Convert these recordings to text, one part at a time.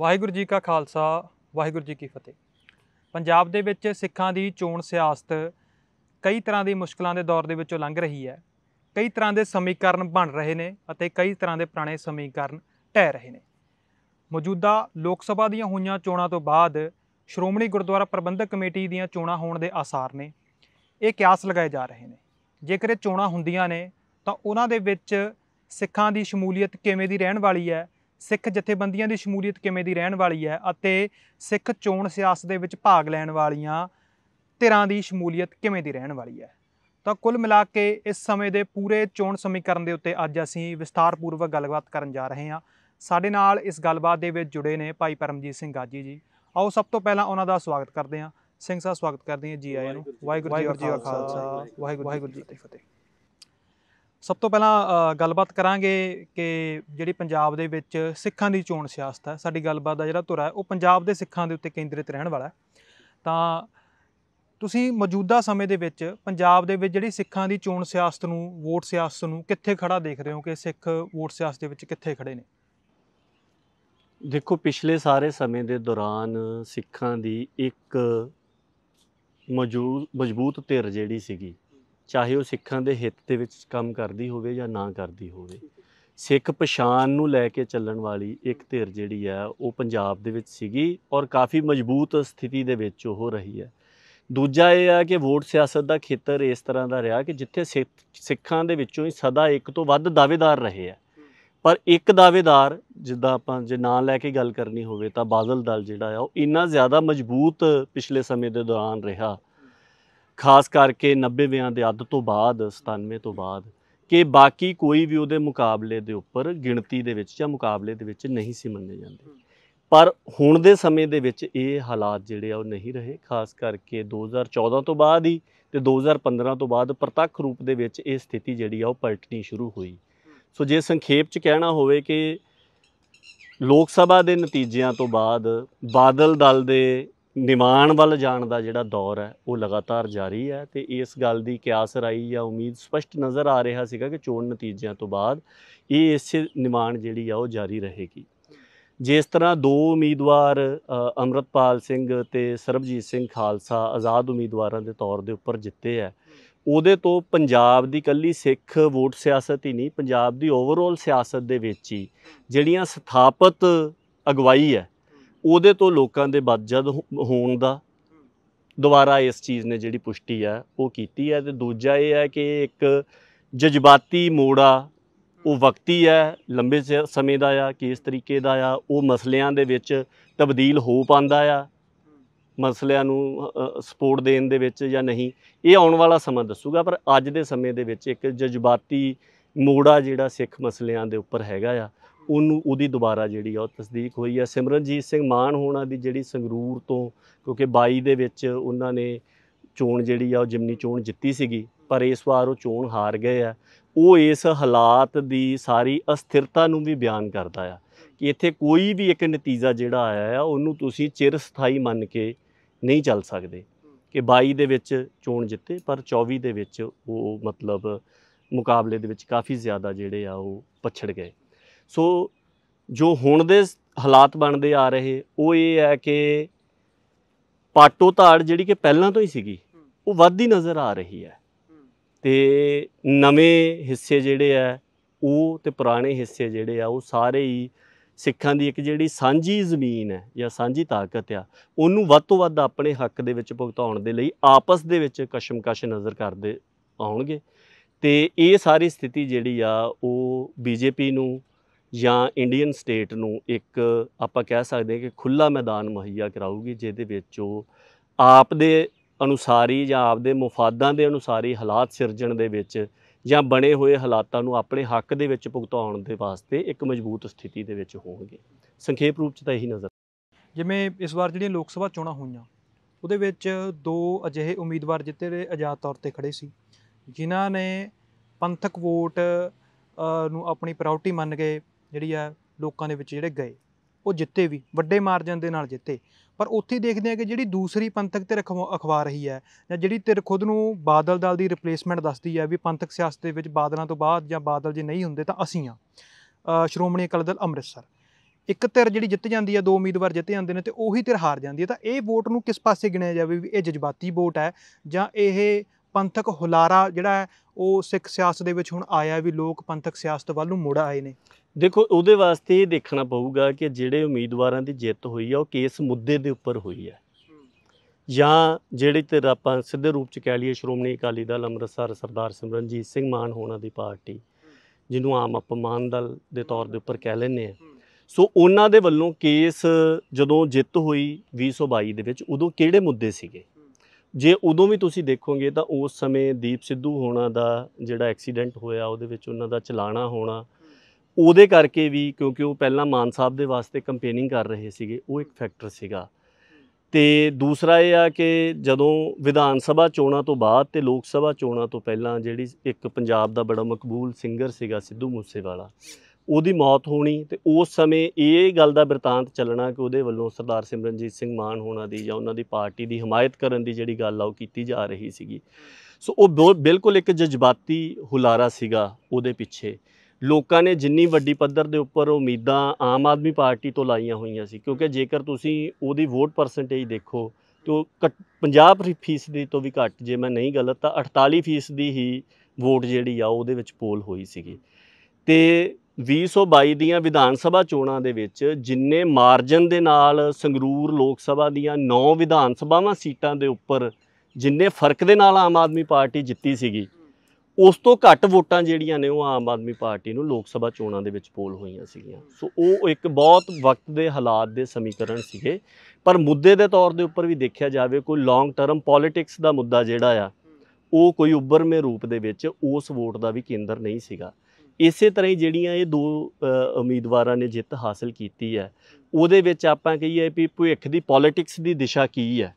ਵਾਹਿਗੁਰੂ ਜੀ ਕਾ ਖਾਲਸਾ ਵਾਹਿਗੁਰੂ ਜੀ ਕੀ ਫਤਿਹ ਪੰਜਾਬ ਦੇ ਵਿੱਚ ਸਿੱਖਾਂ ਦੀ ਚੋਣ ਸਿਆਸਤ ਕਈ ਤਰ੍ਹਾਂ ਦੀ ਮੁਸ਼ਕਲਾਂ ਦੇ ਦੌਰ ਦੇ ਵਿੱਚੋਂ ਲੰਘ ਰਹੀ ਹੈ ਕਈ ਤਰ੍ਹਾਂ ਦੇ ਸਮੀਕਰਨ ਬਣ ਰਹੇ ਨੇ ਅਤੇ ਕਈ ਤਰ੍ਹਾਂ ਦੇ ਪੁਰਾਣੇ ਸਮੀਕਰਨ ਟਹਿ ਰਹੇ ਨੇ ਮੌਜੂਦਾ ਲੋਕ ਸਭਾ ਦੀਆਂ ਹੋਈਆਂ ਚੋਣਾਂ ਤੋਂ ਬਾਅਦ ਸ਼੍ਰੋਮਣੀ ਗੁਰਦੁਆਰਾ ਪ੍ਰਬੰਧਕ ਕਮੇਟੀ ਦੀਆਂ ਚੋਣਾਂ ਹੋਣ ਦੇ ਆਸਾਰ ਨੇ ਇਹ ਕਿਆਸ ਲਗਾਏ ਜਾ ਰਹੇ ਨੇ ਜੇਕਰ ਇਹ ਚੋਣਾਂ ਹੁੰਦੀਆਂ ਨੇ ਤਾਂ ਉਹਨਾਂ ਦੇ ਵਿੱਚ ਸਿੱਖਾਂ ਦੀ ਸ਼ਮੂਲੀਅਤ ਕਿਵੇਂ ਦੀ ਰਹਿਣ ਵਾਲੀ ਹੈ ਸਿੱਖ ਜਥੇਬੰਦੀਆਂ ਦੀ ਸ਼ਮੂਲੀਅਤ ਕਿਵੇਂ ਦੀ ਰਹਿਣ ਵਾਲੀ ਹੈ ਅਤੇ ਸਿੱਖ ਚੋਣ ਸਿਆਸਤ ਦੇ ਵਿੱਚ ਭਾਗ ਲੈਣ ਵਾਲੀਆਂ ਧਿਰਾਂ ਦੀ ਸ਼ਮੂਲੀਅਤ ਕਿਵੇਂ ਦੀ ਰਹਿਣ ਵਾਲੀ ਹੈ ਤਾਂ ਕੁੱਲ ਮਿਲਾ ਕੇ ਇਸ ਸਮੇਂ ਦੇ ਪੂਰੇ ਚੋਣ ਸਮੀਕਰਨ ਦੇ ਉੱਤੇ ਅੱਜ ਅਸੀਂ ਵਿਸਥਾਰਪੂਰਵਕ ਗੱਲਬਾਤ ਕਰਨ ਜਾ ਰਹੇ ਹਾਂ ਸਾਡੇ ਨਾਲ ਇਸ ਗੱਲਬਾਤ ਦੇ ਵਿੱਚ ਜੁੜੇ ਨੇ ਭਾਈ ਪਰਮਜੀਤ ਸਿੰਘ ਗਾਜੀ ਜੀ ਆਓ ਸਭ ਤੋਂ ਪਹਿਲਾਂ ਉਹਨਾਂ ਦਾ ਸਵਾਗਤ ਕਰਦੇ ਹਾਂ ਸਿੰਘ ਸਾਹਿਬ ਸਵਾਗਤ ਕਰਦੇ ਹਾਂ ਜੀ ਆਇਆਂ ਨੂੰ ਵਾਹਿਗੁਰੂ ਜੀ ਕਾ ਖਾਲਸਾ ਵਾਹਿਗੁਰੂ ਜੀ ਕੀ ਫਤਿਹ ਸਭ ਤੋਂ ਪਹਿਲਾਂ ਗੱਲਬਾਤ ਕਰਾਂਗੇ ਕਿ ਜਿਹੜੀ ਪੰਜਾਬ ਦੇ ਵਿੱਚ ਸਿੱਖਾਂ ਦੀ ਚੋਣ ਸਿਆਸਤ ਹੈ ਸਾਡੀ ਗੱਲਬਾਤ ਦਾ ਜਿਹੜਾ ਧੁਰਾ ਹੈ ਉਹ ਪੰਜਾਬ ਦੇ ਸਿੱਖਾਂ ਦੇ ਉੱਤੇ ਕੇਂਦਰਿਤ ਰਹਿਣ ਵਾਲਾ ਹੈ ਤਾਂ ਤੁਸੀਂ ਮੌਜੂਦਾ ਸਮੇਂ ਦੇ ਵਿੱਚ ਪੰਜਾਬ ਦੇ ਵਿੱਚ ਜਿਹੜੀ ਸਿੱਖਾਂ ਦੀ ਚੋਣ ਸਿਆਸਤ ਨੂੰ ਵੋਟ ਸਿਆਸਤ ਨੂੰ ਕਿੱਥੇ ਖੜਾ ਦੇਖ ਰਹੇ ਹੋ ਕਿ ਸਿੱਖ ਵੋਟ ਸਿਆਸਤ ਦੇ ਵਿੱਚ ਕਿੱਥੇ ਖੜੇ ਨੇ ਦੇਖੋ ਪਿਛਲੇ ਸਾਰੇ ਸਮੇਂ ਦੇ ਦੌਰਾਨ ਸਿੱਖਾਂ ਦੀ ਇੱਕ ਮੌਜੂਦ ਮਜ਼ਬੂਤ ਧਿਰ ਜਿਹੜੀ ਸੀਗੀ ਚਾਹੇ ਉਹ ਸਿੱਖਾਂ ਦੇ ਹਿੱਤ ਦੇ ਵਿੱਚ ਕੰਮ ਕਰਦੀ ਹੋਵੇ ਜਾਂ ਨਾ ਕਰਦੀ ਹੋਵੇ ਸਿੱਖ ਪਛਾਣ ਨੂੰ ਲੈ ਕੇ ਚੱਲਣ ਵਾਲੀ ਇੱਕ ਧਿਰ ਜਿਹੜੀ ਆ ਉਹ ਪੰਜਾਬ ਦੇ ਵਿੱਚ ਸੀਗੀ ਔਰ ਕਾਫੀ ਮਜ਼ਬੂਤ ਸਥਿਤੀ ਦੇ ਵਿੱਚ ਉਹ ਰਹੀ ਹੈ ਦੂਜਾ ਇਹ ਆ ਕਿ ਵੋਟ ਸਿਆਸਤ ਦਾ ਖੇਤਰ ਇਸ ਤਰ੍ਹਾਂ ਦਾ ਰਿਹਾ ਕਿ ਜਿੱਥੇ ਸਿੱਖਾਂ ਦੇ ਵਿੱਚੋਂ ਹੀ ਸਦਾ ਇੱਕ ਤੋਂ ਵੱਧ ਦਾਅਵੇਦਾਰ ਰਹੇ ਆ ਪਰ ਇੱਕ ਦਾਅਵੇਦਾਰ ਜਿੱਦਾਂ ਆਪਾਂ ਜੇ ਨਾਂ ਲੈ ਕੇ ਗੱਲ ਕਰਨੀ ਹੋਵੇ ਤਾਂ ਬਾਦਲ ਦਲ ਜਿਹੜਾ ਆ ਉਹ ਇੰਨਾ ਜ਼ਿਆਦਾ ਮਜ਼ਬੂਤ ਪਿਛਲੇ ਸਮੇਂ ਦੇ ਦੌਰਾਨ ਰਿਹਾ ਖਾਸ ਕਰਕੇ 90ਵਿਆਂ ਦੇ ਅੱਧ ਤੋਂ ਬਾਅਦ 97 ਤੋਂ ਬਾਅਦ ਕਿ ਬਾਕੀ ਕੋਈ ਵੀ ਉਹਦੇ ਮੁਕਾਬਲੇ ਦੇ ਉੱਪਰ ਗਿਣਤੀ ਦੇ ਵਿੱਚ ਜਾਂ ਮੁਕਾਬਲੇ ਦੇ ਵਿੱਚ ਨਹੀਂ ਸੀ ਮੰਨੇ ਜਾਂਦੇ ਪਰ ਹੁਣ ਦੇ ਸਮੇਂ ਦੇ ਵਿੱਚ ਇਹ ਹਾਲਾਤ ਜਿਹੜੇ ਆ ਉਹ ਨਹੀਂ ਰਹੇ ਖਾਸ ਕਰਕੇ 2014 ਤੋਂ ਬਾਅਦ ਹੀ ਤੇ 2015 ਤੋਂ ਬਾਅਦ ਪ੍ਰਤੱਖ ਰੂਪ ਦੇ ਵਿੱਚ ਇਹ ਸਥਿਤੀ ਜਿਹੜੀ ਆ ਉਹ ਪਲਟਣੀ ਸ਼ੁਰੂ ਹੋਈ ਸੋ ਜੇ ਸੰਖੇਪ ਚ ਕਹਿਣਾ ਹੋਵੇ ਕਿ ਲੋਕ ਸਭਾ ਦੇ ਨਤੀਜਿਆਂ ਤੋਂ ਬਾਅਦ ਬਾਦਲ ਦਲ ਦੇ ਨਿਮਾਣ ਵੱਲ ਜਾਣ ਦਾ ਜਿਹੜਾ ਦੌਰ ਹੈ ਉਹ ਲਗਾਤਾਰ ਜਾਰੀ ਹੈ ਤੇ ਇਸ ਗੱਲ ਦੀ ਕਿਆਸ ਰਾਈ ਜਾਂ ਉਮੀਦ ਸਪਸ਼ਟ ਨਜ਼ਰ ਆ ਰਿਹਾ ਸੀਗਾ ਕਿ ਚੋਣ ਨਤੀਜਿਆਂ ਤੋਂ ਬਾਅਦ ਇਹ ਇਸੇ ਨਿਮਾਣ ਜਿਹੜੀ ਆ ਉਹ ਜਾਰੀ ਰਹੇਗੀ ਜਿਸ ਤਰ੍ਹਾਂ ਦੋ ਉਮੀਦਵਾਰ ਅਮਰਤਪਾਲ ਸਿੰਘ ਤੇ ਸਰਬਜੀਤ ਸਿੰਘ ਖਾਲਸਾ ਆਜ਼ਾਦ ਉਮੀਦਵਾਰਾਂ ਦੇ ਤੌਰ ਦੇ ਉੱਪਰ ਜਿੱਤੇ ਆ ਉਹਦੇ ਤੋਂ ਪੰਜਾਬ ਦੀ ਕੱਲੀ ਸਿੱਖ ਵੋਟ ਸਿਆਸਤ ਹੀ ਨਹੀਂ ਪੰਜਾਬ ਦੀ ਓਵਰਆਲ ਸਿਆਸਤ ਦੇ ਵਿੱਚ ਹੀ ਜਿਹੜੀਆਂ ਸਥਾਪਿਤ ਅਗਵਾਈ ਹੈ ਉਹਦੇ ਤੋਂ ਲੋਕਾਂ ਦੇ ਬਦਜਦ ਹੋਣ ਦਾ ਦੁਬਾਰਾ ਇਸ ਚੀਜ਼ ਨੇ ਜਿਹੜੀ ਪੁਸ਼ਟੀ ਆ ਉਹ ਕੀਤੀ ਹੈ ਤੇ ਦੂਜਾ ਇਹ ਹੈ ਕਿ ਇੱਕ ਜਜ਼ਬਾਤੀ ਮੋੜਾ ਉਹ ਵਕਤੀ ਹੈ ਲੰਬੇ ਸਮੇਂ ਦਾ ਆ ਕਿ ਇਸ ਤਰੀਕੇ ਦਾ ਆ ਉਹ ਮਸਲਿਆਂ ਦੇ ਵਿੱਚ ਤਬਦੀਲ ਹੋ ਪਾਂਦਾ ਆ ਮਸਲਿਆਂ ਨੂੰ ਸਪੋਰਟ ਦੇਣ ਦੇ ਵਿੱਚ ਜਾਂ ਨਹੀਂ ਇਹ ਆਉਣ ਵਾਲਾ ਸਮਾਂ ਦੱਸੂਗਾ ਪਰ ਅੱਜ ਦੇ ਸਮੇਂ ਦੇ ਵਿੱਚ ਇੱਕ ਜਜ਼ਬਾਤੀ ਮੋੜਾ ਜਿਹੜਾ ਸਿੱਖ ਮਸਲਿਆਂ ਦੇ ਉੱਪਰ ਹੈਗਾ ਆ ਉਹਨੂੰ ਉਹਦੀ ਦੁਬਾਰਾ ਜਿਹੜੀ ਆ ਉਹ ਤਸਦੀਕ ਹੋਈ ਆ ਸਿਮਰਨਜੀਤ ਸਿੰਘ ਮਾਨ ਹੋਣਾ ਦੀ ਜਿਹੜੀ ਸੰਗਰੂਰ ਤੋਂ ਕਿਉਂਕਿ 22 ਦੇ ਵਿੱਚ ਉਹਨਾਂ ਨੇ ਚੋਣ ਜਿਹੜੀ ਆ ਉਹ ਜਿਮਨੀ ਚੋਣ ਜਿੱਤੀ ਸੀਗੀ ਪਰ ਇਸ ਵਾਰ ਉਹ ਚੋਣ ਹਾਰ ਗਏ ਆ ਉਹ ਇਸ ਹਾਲਾਤ ਦੀ ਸਾਰੀ ਅਸਥਿਰਤਾ ਨੂੰ ਵੀ ਬਿਆਨ ਕਰਦਾ ਆ ਕਿ ਇੱਥੇ ਕੋਈ ਵੀ ਇੱਕ ਨਤੀਜਾ ਜਿਹੜਾ ਆਇਆ ਆ ਉਹਨੂੰ ਤੁਸੀਂ ਚਿਰ ਸਥਾਈ ਮੰਨ ਕੇ ਨਹੀਂ ਚੱਲ ਸਕਦੇ ਕਿ 22 ਦੇ ਵਿੱਚ ਚੋਣ ਜਿੱਤੇ ਪਰ 24 ਦੇ ਵਿੱਚ ਉਹ ਮਤਲਬ ਮੁਕਾਬਲੇ ਦੇ ਵਿੱਚ ਕਾਫੀ ਜ਼ਿਆਦਾ ਜਿਹੜੇ ਆ ਉਹ ਪਛੜ ਗਏ ਸੋ ਜੋ ਹੁਣ ਦੇ ਹਾਲਾਤ ਬਣਦੇ ਆ ਰਹੇ ਉਹ ਇਹ ਹੈ ਕਿ ਪਾਟੋ ਧਾੜ ਜਿਹੜੀ ਕਿ ਪਹਿਲਾਂ ਤੋਂ ਹੀ ਸੀਗੀ ਉਹ ਵੱਧਦੀ ਨਜ਼ਰ ਆ ਰਹੀ ਹੈ ਤੇ ਨਵੇਂ ਹਿੱਸੇ ਜਿਹੜੇ ਆ ਉਹ ਤੇ ਪੁਰਾਣੇ ਹਿੱਸੇ ਜਿਹੜੇ ਆ ਉਹ ਸਾਰੇ ਹੀ ਸਿੱਖਾਂ ਦੀ ਇੱਕ ਜਿਹੜੀ ਸਾਂਝੀ ਜ਼ਮੀਨ ਹੈ ਜਾਂ ਸਾਂਝੀ ਤਾਕਤ ਆ ਉਹਨੂੰ ਵੱਧ ਤੋਂ ਵੱਧ ਆਪਣੇ ਹੱਕ ਦੇ ਵਿੱਚ ਭੁਗਤਾਉਣ ਦੇ ਲਈ ਆਪਸ ਦੇ ਵਿੱਚ ਕਸ਼ਮਕਸ਼ ਨਜ਼ਰ ਕਰਦੇ ਆਉਣਗੇ ਤੇ ਇਹ ਸਾਰੀ ਸਥਿਤੀ ਜਿਹੜੀ ਆ ਉਹ ਬੀਜੇਪੀ ਨੂੰ ਜਾਂ ਇੰਡੀਅਨ ਸਟੇਟ ਨੂੰ ਇੱਕ ਆਪਾਂ ਕਹਿ ਸਕਦੇ ਹਾਂ ਕਿ ਖੁੱਲਾ ਮੈਦਾਨ ਮੁਹੱਈਆ ਕਰਾਊਗੀ ਜਿਹਦੇ ਵਿੱਚ ਉਹ ਆਪ ਦੇ ਅਨੁਸਾਰੀ ਜਾਂ ਆਪ ਦੇ ਮੁਫਾਦਾਂ ਦੇ ਅਨੁਸਾਰੀ ਹਾਲਾਤ ਸਿਰਜਣ ਦੇ ਵਿੱਚ ਜਾਂ ਬਣੇ ਹੋਏ ਹਾਲਾਤਾਂ ਨੂੰ ਆਪਣੇ ਹੱਕ ਦੇ ਵਿੱਚ ਭੁਗਤਾਉਣ ਦੇ ਵਾਸਤੇ ਇੱਕ ਮਜ਼ਬੂਤ ਸਥਿਤੀ ਦੇ ਵਿੱਚ ਹੋਣਗੇ ਸੰਖੇਪ ਰੂਪ 'ਚ ਤਾਂ ਇਹੀ ਨਜ਼ਰ ਜਿਵੇਂ ਇਸ ਵਾਰ ਜਿਹੜੀਆਂ ਲੋਕ ਸਭਾ ਚੋਣਾਂ ਹੋਈਆਂ ਉਹਦੇ ਵਿੱਚ ਦੋ ਅਜਿਹੇ ਉਮੀਦਵਾਰ ਜਿੱਤੇ ਆਜ਼ਾਦ ਤੌਰ ਤੇ ਖੜੇ ਸੀ ਜਿਨ੍ਹਾਂ ਨੇ ਪੰਥਕ ਵੋਟ ਨੂੰ ਆਪਣੀ ਪ੍ਰਾਇੋਰਟੀ ਮੰਨ ਕੇ ਜਿਹੜੀ ਆ ਲੋਕਾਂ ਦੇ ਵਿੱਚ ਜਿਹੜੇ ਗਏ ਉਹ ਜਿੱਤੇ ਵੀ ਵੱਡੇ ਮਾਰਜਨ ਦੇ ਨਾਲ ਜਿੱਤੇ ਪਰ ਉੱਥੇ ਦੇਖਦੇ ਆ ਕਿ ਜਿਹੜੀ ਦੂਸਰੀ ਪੰਥਕ ਤੇ ਅਖਬਾਰ ਰਹੀ ਹੈ ਜਾਂ ਜਿਹੜੀ ਤੇ ਖੁਦ ਨੂੰ ਬਾਦਲ ਦਲ ਦੀ ਰਿਪਲੇਸਮੈਂਟ ਦੱਸਦੀ ਹੈ ਵੀ ਪੰਥਕ ਸਿਆਸਤ ਦੇ ਵਿੱਚ ਬਾਦਲਾਂ ਤੋਂ ਬਾਅਦ ਜਾਂ ਬਾਦਲ ਜੇ ਨਹੀਂ ਹੁੰਦੇ ਤਾਂ ਅਸੀਂ ਆ ਸ਼੍ਰੋਮਣੀ ਅਕਾਲੀ ਦਲ ਅੰਮ੍ਰਿਤਸਰ ਇੱਕ ਧਿਰ ਜਿਹੜੀ ਜਿੱਤ ਜਾਂਦੀ ਹੈ ਦੋ ਉਮੀਦਵਾਰ ਜਿੱਤੇ ਜਾਂਦੇ ਨੇ ਤੇ ਉਹੀ ਧਿਰ ਹਾਰ ਜਾਂਦੀ ਹੈ ਤਾਂ ਇਹ ਵੋਟ ਨੂੰ ਕਿਸ ਪਾਸੇ ਗਿਣਿਆ ਜਾਵੇ ਵੀ ਇਹ ਜਜ਼ਬਾਤੀ ਵੋਟ ਹੈ ਜਾਂ ਇਹ ਪੰਥਕ ਹੁਲਾਰਾ ਜਿਹੜਾ ਉਹ ਸਿੱਖ ਸਿਆਸਤ ਦੇ ਵਿੱਚ ਹੁਣ ਆਇਆ ਵੀ ਲੋਕ ਪੰਥਕ ਸਿਆਸਤ ਵੱਲ ਨੂੰ ਮੁੜ ਆਏ ਨੇ ਦੇਖੋ ਉਹਦੇ ਵਾਸਤੇ ਇਹ ਦੇਖਣਾ ਪਊਗਾ ਕਿ ਜਿਹੜੇ ਉਮੀਦਵਾਰਾਂ ਦੀ ਜਿੱਤ ਹੋਈ ਆ ਉਹ ਕਿਸ ਮੁੱਦੇ ਦੇ ਉੱਪਰ ਹੋਈ ਆ ਜਾਂ ਜਿਹੜੇ ਤੇ ਆਪਾਂ ਸਿੱਧੇ ਰੂਪ ਚ ਕਹਿ ਲਈਏ ਸ਼੍ਰੋਮਣੀ ਅਕਾਲੀ ਦਲ ਅੰਮ੍ਰਿਤਸਰ ਸਰਦਾਰ ਸਿਮਰਨਜੀਤ ਸਿੰਘ ਮਾਨ ਹੋਣਾ ਦੀ ਪਾਰਟੀ ਜਿਹਨੂੰ ਆਮ ਅਪਮਾਨ ਦਲ ਦੇ ਤੌਰ ਦੇ ਉੱਪਰ ਕਹਿ ਲੈਂਦੇ ਆ ਸੋ ਉਹਨਾਂ ਦੇ ਵੱਲੋਂ ਕੇਸ ਜਦੋਂ ਜਿੱਤ ਹੋਈ 2022 ਦੇ ਵਿੱਚ ਉਦੋਂ ਕਿਹੜੇ ਮੁੱਦੇ ਸੀਗੇ ਜੇ ਉਦੋਂ ਵੀ ਤੁਸੀਂ ਦੇਖੋਗੇ ਤਾਂ ਉਸ ਸਮੇਂ ਦੀਪ ਸਿੱਧੂ ਹੋਣਾ ਦਾ ਜਿਹੜਾ ਐਕਸੀਡੈਂਟ ਹੋਇਆ ਉਹਦੇ ਵਿੱਚ ਉਹਨਾਂ ਦਾ ਚਲਾਣਾ ਹੋਣਾ ਉਹਦੇ ਕਰਕੇ ਵੀ ਕਿਉਂਕਿ ਉਹ ਪਹਿਲਾਂ ਮਾਨ ਸਾਹਿਬ ਦੇ ਵਾਸਤੇ ਕੰਪੇਨਿੰਗ ਕਰ ਰਹੇ ਸੀਗੇ ਉਹ ਇੱਕ ਫੈਕਟਰ ਸੀਗਾ ਤੇ ਦੂਸਰਾ ਇਹ ਆ ਕਿ ਜਦੋਂ ਵਿਧਾਨ ਸਭਾ ਚੋਣਾਂ ਤੋਂ ਬਾਅਦ ਤੇ ਲੋਕ ਸਭਾ ਚੋਣਾਂ ਤੋਂ ਪਹਿਲਾਂ ਜਿਹੜੀ ਇੱਕ ਪੰਜਾਬ ਦਾ ਬੜਾ ਮਕਬੂਲ ਸਿੰਗਰ ਸੀਗਾ ਸਿੱਧੂ ਮੂਸੇਵਾਲਾ ਉਹਦੀ ਮੌਤ ਹੋਣੀ ਤੇ ਉਸ ਸਮੇਂ ਇਹ ਗੱਲ ਦਾ ਬਿਰਤਾਂਤ ਚੱਲਣਾ ਕਿ ਉਹਦੇ ਵੱਲੋਂ ਸਰਦਾਰ ਸਿਮਰਨਜੀਤ ਸਿੰਘ ਮਾਨ ਹੋਣਾ ਦੀ ਜਾਂ ਉਹਨਾਂ ਦੀ ਪਾਰਟੀ ਦੀ ਹਮਾਇਤ ਕਰਨ ਦੀ ਜਿਹੜੀ ਗੱਲ ਆ ਉਹ ਕੀਤੀ ਜਾ ਰਹੀ ਸੀਗੀ ਸੋ ਉਹ ਬਿਲਕੁਲ ਇੱਕ ਜਜ਼ਬਾਤੀ ਹੁਲਾਰਾ ਸੀਗਾ ਉਹਦੇ ਪਿੱਛੇ ਲੋਕਾਂ ਨੇ ਜਿੰਨੀ ਵੱਡੀ ਪੱਧਰ ਦੇ ਉੱਪਰ ਉਮੀਦਾਂ ਆਮ ਆਦਮੀ ਪਾਰਟੀ ਤੋਂ ਲਾਈਆਂ ਹੋਈਆਂ ਸੀ ਕਿਉਂਕਿ ਜੇਕਰ ਤੁਸੀਂ ਉਹਦੀ ਵੋਟ ਪਰਸੈਂਟੇਜ ਦੇਖੋ ਤਾਂ 50% ਤੋਂ ਵੀ ਘੱਟ ਜੇ ਮੈਂ ਨਹੀਂ ਗਲਤ ਤਾਂ 48% ਦੀ ਹੀ ਵੋਟ ਜਿਹੜੀ ਆ ਉਹਦੇ ਵਿੱਚ ਪੋਲ ਹੋਈ ਸੀਗੀ ਤੇ 2022 ਦੀਆਂ ਵਿਧਾਨ ਸਭਾ ਚੋਣਾਂ ਦੇ ਵਿੱਚ ਜਿੰਨੇ ਮਾਰਜਨ ਦੇ ਨਾਲ ਸੰਗਰੂਰ ਲੋਕ ਸਭਾ ਦੀਆਂ 9 ਵਿਧਾਨ ਸਭਾਵਾਂ ਸੀਟਾਂ ਦੇ ਉੱਪਰ ਜਿੰਨੇ ਫਰਕ ਦੇ ਨਾਲ ਆਮ ਆਦਮੀ ਪਾਰਟੀ ਜਿੱਤੀ ਸੀਗੀ ਉਸ ਤੋਂ ਘੱਟ ਵੋਟਾਂ ਜਿਹੜੀਆਂ ਨੇ ਉਹ ਆਮ ਆਦਮੀ ਪਾਰਟੀ ਨੂੰ ਲੋਕ ਸਭਾ ਚੋਣਾਂ ਦੇ ਵਿੱਚ ਪੋਲ ਹੋਈਆਂ ਸੀਗੀਆਂ ਸੋ ਉਹ ਇੱਕ ਬਹੁਤ ਵਕਤ ਦੇ ਹਾਲਾਤ ਦੇ ਸਮੀਕਰਨ ਸੀਗੇ ਪਰ ਮੁੱਦੇ ਦੇ ਤੌਰ ਦੇ ਉੱਪਰ ਵੀ ਦੇਖਿਆ ਜਾਵੇ ਕੋਈ ਲੌਂਗ ਟਰਮ ਪੋਲਿਟਿਕਸ ਦਾ ਮੁੱਦਾ ਜਿਹੜਾ ਆ ਉਹ ਕੋਈ ਉੱਭਰਵੇਂ ਰੂਪ ਦੇ ਵਿੱਚ ਉਸ ਵੋਟ ਦਾ ਵੀ ਕੇਂਦਰ ਨਹੀਂ ਸੀਗਾ ਇਸੇ ਤਰ੍ਹਾਂ ਹੀ ਜਿਹੜੀਆਂ ਇਹ ਦੋ ਉਮੀਦਵਾਰਾਂ ਨੇ ਜਿੱਤ ਹਾਸਲ ਕੀਤੀ ਹੈ ਉਹਦੇ ਵਿੱਚ ਆਪਾਂ ਕਹੀਏ ਵੀ ਭੁੱਖ ਦੀ ਪੋਲਿਟਿਕਸ ਦੀ ਦਿਸ਼ਾ ਕੀ ਹੈ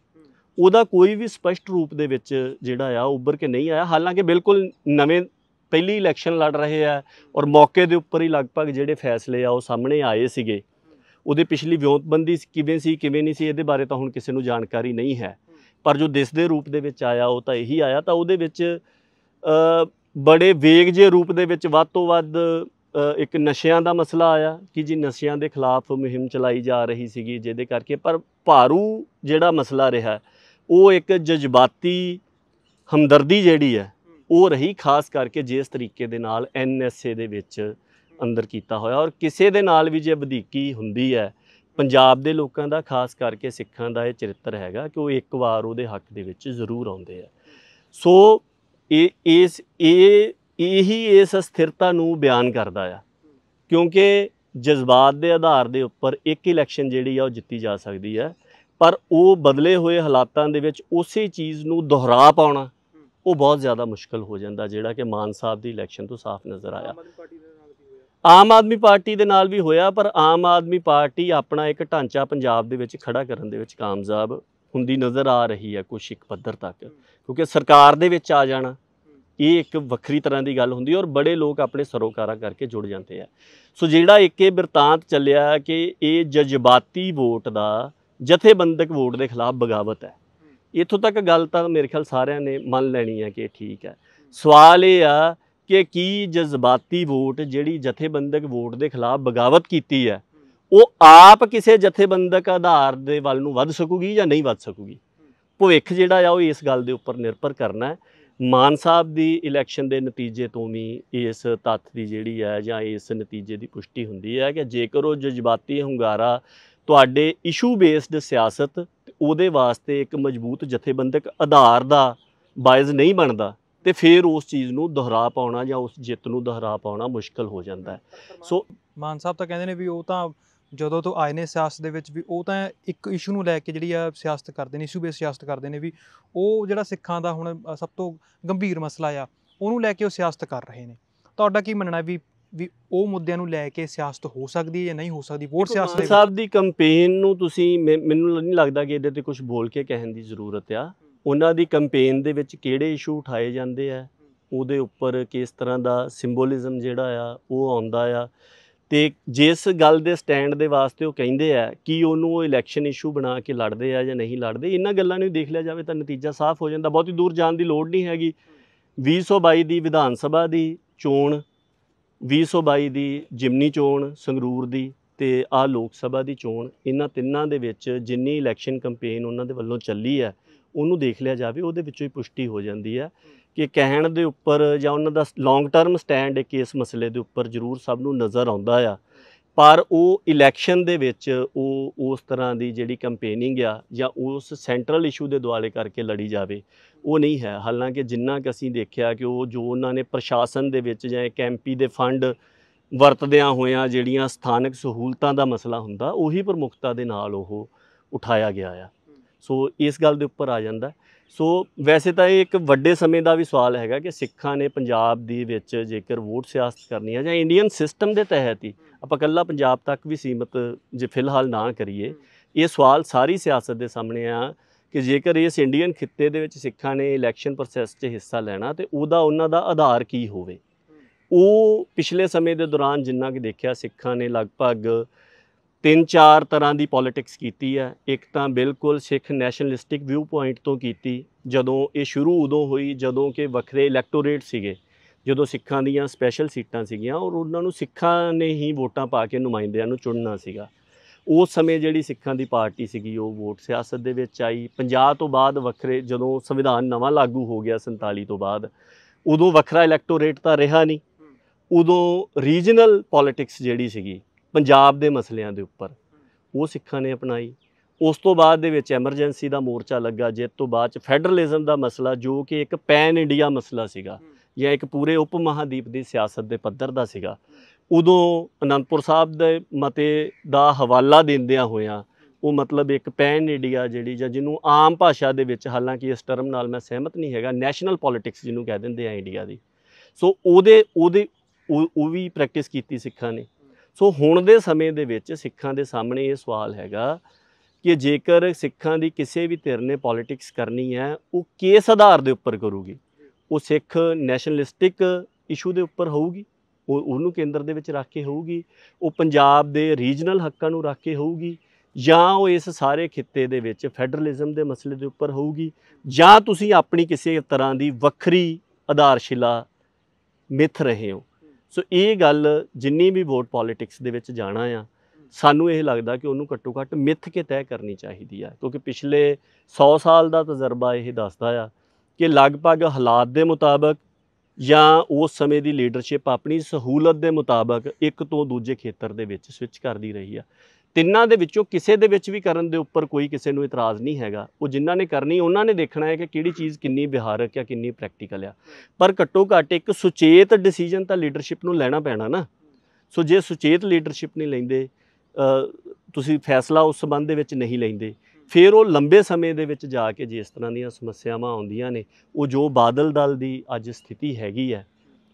ਉਹਦਾ ਕੋਈ ਵੀ ਸਪਸ਼ਟ ਰੂਪ ਦੇ ਵਿੱਚ ਜਿਹੜਾ ਆ ਉੱਭਰ ਕੇ ਨਹੀਂ ਆਇਆ ਹਾਲਾਂਕਿ ਬਿਲਕੁਲ ਨਵੇਂ ਪਹਿਲੀ ਇਲੈਕਸ਼ਨ ਲੜ ਰਹੇ ਆ ਔਰ ਮੌਕੇ ਦੇ ਉੱਪਰ ਹੀ ਲਗਭਗ ਜਿਹੜੇ ਫੈਸਲੇ ਆ ਉਹ ਸਾਹਮਣੇ ਆਏ ਸੀਗੇ ਉਹਦੇ ਪਿਛਲੀ ਵਿਉਂਤਬੰਦੀ ਕਿਵੇਂ ਸੀ ਕਿਵੇਂ ਨਹੀਂ ਸੀ ਇਹਦੇ ਬਾਰੇ ਤਾਂ ਹੁਣ ਕਿਸੇ ਨੂੰ ਜਾਣਕਾਰੀ ਨਹੀਂ ਹੈ ਪਰ ਜੋ ਦਿਸਦੇ ਰੂਪ ਦੇ ਵਿੱਚ ਆਇਆ ਉਹ ਤਾਂ ਇਹੀ ਆਇਆ ਤਾਂ ਉਹਦੇ ਵਿੱਚ ਬੜੇ ਵੇਗ ਜੇ ਰੂਪ ਦੇ ਵਿੱਚ ਵੱਧ ਤੋਂ ਵੱਧ ਇੱਕ ਨਸ਼ਿਆਂ ਦਾ ਮਸਲਾ ਆਇਆ ਕਿ ਜੀ ਨਸ਼ਿਆਂ ਦੇ ਖਿਲਾਫ ਮੁਹਿੰਮ ਚਲਾਈ ਜਾ ਰਹੀ ਸੀਗੀ ਜਿਹਦੇ ਕਰਕੇ ਪਰ ਭਾਰੂ ਜਿਹੜਾ ਮਸਲਾ ਰਿਹਾ ਉਹ ਇੱਕ ਜਜ਼ਬਾਤੀ ਹਮਦਰਦੀ ਜਿਹੜੀ ਹੈ ਉਹ ਰਹੀ ਖਾਸ ਕਰਕੇ ਜਿਸ ਤਰੀਕੇ ਦੇ ਨਾਲ ਐਨਐਸਏ ਦੇ ਵਿੱਚ ਅੰਦਰ ਕੀਤਾ ਹੋਇਆ ਔਰ ਕਿਸੇ ਦੇ ਨਾਲ ਵੀ ਜੇ ਵਧੀਕੀ ਹੁੰਦੀ ਹੈ ਪੰਜਾਬ ਦੇ ਲੋਕਾਂ ਦਾ ਖਾਸ ਕਰਕੇ ਸਿੱਖਾਂ ਦਾ ਇਹ ਚਰਿੱਤਰ ਹੈਗਾ ਕਿ ਉਹ ਇੱਕ ਵਾਰ ਉਹਦੇ ਹੱਕ ਦੇ ਵਿੱਚ ਜ਼ਰੂਰ ਆਉਂਦੇ ਆ ਸੋ ਇਹ ਇਸ ਇਹ ਇਹੀ ਇਸ ਸਥਿਰਤਾ ਨੂੰ ਬਿਆਨ ਕਰਦਾ ਆ ਕਿਉਂਕਿ ਜਜ਼ਬਾਤ ਦੇ ਆਧਾਰ ਦੇ ਉੱਪਰ ਇੱਕ ਇਲੈਕਸ਼ਨ ਜਿਹੜੀ ਆ ਉਹ ਜਿੱਤੀ ਜਾ ਸਕਦੀ ਹੈ ਪਰ ਉਹ ਬਦਲੇ ਹੋਏ ਹਾਲਾਤਾਂ ਦੇ ਵਿੱਚ ਉਸੇ ਚੀਜ਼ ਨੂੰ ਦੁਹਰਾ ਪਾਉਣਾ ਉਹ ਬਹੁਤ ਜ਼ਿਆਦਾ ਮੁਸ਼ਕਲ ਹੋ ਜਾਂਦਾ ਜਿਹੜਾ ਕਿ ਮਾਨ ਸਾਹਿਬ ਦੀ ਇਲੈਕਸ਼ਨ ਤੋਂ ਸਾਫ਼ ਨਜ਼ਰ ਆਇਆ ਆਮ ਆਦਮੀ ਪਾਰਟੀ ਦੇ ਨਾਲ ਵੀ ਹੋਇਆ ਪਰ ਆਮ ਆਦਮੀ ਪਾਰਟੀ ਆਪਣਾ ਇੱਕ ਢਾਂਚਾ ਪੰਜਾਬ ਦੇ ਵਿੱਚ ਖੜਾ ਕਰਨ ਦੇ ਵਿੱਚ ਕਾਮਯਾਬ ਹੁੰਦੀ ਨਜ਼ਰ ਆ ਰਹੀ ਹੈ ਕੁਝ ਇੱਕ ਪੱਧਰ ਤੱਕ ਕਿਉਂਕਿ ਸਰਕਾਰ ਦੇ ਵਿੱਚ ਆ ਜਾਣਾ ਇਹ ਇੱਕ ਵੱਖਰੀ ਤਰ੍ਹਾਂ ਦੀ ਗੱਲ ਹੁੰਦੀ ਔਰ ਬੜੇ ਲੋਕ ਆਪਣੇ ਸਰੋਕਾਰਾਂ ਕਰਕੇ ਜੁੜ ਜਾਂਦੇ ਆ ਸੋ ਜਿਹੜਾ ਇੱਕ ਇਹ ਬਿਰਤਾਂਤ ਚੱਲਿਆ ਕਿ ਇਹ ਜਜ਼ਬਾਤੀ ਵੋਟ ਦਾ ਜਥੇਬੰਦਕ ਵੋਟ ਦੇ ਖਿਲਾਫ ਬਗਾਵਤ ਹੈ ਇਥੋਂ ਤੱਕ ਗੱਲ ਤਾਂ ਮੇਰੇ ਖਿਆਲ ਸਾਰਿਆਂ ਨੇ ਮੰਨ ਲੈਣੀ ਹੈ ਕਿ ਠੀਕ ਹੈ ਸਵਾਲ ਇਹ ਆ ਕਿ ਕੀ ਜਜ਼ਬਾਤੀ ਵੋਟ ਜਿਹੜੀ ਜਥੇਬੰਦਕ ਵੋਟ ਦੇ ਖਿਲਾਫ ਬਗਾਵਤ ਕੀਤੀ ਹੈ ਉਹ ਆਪ ਕਿਸੇ ਜਥੇਬੰਦਕ ਆਧਾਰ ਦੇ ਵੱਲ ਨੂੰ ਵੱਧ ਸਕੂਗੀ ਜਾਂ ਨਹੀਂ ਵੱਧ ਸਕੂਗੀ ਭਵਿੱਖ ਜਿਹੜਾ ਆ ਉਹ ਇਸ ਗੱਲ ਦੇ ਉੱਪਰ ਨਿਰਭਰ ਕਰਨਾ ਹੈ ਮਾਨ ਸਾਹਿਬ ਦੀ ਇਲੈਕਸ਼ਨ ਦੇ ਨਤੀਜੇ ਤੋਂ ਵੀ ਇਸ ਤੱਥ ਦੀ ਜਿਹੜੀ ਹੈ ਜਾਂ ਇਸ ਨਤੀਜੇ ਦੀ ਪੁਸ਼ਟੀ ਹੁੰਦੀ ਹੈ ਕਿ ਜੇਕਰ ਉਹ ਜਜ਼ਬਾਤੀ ਹੰਗਾਰਾ ਤੁਹਾਡੇ ਇਸ਼ੂ ਬੇਸਡ ਸਿਆਸਤ ਉਹਦੇ ਵਾਸਤੇ ਇੱਕ ਮਜ਼ਬੂਤ ਜਥੇਬੰਦਕ ਆਧਾਰ ਦਾ ਬਾਇਜ਼ ਨਹੀਂ ਬਣਦਾ ਤੇ ਫਿਰ ਉਸ ਚੀਜ਼ ਨੂੰ ਦੁਹਰਾ ਪਾਉਣਾ ਜਾਂ ਉਸ ਜਿੱਤ ਨੂੰ ਦੁਹਰਾ ਪਾਉਣਾ ਮੁਸ਼ਕਲ ਹੋ ਜਾਂਦਾ ਹੈ ਸੋ ਮਾਨ ਸਾਹਿਬ ਤਾਂ ਕਹਿੰਦੇ ਨੇ ਵੀ ਉਹ ਤਾਂ ਜਦੋਂ ਤੋਂ ਆਏ ਨੇ ਸਿਆਸਤ ਦੇ ਵਿੱਚ ਵੀ ਉਹ ਤਾਂ ਇੱਕ ਇਸ਼ੂ ਨੂੰ ਲੈ ਕੇ ਜਿਹੜੀ ਆ ਸਿਆਸਤ ਕਰਦੇ ਨੇ ਇਸ਼ੂ ਬੇਸ ਸਿਆਸਤ ਕਰਦੇ ਨੇ ਵੀ ਉਹ ਜਿਹੜਾ ਸਿੱਖਾਂ ਦਾ ਹੁਣ ਸਭ ਤੋਂ ਗੰਭੀਰ ਮਸਲਾ ਆ ਉਹਨੂੰ ਲੈ ਕੇ ਉਹ ਸਿਆਸਤ ਕਰ ਰਹੇ ਨੇ ਤੁਹਾਡਾ ਕੀ ਮੰਨਣਾ ਵੀ ਵੀ ਉਹ ਮੁੱਦਿਆਂ ਨੂੰ ਲੈ ਕੇ ਸਿਆਸਤ ਹੋ ਸਕਦੀ ਹੈ ਜਾਂ ਨਹੀਂ ਹੋ ਸਕਦੀ ਵੋਟ ਸਿਆਸਤ ਦੇ ਸਾਹਿਬ ਦੀ ਕੈਂਪੇਨ ਨੂੰ ਤੁਸੀਂ ਮੈਨੂੰ ਨਹੀਂ ਲੱਗਦਾ ਕਿ ਇਹਦੇ ਤੇ ਕੁਝ ਬੋਲ ਕੇ ਕਹਿਣ ਦੀ ਜ਼ਰੂਰਤ ਆ ਉਹਨਾਂ ਦੀ ਕੈਂਪੇਨ ਦੇ ਵਿੱਚ ਕਿਹੜੇ ਇਸ਼ੂ ਉਠਾਏ ਜਾਂਦੇ ਆ ਉਹਦੇ ਉੱਪਰ ਕਿਸ ਤਰ੍ਹਾਂ ਦਾ ਸਿੰਬੋਲਿਜ਼ਮ ਜਿਹੜਾ ਆ ਉਹ ਆਉਂਦਾ ਆ ਤੇ ਜਿਸ ਗੱਲ ਦੇ ਸਟੈਂਡ ਦੇ ਵਾਸਤੇ ਉਹ ਕਹਿੰਦੇ ਆ ਕਿ ਉਹਨੂੰ ਉਹ ਇਲੈਕਸ਼ਨ ਇਸ਼ੂ ਬਣਾ ਕੇ ਲੜਦੇ ਆ ਜਾਂ ਨਹੀਂ ਲੜਦੇ ਇਹਨਾਂ ਗੱਲਾਂ ਨੂੰ ਦੇਖ ਲਿਆ ਜਾਵੇ ਤਾਂ ਨਤੀਜਾ ਸਾਫ਼ ਹੋ ਜਾਂਦਾ ਬਹੁਤੀ ਦੂਰ ਜਾਣ ਦੀ ਲੋੜ ਨਹੀਂ ਹੈਗੀ 2022 ਦੀ ਵਿਧਾਨ ਸਭਾ ਦੀ ਚੋਣ 2022 ਦੀ ਜਿਮਨੀ ਚੋਣ ਸੰਗਰੂਰ ਦੀ ਤੇ ਆ ਲੋਕ ਸਭਾ ਦੀ ਚੋਣ ਇਹਨਾਂ ਤਿੰਨਾਂ ਦੇ ਵਿੱਚ ਜਿੰਨੀ ਇਲੈਕਸ਼ਨ ਕੈਂਪੇਨ ਉਹਨਾਂ ਦੇ ਵੱਲੋਂ ਚੱਲੀ ਹੈ ਉਹਨੂੰ ਦੇਖ ਲਿਆ ਜਾਵੇ ਉਹਦੇ ਵਿੱਚੋਂ ਹੀ ਪੁਸ਼ਟੀ ਹੋ ਜਾਂਦੀ ਹੈ ਕਿ ਕਹਿਣ ਦੇ ਉੱਪਰ ਜਾਂ ਉਹਨਾਂ ਦਾ ਲੌਂਗ ਟਰਮ ਸਟੈਂਡ ਇੱਕ ਇਸ ਮਸਲੇ ਦੇ ਉੱਪਰ ਜ਼ਰੂਰ ਸਭ ਨੂੰ ਨਜ਼ਰ ਆਉਂਦਾ ਆ ਪਰ ਉਹ ਇਲੈਕਸ਼ਨ ਦੇ ਵਿੱਚ ਉਹ ਉਸ ਤਰ੍ਹਾਂ ਦੀ ਜਿਹੜੀ ਕੰਪੇਨਿੰਗ ਆ ਜਾਂ ਉਸ ਸੈਂਟਰਲ ਇਸ਼ੂ ਦੇ ਦੁਆਲੇ ਕਰਕੇ ਲੜੀ ਜਾਵੇ ਉਹ ਨਹੀਂ ਹੈ ਹਾਲਾਂਕਿ ਜਿੰਨਾ ਕਿ ਅਸੀਂ ਦੇਖਿਆ ਕਿ ਉਹ ਜੋ ਉਹਨਾਂ ਨੇ ਪ੍ਰਸ਼ਾਸਨ ਦੇ ਵਿੱਚ ਜਾਂ ਕੈਂਪੀ ਦੇ ਫੰਡ ਵਰਤਦਿਆਂ ਹੋਇਆਂ ਜਿਹੜੀਆਂ ਸਥਾਨਕ ਸਹੂਲਤਾਂ ਦਾ ਮਸਲਾ ਹੁੰਦਾ ਉਹੀ ਪ੍ਰਮੁਖਤਾ ਦੇ ਨਾਲ ਉਹ ਉਠਾਇਆ ਗਿਆ ਆ ਸੋ ਇਸ ਗੱਲ ਦੇ ਉੱਪਰ ਆ ਜਾਂਦਾ ਸੋ ਵੈਸੇ ਤਾਂ ਇਹ ਇੱਕ ਵੱਡੇ ਸਮੇਂ ਦਾ ਵੀ ਸਵਾਲ ਹੈਗਾ ਕਿ ਸਿੱਖਾਂ ਨੇ ਪੰਜਾਬ ਦੀ ਵਿੱਚ ਜੇਕਰ ਵੋਟ ਸਿਆਸਤ ਕਰਨੀ ਹੈ ਜਾਂ ਇੰਡੀਅਨ ਸਿਸਟਮ ਦੇ ਤਹਿਤ ਹੀ ਆਪਾਂ ਕੱਲਾ ਪੰਜਾਬ ਤੱਕ ਵੀ ਸੀਮਤ ਜੇ ਫਿਲਹਾਲ ਨਾ ਕਰੀਏ ਇਹ ਸਵਾਲ ਸਾਰੀ ਸਿਆਸਤ ਦੇ ਸਾਹਮਣੇ ਆ ਕਿ ਜੇਕਰ ਇਸ ਇੰਡੀਅਨ ਖਿੱਤੇ ਦੇ ਵਿੱਚ ਸਿੱਖਾਂ ਨੇ ਇਲੈਕਸ਼ਨ ਪ੍ਰੋਸੈਸ 'ਚ ਹਿੱਸਾ ਲੈਣਾ ਤੇ ਉਹਦਾ ਉਹਨਾਂ ਦਾ ਆਧਾਰ ਕੀ ਹੋਵੇ ਉਹ ਪਿਛਲੇ ਸਮੇਂ ਦੇ ਦੌਰਾਨ ਜਿੰਨਾ ਕਿ ਦੇਖਿਆ ਸਿੱਖਾਂ ਨੇ ਲਗਭਗ ਤਿੰਨ ਚਾਰ ਤਰ੍ਹਾਂ ਦੀ ਪੋਲਿਟਿਕਸ ਕੀਤੀ ਹੈ ਇੱਕ ਤਾਂ ਬਿਲਕੁਲ ਸਿੱਖ ਨੈਸ਼ਨਲਿਸਟਿਕ ਵਿਊ ਪੁਆਇੰਟ ਤੋਂ ਕੀਤੀ ਜਦੋਂ ਇਹ ਸ਼ੁਰੂ ਉਦੋਂ ਹੋਈ ਜਦੋਂ ਕਿ ਵੱਖਰੇ ਇਲੈਕਟੋਰੇਟ ਸੀਗੇ ਜਦੋਂ ਸਿੱਖਾਂ ਦੀਆਂ ਸਪੈਸ਼ਲ ਸੀਟਾਂ ਸੀਗੀਆਂ ਔਰ ਉਹਨਾਂ ਨੂੰ ਸਿੱਖਾਂ ਨੇ ਹੀ ਵੋਟਾਂ ਪਾ ਕੇ ਨੁਮਾਇੰਦਿਆਂ ਨੂੰ ਚੁਣਨਾ ਸੀਗਾ ਉਸ ਸਮੇਂ ਜਿਹੜੀ ਸਿੱਖਾਂ ਦੀ ਪਾਰਟੀ ਸੀਗੀ ਉਹ ਵੋਟ ਸਿਆਸਤ ਦੇ ਵਿੱਚ ਆਈ 50 ਤੋਂ ਬਾਅਦ ਵੱਖਰੇ ਜਦੋਂ ਸੰਵਿਧਾਨ ਨਵਾਂ ਲਾਗੂ ਹੋ ਗਿਆ 47 ਤੋਂ ਬਾਅਦ ਉਦੋਂ ਵੱਖਰਾ ਇਲੈਕਟੋਰੇਟ ਤਾਂ ਰਿਹਾ ਨਹੀਂ ਉਦੋਂ ਰੀਜਨਲ ਪੋਲਿਟਿਕਸ ਜਿਹੜੀ ਸੀਗੀ ਪੰਜਾਬ ਦੇ ਮਸਲਿਆਂ ਦੇ ਉੱਪਰ ਉਹ ਸਿੱਖਾਂ ਨੇ ਅਪਣਾਈ ਉਸ ਤੋਂ ਬਾਅਦ ਦੇ ਵਿੱਚ ਐਮਰਜੈਂਸੀ ਦਾ ਮੋਰਚਾ ਲੱਗਾ ਜਿਸ ਤੋਂ ਬਾਅਦ ਚ ਫੈਡਰਲਿਜ਼ਮ ਦਾ ਮਸਲਾ ਜੋ ਕਿ ਇੱਕ ਪੈਨ ਇੰਡੀਆ ਮਸਲਾ ਸੀਗਾ ਜਾਂ ਇੱਕ ਪੂਰੇ ਉਪ ਮਹਾਦੀਪ ਦੀ ਸਿਆਸਤ ਦੇ ਪੱਧਰ ਦਾ ਸੀਗਾ ਉਦੋਂ ਅਨੰਦਪੁਰ ਸਾਹਿਬ ਦੇ ਮਤੇ ਦਾ ਹਵਾਲਾ ਦਿੰਦਿਆਂ ਹੋਇਆਂ ਉਹ ਮਤਲਬ ਇੱਕ ਪੈਨ ਇੰਡੀਆ ਜਿਹੜੀ ਜਾਂ ਜਿਹਨੂੰ ਆਮ ਭਾਸ਼ਾ ਦੇ ਵਿੱਚ ਹਾਲਾਂਕਿ ਇਸ ਟਰਮ ਨਾਲ ਮੈਂ ਸਹਿਮਤ ਨਹੀਂ ਹੈਗਾ ਨੈਸ਼ਨਲ ਪੋਲਿਟਿਕਸ ਜਿਹਨੂੰ ਕਹਿ ਦਿੰਦੇ ਆ ਇੰਡੀਆ ਦੀ ਸੋ ਉਹਦੇ ਉਹਦੇ ਉਹ ਵੀ ਪ੍ਰੈਕਟਿਸ ਕੀਤੀ ਸਿੱਖਾਂ ਨੇ ਸੋ ਹੁਣ ਦੇ ਸਮੇਂ ਦੇ ਵਿੱਚ ਸਿੱਖਾਂ ਦੇ ਸਾਹਮਣੇ ਇਹ ਸਵਾਲ ਹੈਗਾ ਕਿ ਜੇਕਰ ਸਿੱਖਾਂ ਦੀ ਕਿਸੇ ਵੀ ਧਿਰ ਨੇ ਪੋਲਿਟਿਕਸ ਕਰਨੀ ਹੈ ਉਹ ਕਿਸ ਆਧਾਰ ਦੇ ਉੱਪਰ ਕਰੂਗੀ ਉਹ ਸਿੱਖ ਨੈਸ਼ਨਲਿਸਟਿਕ ਇਸ਼ੂ ਦੇ ਉੱਪਰ ਹੋਊਗੀ ਉਹ ਉਹਨੂੰ ਕੇਂਦਰ ਦੇ ਵਿੱਚ ਰੱਖ ਕੇ ਹੋਊਗੀ ਉਹ ਪੰਜਾਬ ਦੇ ਰੀਜਨਲ ਹੱਕਾਂ ਨੂੰ ਰੱਖ ਕੇ ਹੋਊਗੀ ਜਾਂ ਉਹ ਇਸ ਸਾਰੇ ਖਿੱਤੇ ਦੇ ਵਿੱਚ ਫੈਡਰਲਿਜ਼ਮ ਦੇ ਮਸਲੇ ਦੇ ਉੱਪਰ ਹੋਊਗੀ ਜਾਂ ਤੁਸੀਂ ਆਪਣੀ ਕਿਸੇ ਤਰ੍ਹਾਂ ਦੀ ਵੱਖਰੀ ਆਧਾਰਸ਼ਿਲਾ ਮਿੱਥ ਰਹੇ ਹੋ ਸੋ ਇਹ ਗੱਲ ਜਿੰਨੀ ਵੀ ਵੋਟ ਪੋਲਿਟਿਕਸ ਦੇ ਵਿੱਚ ਜਾਣਾ ਆ ਸਾਨੂੰ ਇਹ ਲੱਗਦਾ ਕਿ ਉਹਨੂੰ ਘੱਟੋ ਘੱਟ ਮਿੱਥ ਕੇ ਤੈਅ ਕਰਨੀ ਚਾਹੀਦੀ ਆ ਕਿਉਂਕਿ ਪਿਛਲੇ 100 ਸਾਲ ਦਾ ਤਜਰਬਾ ਇਹ ਦੱਸਦਾ ਆ ਕਿ ਲਗਭਗ ਹਾਲਾਤ ਦੇ ਮੁਤਾਬਕ ਜਾਂ ਉਸ ਸਮੇਂ ਦੀ ਲੀਡਰਸ਼ਿਪ ਆਪਣੀ ਸਹੂਲਤ ਦੇ ਮੁਤਾਬਕ ਇੱਕ ਤੋਂ ਦੂਜੇ ਖੇਤਰ ਦੇ ਵਿੱਚ ਸਵਿਚ ਕਰਦੀ ਰਹੀ ਆ ਤਿੰਨਾਂ ਦੇ ਵਿੱਚੋਂ ਕਿਸੇ ਦੇ ਵਿੱਚ ਵੀ ਕਰਨ ਦੇ ਉੱਪਰ ਕੋਈ ਕਿਸੇ ਨੂੰ ਇਤਰਾਜ਼ ਨਹੀਂ ਹੈਗਾ ਉਹ ਜਿਨ੍ਹਾਂ ਨੇ ਕਰਨੀ ਉਹਨਾਂ ਨੇ ਦੇਖਣਾ ਹੈ ਕਿ ਕਿਹੜੀ ਚੀਜ਼ ਕਿੰਨੀ ਵਿਹਾਰਕ ਹੈ ਕਿੰਨੀ ਪ੍ਰੈਕਟੀਕਲ ਆ ਪਰ ਘੱਟੋ ਘੱਟ ਇੱਕ ਸੁਚੇਤ ਡਿਸੀਜਨ ਤਾਂ ਲੀਡਰਸ਼ਿਪ ਨੂੰ ਲੈਣਾ ਪੈਣਾ ਨਾ ਸੋ ਜੇ ਸੁਚੇਤ ਲੀਡਰਸ਼ਿਪ ਨਹੀਂ ਲੈਂਦੇ ਤੁਸੀਂ ਫੈਸਲਾ ਉਸ ਸੰਬੰਧ ਦੇ ਵਿੱਚ ਨਹੀਂ ਲੈਂਦੇ ਫਿਰ ਉਹ ਲੰਬੇ ਸਮੇਂ ਦੇ ਵਿੱਚ ਜਾ ਕੇ ਜਿਸ ਤਰ੍ਹਾਂ ਦੀਆਂ ਸਮੱਸਿਆਵਾਂ ਆਉਂਦੀਆਂ ਨੇ ਉਹ ਜੋ ਬਾਦਲ ਦਲ ਦੀ ਅੱਜ ਸਥਿਤੀ ਹੈਗੀ ਹੈ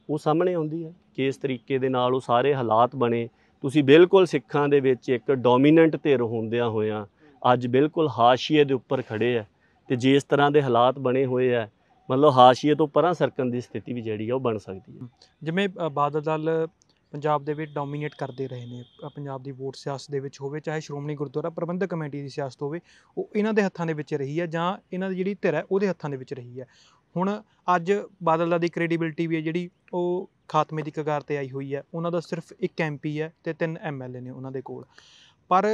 ਉਹ ਸਾਹਮਣੇ ਆਉਂਦੀ ਹੈ ਕਿ ਇਸ ਤਰੀਕੇ ਦੇ ਨਾਲ ਉਹ ਸਾਰੇ ਹਾਲਾਤ ਬਣੇ ਤੁਸੀਂ ਬਿਲਕੁਲ ਸਿੱਖਾਂ ਦੇ ਵਿੱਚ ਇੱਕ ਡੋਮੀਨੈਂਟ ਧਿਰ ਹੁੰਦਿਆਂ ਹੋਇਆਂ ਅੱਜ ਬਿਲਕੁਲ ਹਾਸ਼ੀਏ ਦੇ ਉੱਪਰ ਖੜੇ ਆ ਤੇ ਜਿਸ ਤਰ੍ਹਾਂ ਦੇ ਹਾਲਾਤ ਬਣੇ ਹੋਏ ਆ ਮਤਲਬ ਹਾਸ਼ੀਏ ਤੋਂ ਪਰਾਂ ਸਰਕਣ ਦੀ ਸਥਿਤੀ ਵੀ ਜਿਹੜੀ ਆ ਉਹ ਬਣ ਸਕਦੀ ਹੈ ਜਿਵੇਂ ਬਾਦਲ ਦਲ ਪੰਜਾਬ ਦੇ ਵਿੱਚ ਡੋਮੀਨੇਟ ਕਰਦੇ ਰਹੇ ਨੇ ਪੰਜਾਬ ਦੀ ਵੋਟ ਸਿਆਸਤ ਦੇ ਵਿੱਚ ਹੋਵੇ ਚਾਹੇ ਸ਼੍ਰੋਮਣੀ ਗੁਰਦੁਆਰਾ ਪ੍ਰਬੰਧਕ ਕਮੇਟੀ ਦੀ ਸਿਆਸਤ ਹੋਵੇ ਉਹ ਇਹਨਾਂ ਦੇ ਹੱਥਾਂ ਦੇ ਵਿੱਚ ਰਹੀ ਹੈ ਜਾਂ ਇਹਨਾਂ ਦੀ ਜਿਹੜੀ ਧਿਰ ਹੈ ਉਹਦੇ ਹੱਥਾਂ ਦੇ ਵਿੱਚ ਰਹੀ ਹੈ ਹੁਣ ਅੱਜ ਬਾਦਲ ਦਾ ਦੀ ਕ੍ਰੈਡੀਬਿਲਟੀ ਵੀ ਹੈ ਜਿਹੜੀ ਉਹ ਖਾਤਮੇ ਦੀ ਕਗਾਰ ਤੇ ਆਈ ਹੋਈ ਹੈ ਉਹਨਾਂ ਦਾ ਸਿਰਫ ਇੱਕ ਐਮਪੀ ਹੈ ਤੇ ਤਿੰਨ ਐਮਐਲਏ ਨੇ ਉਹਨਾਂ ਦੇ ਕੋਲ ਪਰ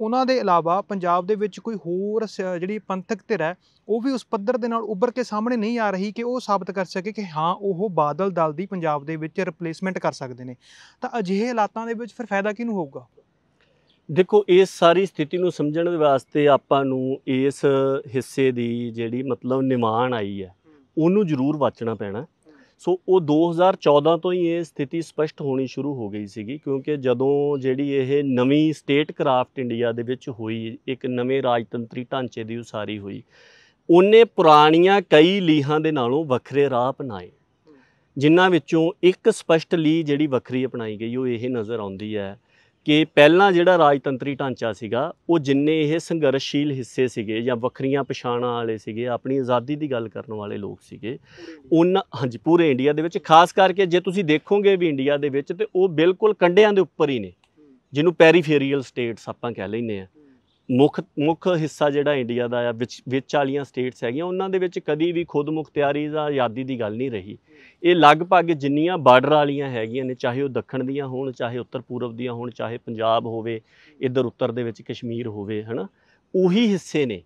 ਉਹਨਾਂ ਦੇ ਇਲਾਵਾ ਪੰਜਾਬ ਦੇ ਵਿੱਚ ਕੋਈ ਹੋਰ ਜਿਹੜੀ ਪੰਥਕ ਧਿਰ ਹੈ ਉਹ ਵੀ ਉਸ ਪੱਧਰ ਦੇ ਨਾਲ ਉੱਭਰ ਕੇ ਸਾਹਮਣੇ ਨਹੀਂ ਆ ਰਹੀ ਕਿ ਉਹ ਸਾਬਤ ਕਰ ਸਕੇ ਕਿ ਹਾਂ ਉਹ ਬਾਦਲ ਦਲ ਦੀ ਪੰਜਾਬ ਦੇ ਵਿੱਚ ਰਿਪਲੇਸਮੈਂਟ ਕਰ ਸਕਦੇ ਨੇ ਤਾਂ ਅਜਿਹੇ ਹਾਲਾਤਾਂ ਦੇ ਵਿੱਚ ਫਿਰ ਫਾਇਦਾ ਕਿਹਨੂੰ ਹੋਊਗਾ ਦੇਖੋ ਇਸ ਸਾਰੀ ਸਥਿਤੀ ਨੂੰ ਸਮਝਣ ਦੇ ਵਾਸਤੇ ਆਪਾਂ ਨੂੰ ਇਸ ਹਿੱਸੇ ਦੀ ਜਿਹੜੀ ਮਤਲਬ ਨਿਮਾਨ ਆਈ ਹੈ ਉਹਨੂੰ ਜ਼ਰੂਰ ਵਾਚਣਾ ਪੈਣਾ ਸੋ ਉਹ 2014 ਤੋਂ ਹੀ ਇਹ ਸਥਿਤੀ ਸਪਸ਼ਟ ਹੋਣੀ ਸ਼ੁਰੂ ਹੋ ਗਈ ਸੀਗੀ ਕਿਉਂਕਿ ਜਦੋਂ ਜਿਹੜੀ ਇਹ ਨਵੀਂ ਸਟੇਟ ਕਰਾਫਟ ਇੰਡੀਆ ਦੇ ਵਿੱਚ ਹੋਈ ਇੱਕ ਨਵੇਂ ਰਾਜਤੰਤਰੀ ਢਾਂਚੇ ਦੀ ਉਸਾਰੀ ਹੋਈ ਉਹਨੇ ਪੁਰਾਣੀਆਂ ਕਈ ਲੀਹਾਂ ਦੇ ਨਾਲੋਂ ਵੱਖਰੇ ਰਾਹ ਅਪਣਾਏ ਜਿਨ੍ਹਾਂ ਵਿੱਚੋਂ ਇੱਕ ਸਪਸ਼ਟ ਲੀ ਜਿਹੜੀ ਵੱਖਰੀ ਅਪਣਾਈ ਗਈ ਉਹ ਇਹ ਨਜ਼ਰ ਆਉਂਦੀ ਹੈ ਕਿ ਪਹਿਲਾਂ ਜਿਹੜਾ ਰਾਜਤੰਤਰੀ ਢਾਂਚਾ ਸੀਗਾ ਉਹ ਜਿੰਨੇ ਇਹ ਸੰਘਰਸ਼ਸ਼ੀਲ ਹਿੱਸੇ ਸੀਗੇ ਜਾਂ ਵੱਖਰੀਆਂ ਪਛਾਣਾਂ ਵਾਲੇ ਸੀਗੇ ਆਪਣੀ ਆਜ਼ਾਦੀ ਦੀ ਗੱਲ ਕਰਨ ਵਾਲੇ ਲੋਕ ਸੀਗੇ ਉਹਨਾਂ ਹਾਂਜੀ ਪੂਰੇ ਇੰਡੀਆ ਦੇ ਵਿੱਚ ਖਾਸ ਕਰਕੇ ਜੇ ਤੁਸੀਂ ਦੇਖੋਗੇ ਵੀ ਇੰਡੀਆ ਦੇ ਵਿੱਚ ਤੇ ਉਹ ਬਿਲਕੁਲ ਕੰਡਿਆਂ ਦੇ ਉੱਪਰ ਹੀ ਨੇ ਜਿਹਨੂੰ ਪੈਰੀਫੇਰੀਅਲ ਸਟੇਟਸ ਆਪਾਂ ਕਹਿ ਲੈਂਦੇ ਆ ਮੁੱਖ ਮੁੱਖ ਹਿੱਸਾ ਜਿਹੜਾ ਇੰਡੀਆ ਦਾ ਆ ਵਿੱਚ ਵਿੱਚ ਵਾਲੀਆਂ ਸਟੇਟਸ ਹੈਗੀਆਂ ਉਹਨਾਂ ਦੇ ਵਿੱਚ ਕਦੀ ਵੀ ਖੁਦ ਮੁਖਤਿਆਰੀ ਜਾਂ ਆਜ਼ਾਦੀ ਦੀ ਗੱਲ ਨਹੀਂ ਰਹੀ ਇਹ ਲਗਭਗ ਜਿੰਨੀਆਂ ਬਾਰਡਰ ਵਾਲੀਆਂ ਹੈਗੀਆਂ ਨੇ ਚਾਹੇ ਉਹ ਦੱਖਣ ਦੀਆਂ ਹੋਣ ਚਾਹੇ ਉੱਤਰ ਪੂਰਬ ਦੀਆਂ ਹੋਣ ਚਾਹੇ ਪੰਜਾਬ ਹੋਵੇ ਇੱਧਰ ਉੱਤਰ ਦੇ ਵਿੱਚ ਕਸ਼ਮੀਰ ਹੋਵੇ ਹਨਾ ਉਹੀ ਹਿੱਸੇ ਨੇ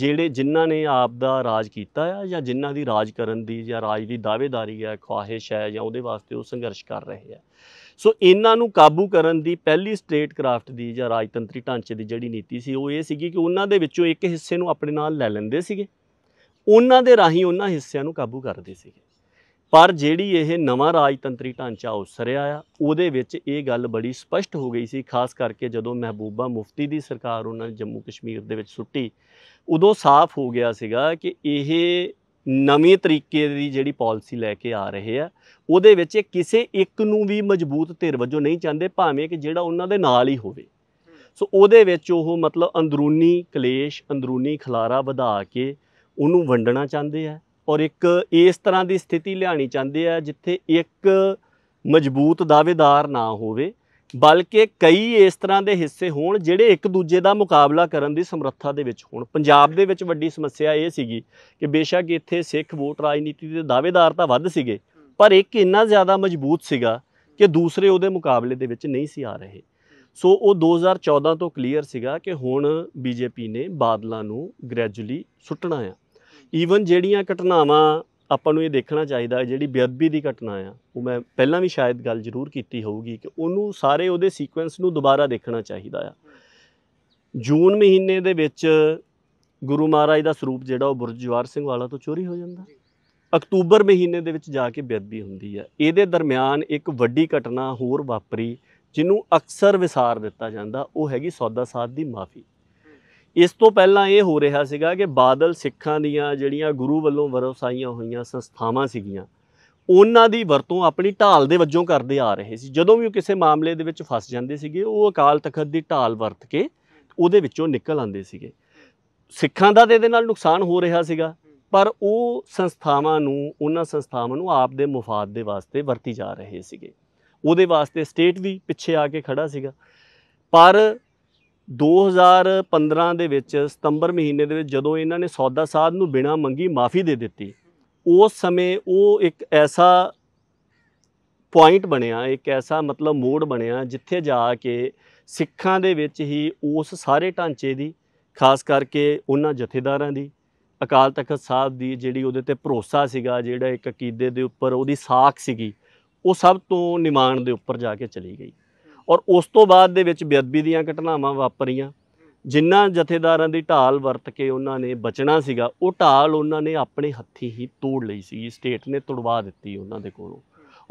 ਜਿਹੜੇ ਜਿਨ੍ਹਾਂ ਨੇ ਆਪ ਦਾ ਰਾਜ ਕੀਤਾ ਆ ਜਾਂ ਜਿਨ੍ਹਾਂ ਦੀ ਰਾਜ ਕਰਨ ਦੀ ਜਾਂ ਰਾਜ ਦੀ ਦਾਅਵੇਦਾਰੀ ਹੈ ਖਵਾਹਿਸ਼ ਹੈ ਜਾਂ ਉਹਦੇ ਵਾਸਤੇ ਉਹ ਸੰਘਰਸ਼ ਕਰ ਰਹੇ ਆ ਸੋ ਇਹਨਾਂ ਨੂੰ ਕਾਬੂ ਕਰਨ ਦੀ ਪਹਿਲੀ ਸਟੇਟ ਕ੍ਰਾਫਟ ਦੀ ਜਾਂ ਰਾਜਤੰਤਰੀ ਢਾਂਚੇ ਦੀ ਜਿਹੜੀ ਨੀਤੀ ਸੀ ਉਹ ਇਹ ਸੀਗੀ ਕਿ ਉਹਨਾਂ ਦੇ ਵਿੱਚੋਂ ਇੱਕ ਹਿੱਸੇ ਨੂੰ ਆਪਣੇ ਨਾਲ ਲੈ ਲੈਂਦੇ ਸੀਗੇ ਉਹਨਾਂ ਦੇ ਰਾਹੀਂ ਉਹਨਾਂ ਹਿੱਸਿਆਂ ਨੂੰ ਕਾਬੂ ਕਰਦੇ ਸੀਗੇ ਪਰ ਜਿਹੜੀ ਇਹ ਨਵਾਂ ਰਾਜਤੰਤਰੀ ਢਾਂਚਾ ਉਸਰਿਆ ਆ ਉਹਦੇ ਵਿੱਚ ਇਹ ਗੱਲ ਬੜੀ ਸਪਸ਼ਟ ਹੋ ਗਈ ਸੀ ਖਾਸ ਕਰਕੇ ਜਦੋਂ ਮਹਿਬੂਬਾ ਮੁਫਤੀ ਦੀ ਸਰਕਾਰ ਉਹਨਾਂ ਜੰਮੂ ਕਸ਼ਮੀਰ ਦੇ ਵਿੱਚ ਸੁੱਟੀ ਉਦੋਂ ਸਾਫ਼ ਹੋ ਗਿਆ ਸੀਗਾ ਕਿ ਇਹ ਨਵੇਂ ਤਰੀਕੇ ਦੀ ਜਿਹੜੀ ਪਾਲਿਸੀ ਲੈ ਕੇ ਆ ਰਹੇ ਆ ਉਹਦੇ ਵਿੱਚ ਕਿਸੇ ਇੱਕ ਨੂੰ ਵੀ ਮਜ਼ਬੂਤ ਧਿਰ ਵਜੋਂ ਨਹੀਂ ਚਾਹੁੰਦੇ ਭਾਵੇਂ ਕਿ ਜਿਹੜਾ ਉਹਨਾਂ ਦੇ ਨਾਲ ਹੀ ਹੋਵੇ ਸੋ ਉਹਦੇ ਵਿੱਚ ਉਹ ਮਤਲਬ ਅੰਦਰੂਨੀ ਕਲੇਸ਼ ਅੰਦਰੂਨੀ ਖਲਾਰਾ ਵਧਾ ਕੇ ਉਹਨੂੰ ਵੰਡਣਾ ਚਾਹੁੰਦੇ ਆ ਔਰ ਇੱਕ ਇਸ ਤਰ੍ਹਾਂ ਦੀ ਸਥਿਤੀ ਲਿਆਣੀ ਚਾਹੁੰਦੇ ਆ ਜਿੱਥੇ ਇੱਕ ਮਜ਼ਬੂਤ ਦਾਵੇਦਾਰ ਨਾ ਹੋਵੇ ਬਲਕਿ ਕਈ ਇਸ ਤਰ੍ਹਾਂ ਦੇ ਹਿੱਸੇ ਹੋਣ ਜਿਹੜੇ ਇੱਕ ਦੂਜੇ ਦਾ ਮੁਕਾਬਲਾ ਕਰਨ ਦੀ ਸਮਰੱਥਾ ਦੇ ਵਿੱਚ ਹੋਣ ਪੰਜਾਬ ਦੇ ਵਿੱਚ ਵੱਡੀ ਸਮੱਸਿਆ ਇਹ ਸੀਗੀ ਕਿ ਬੇਸ਼ੱਕ ਇੱਥੇ ਸਿੱਖ ਵੋਟ ਰਾਜਨੀਤੀ ਦੇ ਦਾਅਵੇਦਾਰ ਤਾਂ ਵੱਧ ਸੀਗੇ ਪਰ ਇੱਕ ਇੰਨਾ ਜ਼ਿਆਦਾ ਮਜ਼ਬੂਤ ਸੀਗਾ ਕਿ ਦੂਸਰੇ ਉਹਦੇ ਮੁਕਾਬਲੇ ਦੇ ਵਿੱਚ ਨਹੀਂ ਸੀ ਆ ਰਹੇ ਸੋ ਉਹ 2014 ਤੋਂ ਕਲੀਅਰ ਸੀਗਾ ਕਿ ਹੁਣ ਬੀਜੇਪੀ ਨੇ ਬਾਦਲਾਂ ਨੂੰ ਗ੍ਰੈਜੂਅਲੀ ਸੁੱਟਣਾ ਆ ਈਵਨ ਜਿਹੜੀਆਂ ਘਟਨਾਵਾਂ ਆਪਾਂ ਨੂੰ ਇਹ ਦੇਖਣਾ ਚਾਹੀਦਾ ਹੈ ਜਿਹੜੀ ਬੇਅਦਬੀ ਦੀ ਘਟਨਾ ਆ ਉਹ ਮੈਂ ਪਹਿਲਾਂ ਵੀ ਸ਼ਾਇਦ ਗੱਲ ਜ਼ਰੂਰ ਕੀਤੀ ਹੋਊਗੀ ਕਿ ਉਹਨੂੰ ਸਾਰੇ ਉਹਦੇ ਸੀਕੁਐਂਸ ਨੂੰ ਦੁਬਾਰਾ ਦੇਖਣਾ ਚਾਹੀਦਾ ਆ ਜੂਨ ਮਹੀਨੇ ਦੇ ਵਿੱਚ ਗੁਰੂ ਮਹਾਰਾਜ ਦਾ ਸਰੂਪ ਜਿਹੜਾ ਉਹ ਬੁਰਜ ਜਵਾਰ ਸਿੰਘ ਵਾਲਾ ਤੋਂ ਚੋਰੀ ਹੋ ਜਾਂਦਾ ਅਕਤੂਬਰ ਮਹੀਨੇ ਦੇ ਵਿੱਚ ਜਾ ਕੇ ਬੇਅਦਬੀ ਹੁੰਦੀ ਹੈ ਇਹਦੇ ਦਰਮਿਆਨ ਇੱਕ ਵੱਡੀ ਘਟਨਾ ਹੋਰ ਵਾਪਰੀ ਜਿਹਨੂੰ ਅਕਸਰ ਵਿਸਾਰ ਦਿੱਤਾ ਜਾਂਦਾ ਉਹ ਹੈਗੀ ਸੌਦਾ ਸਾਧ ਦੀ ਮਾਫੀ ਇਸ ਤੋਂ ਪਹਿਲਾਂ ਇਹ ਹੋ ਰਿਹਾ ਸੀਗਾ ਕਿ ਬਾਦਲ ਸਿੱਖਾਂ ਦੀਆਂ ਜਿਹੜੀਆਂ ਗੁਰੂ ਵੱਲੋਂ ਵਰਸਾਈਆਂ ਹੋਈਆਂ ਸੰਸਥਾਵਾਂ ਸੀਗੀਆਂ ਉਹਨਾਂ ਦੀ ਵਰਤੋਂ ਆਪਣੀ ਢਾਲ ਦੇ ਵੱਜੋਂ ਕਰਦੇ ਆ ਰਹੇ ਸੀ ਜਦੋਂ ਵੀ ਉਹ ਕਿਸੇ ਮਾਮਲੇ ਦੇ ਵਿੱਚ ਫਸ ਜਾਂਦੇ ਸੀਗੇ ਉਹ ਅਕਾਲ ਤਖਤ ਦੀ ਢਾਲ ਵਰਤ ਕੇ ਉਹਦੇ ਵਿੱਚੋਂ ਨਿਕਲ ਆਉਂਦੇ ਸੀਗੇ ਸਿੱਖਾਂ ਦਾ ਤੇ ਇਹਦੇ ਨਾਲ ਨੁਕਸਾਨ ਹੋ ਰਿਹਾ ਸੀਗਾ ਪਰ ਉਹ ਸੰਸਥਾਵਾਂ ਨੂੰ ਉਹਨਾਂ ਸੰਸਥਾਵਾਂ ਨੂੰ ਆਪ ਦੇ ਮੁਫਾਦ ਦੇ ਵਾਸਤੇ ਵਰਤੀ ਜਾ ਰਹੇ ਸੀਗੇ ਉਹਦੇ ਵਾਸਤੇ ਸਟੇਟ ਵੀ ਪਿੱਛੇ ਆ ਕੇ ਖੜਾ ਸੀਗਾ ਪਰ 2015 ਦੇ ਵਿੱਚ ਸਤੰਬਰ ਮਹੀਨੇ ਦੇ ਵਿੱਚ ਜਦੋਂ ਇਹਨਾਂ ਨੇ ਸੌਦਾ ਸਾਧ ਨੂੰ ਬਿਨਾ ਮੰਗੀ ਮਾਫੀ ਦੇ ਦਿੱਤੀ ਉਸ ਸਮੇਂ ਉਹ ਇੱਕ ਐਸਾ ਪੁਆਇੰਟ ਬਣਿਆ ਇੱਕ ਐਸਾ ਮਤਲਬ ਮੋੜ ਬਣਿਆ ਜਿੱਥੇ ਜਾ ਕੇ ਸਿੱਖਾਂ ਦੇ ਵਿੱਚ ਹੀ ਉਸ ਸਾਰੇ ਢਾਂਚੇ ਦੀ ਖਾਸ ਕਰਕੇ ਉਹਨਾਂ ਜਥੇਦਾਰਾਂ ਦੀ ਅਕਾਲ ਤਖਤ ਸਾਹਿਬ ਦੀ ਜਿਹੜੀ ਉਹਦੇ ਤੇ ਭਰੋਸਾ ਸੀਗਾ ਜਿਹੜਾ ਇੱਕ ਅਕੀਦੇ ਦੇ ਉੱਪਰ ਉਹਦੀ ਸਾਖ ਸੀਗੀ ਉਹ ਸਭ ਤੋਂ ਨਿਮਾਣ ਦੇ ਉੱਪਰ ਜਾ ਕੇ ਚਲੀ ਗਈ ਔਰ ਉਸ ਤੋਂ ਬਾਅਦ ਦੇ ਵਿੱਚ ਬੇਅਦਬੀ ਦੀਆਂ ਘਟਨਾਵਾਂ ਵਾਪਰੀਆਂ ਜਿਨ੍ਹਾਂ ਜਥੇਦਾਰਾਂ ਦੀ ਢਾਲ ਵਰਤ ਕੇ ਉਹਨਾਂ ਨੇ ਬਚਣਾ ਸੀਗਾ ਉਹ ਢਾਲ ਉਹਨਾਂ ਨੇ ਆਪਣੇ ਹੱਥੀ ਹੀ ਤੋੜ ਲਈ ਸੀ ਸਟੇਟ ਨੇ ਤੁੜਵਾ ਦਿੱਤੀ ਉਹਨਾਂ ਦੇ ਕੋਲੋਂ